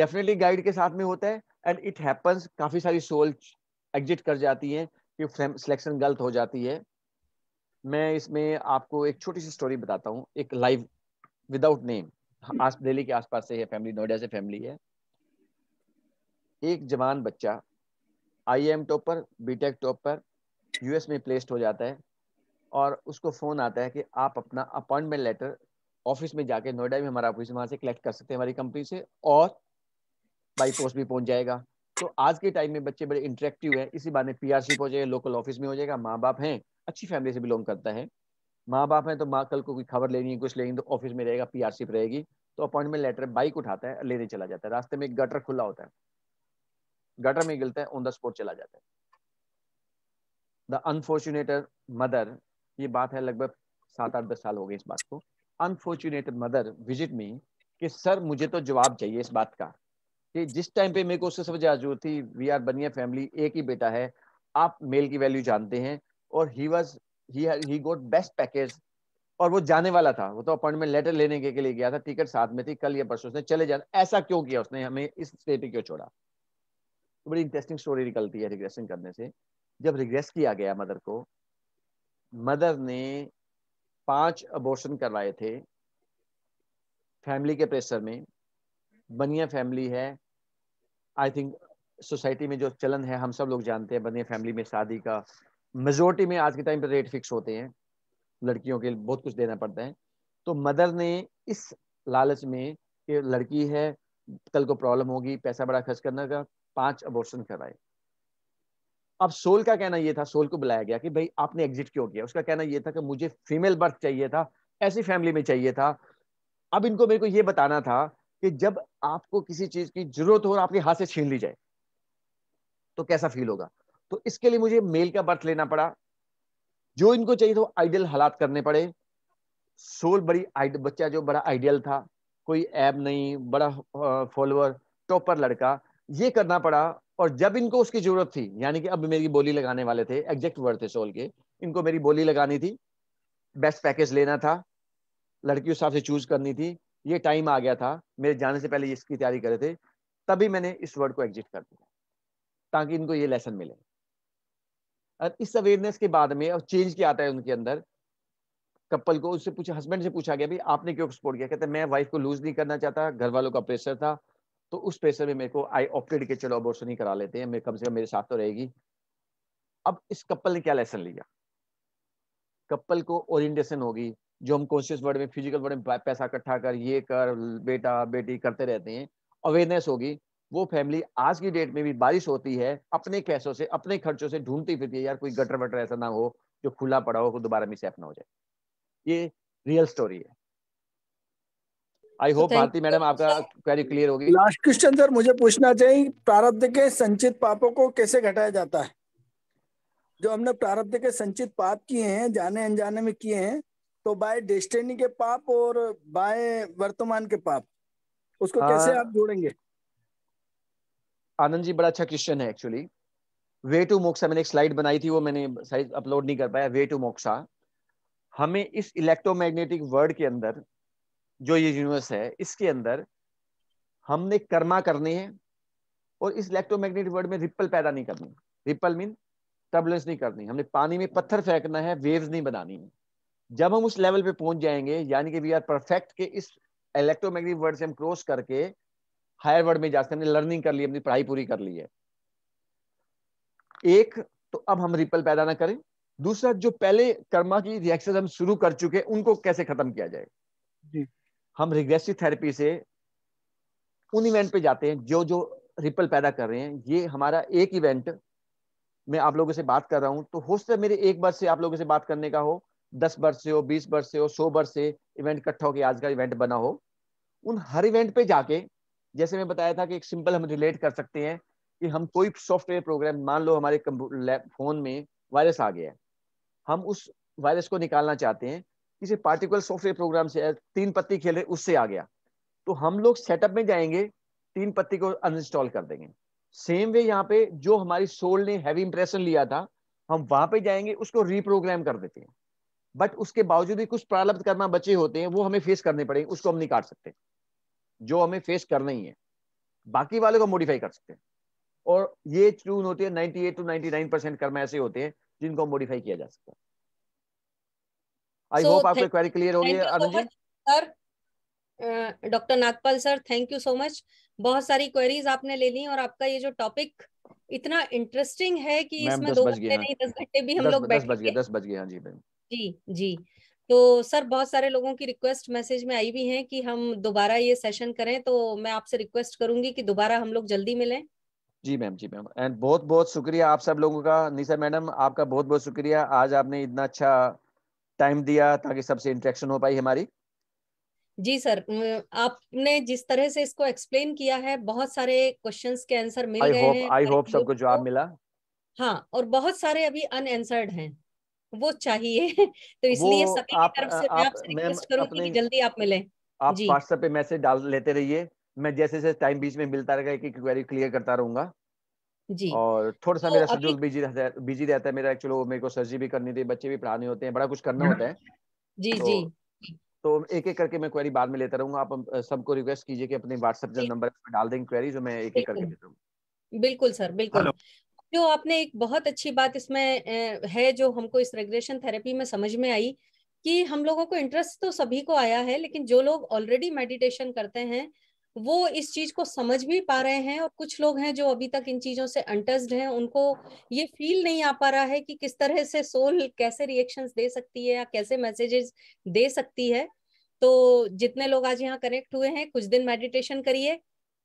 डेफिनेटली गाइड के साथ में होता है एंड इट हैपन्स काफी सारी सोल एग्जिट कर जाती है कि सिलेक्शन गलत हो जाती है मैं इसमें आपको एक छोटी सी स्टोरी बताता हूँ एक लाइव विदाउट नेम आस दिल्ली के आसपास से है फैमिली नोएडा से फैमिली है एक जवान बच्चा I am topper tech topper US में प्लेस्ड हो जाता है और उसको फोन आता है कि आप अपना अपॉइंटमेंट लेटर ऑफिस में जाके नोएडा में हमारा ऑफिस वहां से कलेक्ट कर सकते हैं हमारी कंपनी से और बाई पोस्ट भी पहुंच जाएगा तो आज के टाइम में बच्चे बड़े इंटरेक्टिव है इसी बात में पी आर हो जाएगा लोकल ऑफिस में हो जाएगा माँ बाप हैं अच्छी फैमिली से बिलोंग करता है माँ बाप है तो माँ कल को कोई खबर लेनी है कुछ लेनी तो ऑफिस में रहेगा पी रहेगी तो अपॉइंटमेंट लेटर बाइक उठाता है लेने चला जाता है रास्ते में एक गटर खुला होता है गटर में गिलता है ऑन द स्पॉट चला जाता है द अनफॉर्चुनेटर मदर ये बात है लगभग सात आठ दस साल हो गए इस बात को अनफॉर्चुनेटेड मदर विजिट मी कि सर मुझे तो जवाब चाहिए इस बात का कि जिस टाइम पे मेरे को उससे समझ आ जरूरत थी वी आर बनिया फैमिली एक ही बेटा है आप मेल की वैल्यू जानते हैं और he was he got best package और वो जाने वाला था वो तो अपॉइंटमेंट लेटर लेने के, के लिए गया था टिकट साथ में थी कल या परसों उसने चले जाना ऐसा क्यों किया उसने हमें इस स्टेट पे क्यों छोड़ा तो बड़ी इंटरेस्टिंग स्टोरी निकलती है रिग्रेशन करने से जब रिग्रेस किया गया मदर को मदर ने पांच अबॉर्शन करवाए थे फैमिली के प्रेशर में बनिया फैमिली है आई थिंक सोसाइटी में जो चलन है हम सब लोग जानते हैं बनिया फैमिली में शादी का मेजोरिटी में आज के टाइम पर रेट फिक्स होते हैं लड़कियों के लिए बहुत कुछ देना पड़ता है तो मदर ने इस लालच में कि लड़की है कल को प्रॉब्लम होगी पैसा बड़ा खर्च करने का पांच अबॉर्शन करवाए अब सोल का कहना यह था सोल को बुलाया गया कि भाई आपने एग्जिट क्यों किया उसका कहना यह था कि मुझे फीमेल बर्थ चाहिए था ऐसी फैमिली में चाहिए था अब इनको मेरे को यह बताना था कि जब आपको किसी चीज की जरूरत हो और आपके हाथ से छीन ली जाए तो कैसा फील होगा तो इसके लिए मुझे मेल का बर्थ लेना पड़ा जो इनको चाहिए था आइडियल हालात करने पड़े सोल बड़ी बच्चा जो बड़ा आइडियल था कोई ऐप नहीं बड़ा फॉलोअर टॉपर लड़का ये करना पड़ा और जब इनको उसकी जरूरत थी यानी कि अब मेरी बोली लगाने वाले थे एग्जैक्ट वर्ड थे सोल के इनको मेरी बोली लगानी थी बेस्ट पैकेज लेना था लड़की उस हिसाब से चूज करनी थी ये टाइम आ गया था मेरे जाने से पहले इसकी तैयारी करे थे तभी मैंने इस वर्ड को एग्जिट कर दिया ताकि इनको ये लेसन मिले और इस अवेयरनेस के बाद में और चेंज क्या आता है उनके अंदर कपल को उससे पूछा हस्बैंड से पूछा गया भाई आपने क्यों सपोर्ट किया कहते मैं वाइफ को लूज नहीं करना चाहता घर वालों का प्रेशर था तो उस प्रेशर में मेरे को आई ऑप्टेड के चलो अबॉर्शन ही करा लेते हैं मेरे कम से कम मेरे साथ तो रहेगी अब इस कपल ने क्या लेसन लिया कपल को ओरिएंटेशन होगी जो हम कॉन्शियस वर्ड में फिजिकल वर्ड में पैसा इकट्ठा कर ये कर बेटा बेटी करते रहते हैं अवेयरनेस होगी वो फैमिली आज की डेट में भी बारिश होती है अपने कैसों से अपने खर्चों से ढूंढती फिरती है यार कोई गटर वटर ऐसा ना हो जो खुला पड़ा हो दोबारा मिसअप ना हो जाए ये रियल स्टोरी है आई होप भारती मैडम आपका क्वेरी क्लियर होगी लास्ट क्वेश्चन सर मुझे पूछना चाहिए प्रारब्ध के संचित पापों को कैसे घटाया जाता है जो हमने प्रारब्ध के संचित पाप किए हैं जाने अनजाने में किए हैं तो बाय डेस्टिनी के पाप और बाय वर्तमान के पाप उसको आ, हाँ। कैसे आप जोड़ेंगे आनंद जी बड़ा अच्छा क्वेश्चन है एक्चुअली वे टू मोक्षा मैंने एक स्लाइड बनाई थी वो मैंने अपलोड नहीं कर पाया वे टू मोक्षा हमें इस इलेक्ट्रोमैग्नेटिक वर्ड के अंदर जो ये यूनिवर्स है इसके अंदर हमने कर्मा करनी है और इस इलेक्ट्रोमैग्नेटिक वर्ड में रिपल पैदा नहीं करनी रिपल मीन टर्बुलेंस नहीं करनी हमने पानी में पत्थर फेंकना है वेव्स नहीं बनानी है जब हम उस लेवल पे पहुंच जाएंगे यानी कि वी आर परफेक्ट के इस इलेक्ट्रोमैग्नेटिक वर्ड से हम क्रॉस करके हायर वर्ड में जाकर हमने लर्निंग कर ली अपनी पढ़ाई पूरी कर ली है एक तो अब हम रिपल पैदा ना करें दूसरा जो पहले कर्मा की रिएक्शन हम शुरू कर चुके उनको कैसे खत्म किया जाए जी हम रिग्रेसिव थेरेपी से उन इवेंट पे जाते हैं जो जो रिपल पैदा कर रहे हैं ये हमारा एक इवेंट मैं आप लोगों से बात कर रहा हूँ तो हो सकता है मेरे एक बार से आप लोगों से बात करने का हो दस बार से हो बीस बार से हो सौ बार से इवेंट इकट्ठा होकर आज का इवेंट बना हो उन हर इवेंट पे जाके जैसे मैं बताया था कि एक सिंपल हम रिलेट कर सकते हैं कि हम कोई सॉफ्टवेयर प्रोग्राम मान लो हमारे फोन में वायरस आ गया है हम उस वायरस को निकालना चाहते हैं किसी पार्टिकुलर सॉफ्टवेयर प्रोग्राम से तीन पत्ती खेल रहे उससे आ गया तो हम लोग सेटअप में जाएंगे तीन पत्ती को अनइंस्टॉल कर देंगे सेम वे यहाँ पे जो हमारी सोल ने हैवी इंप्रेशन लिया था हम वहां पे जाएंगे उसको रीप्रोग्राम कर देते हैं बट उसके बावजूद भी कुछ प्रारब्ध कर्म बचे होते हैं वो हमें फेस करने पड़ेंगे उसको हम नहीं काट सकते जो हमें फेस करना ही है बाकी वाले को मॉडिफाई कर सकते हैं और ये ट्रून होते हैं एट टू नाइन परसेंट कर्म ऐसे होते हैं जिनको मॉडिफाई किया जा सकता है आई होप आपको क्वेरी क्लियर हो गई है Arun ji sir doctor Nagpal sir thank you so much बहुत सारी क्वेरीज आपने ले ली और आपका ये जो टॉपिक इतना इंटरेस्टिंग है कि इसमें दो घंटे हाँ। नहीं दस घंटे भी हम लोग बैठ गए दस बज गए हाँ जी जी जी तो सर बहुत सारे लोगों की रिक्वेस्ट मैसेज में आई भी है कि हम दोबारा ये सेशन करें तो मैं आपसे रिक्वेस्ट करूंगी कि दोबारा हम लोग जल्दी मिलें जी मैम जी मैम एंड बहुत बहुत शुक्रिया आप सब लोगों का निशा मैडम आपका बहुत बहुत शुक्रिया आज आपने इतना अच्छा टाइम दिया ताकि सबसे इंटरेक्शन हो पाई हमारी जी सर आपने जिस तरह से इसको एक्सप्लेन किया है बहुत सारे क्वेश्चंस के आंसर मिल गए हैं आई होप सबको जवाब मिला हाँ और बहुत सारे अभी अनआंसर्ड हैं वो चाहिए <laughs> तो इसलिए सभी आप, की तरफ से आप, मैं आपसे करूंगी कि जल्दी आप मिले आप व्हाट्सएप पे मैसेज डाल लेते रहिए मैं जैसे जैसे टाइम बीच में मिलता रहेगा एक क्वेरी क्लियर करता रहूंगा जी और थोड़ा सा तो मेरा शेड्यूल बिजी रहता है बिजी रहता है मेरा एक्चुअली मेरे को सर्जरी भी करनी थी बच्चे भी पढ़ाने होते हैं बड़ा कुछ करना होता है जी तो, जी तो एक एक करके मैं क्वेरी बाद में लेता रहूंगा आप सबको रिक्वेस्ट कीजिए कि अपने व्हाट्सएप नंबर पर डाल दें क्वेरी जो मैं एक एक करके लेता हूँ बिल्कुल सर बिल्कुल जो आपने एक बहुत अच्छी बात इसमें है जो हमको इस रेग्रेशन थेरेपी में समझ में आई कि हम लोगों को इंटरेस्ट तो सभी को आया है लेकिन जो लोग ऑलरेडी मेडिटेशन करते हैं वो इस चीज को समझ भी पा रहे हैं और कुछ लोग हैं जो अभी तक इन चीजों से अनटस्ड हैं उनको ये फील नहीं आ पा रहा है कि किस तरह से सोल कैसे रिएक्शंस दे सकती है या कैसे मैसेजेस दे सकती है तो जितने लोग आज यहाँ कनेक्ट हुए हैं कुछ दिन मेडिटेशन करिए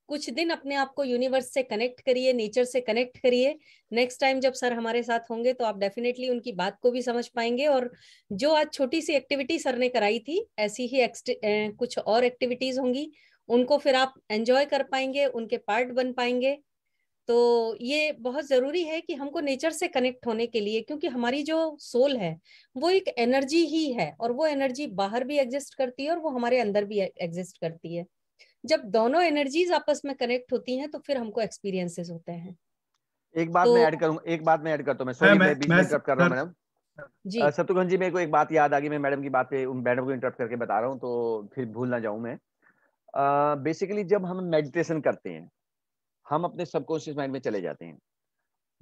कुछ दिन अपने आप को यूनिवर्स से कनेक्ट करिए नेचर से कनेक्ट करिए नेक्स्ट टाइम जब सर हमारे साथ होंगे तो आप डेफिनेटली उनकी बात को भी समझ पाएंगे और जो आज छोटी सी एक्टिविटी सर ने कराई थी ऐसी ही कुछ और एक्टिविटीज होंगी उनको फिर आप एंजॉय कर पाएंगे उनके पार्ट बन पाएंगे तो ये बहुत ज़रूरी है कि हमको नेचर से कनेक्ट होने के लिए क्योंकि हमारी जो सोल है वो एक एनर्जी ही है और वो एनर्जी बाहर भी एग्जिस्ट करती है और वो हमारे अंदर भी एग्जिस्ट करती है जब दोनों एनर्जीज आपस में कनेक्ट होती हैं तो फिर हमको एक्सपीरियंसेस होते हैं एक बात तो, मैं ऐड करूं एक बात मैं ऐड करता हूं मैं सॉरी मैं इंटरप्ट कर रहा हूं मैडम जी शत्रुघ्न जी मेरे को एक बात याद आ गई मैं मैडम की बात पे मैडम को इंटरप्ट करके बता रहा हूं तो फिर भूल ना जाऊं मैं बेसिकली जब हम मेडिटेशन करते हैं हम अपने सबकॉन्शियस माइंड में चले जाते हैं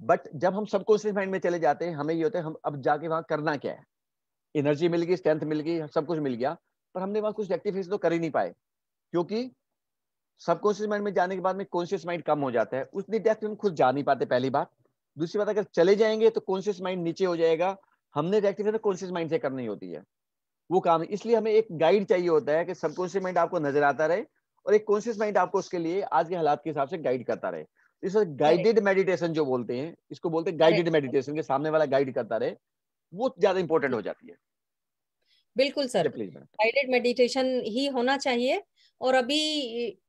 बट जब हम सबकॉन्शियस माइंड में चले जाते हैं हमें ये होता है हम अब जाके वहां करना क्या है एनर्जी मिल गई स्ट्रेंथ मिल गई सब कुछ मिल गया पर हमने वहां कुछ एक्टिविटीज तो कर ही नहीं पाए क्योंकि सबकॉन्शियस माइंड में जाने के बाद में कॉन्शियस माइंड कम हो जाता है उतनी डेप्थ में खुद जा नहीं पाते पहली बात दूसरी बात अगर चले जाएंगे तो कॉन्शियस माइंड नीचे हो जाएगा हमने एक्टिविटी तो कॉन्शियस माइंड से करनी होती है वो काम है इसलिए हमें एक गाइड चाहिए होता है कि सबकॉन्शियस माइंड आपको नजर आता रहे और एक कॉन्शियस माइंड आपको उसके लिए आज के हालात के हिसाब से गाइड करता रहे इस गाइडेड मेडिटेशन जो बोलते हैं इसको बोलते हैं गाइडेड मेडिटेशन के सामने वाला गाइड करता रहे वो ज्यादा इंपॉर्टेंट हो जाती है बिल्कुल सर गाइडेड मेडिटेशन ही होना चाहिए और अभी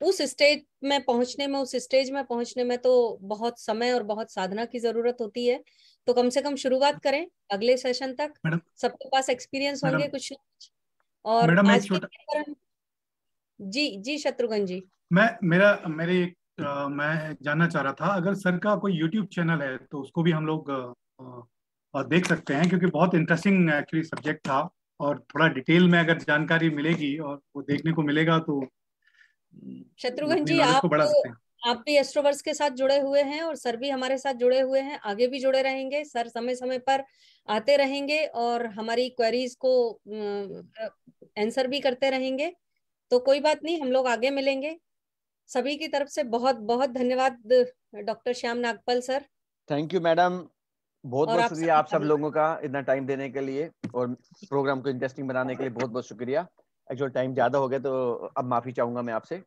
उस स्टेज में पहुंचने में उस स्टेज में पहुंचने में तो बहुत समय और बहुत साधना की जरूरत होती है तो कम से कम शुरुआत करें अगले सेशन तक सबके पास एक्सपीरियंस होंगे कुछ और आज जी जी शत्रुघ्न जी मैं मेरा मेरे एक मैं जानना चाह रहा था अगर सर का कोई यूट्यूब चैनल है तो उसको भी हम लोग देख सकते हैं क्योंकि बहुत इंटरेस्टिंग एक्चुअली सब्जेक्ट था और थोड़ा डिटेल में अगर जानकारी मिलेगी और वो देखने को मिलेगा तो शत्रुघ्न जी आप बढ़ा सकते हैं आप भी एस्ट्रोवर्स के साथ जुड़े हुए हैं और सर भी हमारे साथ जुड़े हुए हैं आगे भी जुड़े रहेंगे सर समय समय पर आते रहेंगे और हमारी क्वेरीज को आंसर भी करते रहेंगे तो कोई बात नहीं हम लोग आगे मिलेंगे सभी की तरफ से बहुत बहुत धन्यवाद doctor Shyam Nagpal sir thank you madam बहुत बहुत शुक्रिया आप सब लोगों का इतना टाइम देने के लिए और प्रोग्राम को इंटरेस्टिंग बनाने के लिए बहुत बहुत शुक्रिया एक्चुअल टाइम ज्यादा हो गया तो अब माफी चाहूंगा मैं आपसे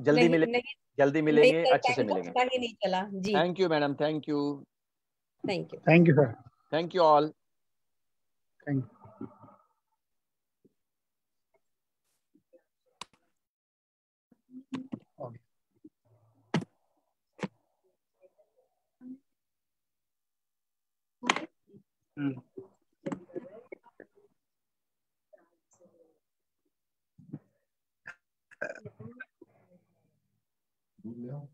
जल्दी मिले जल्दी मिलेंगे अच्छे से मिलेंगे thank you madam thank you thank you thank you sir thank you all thank you Bill?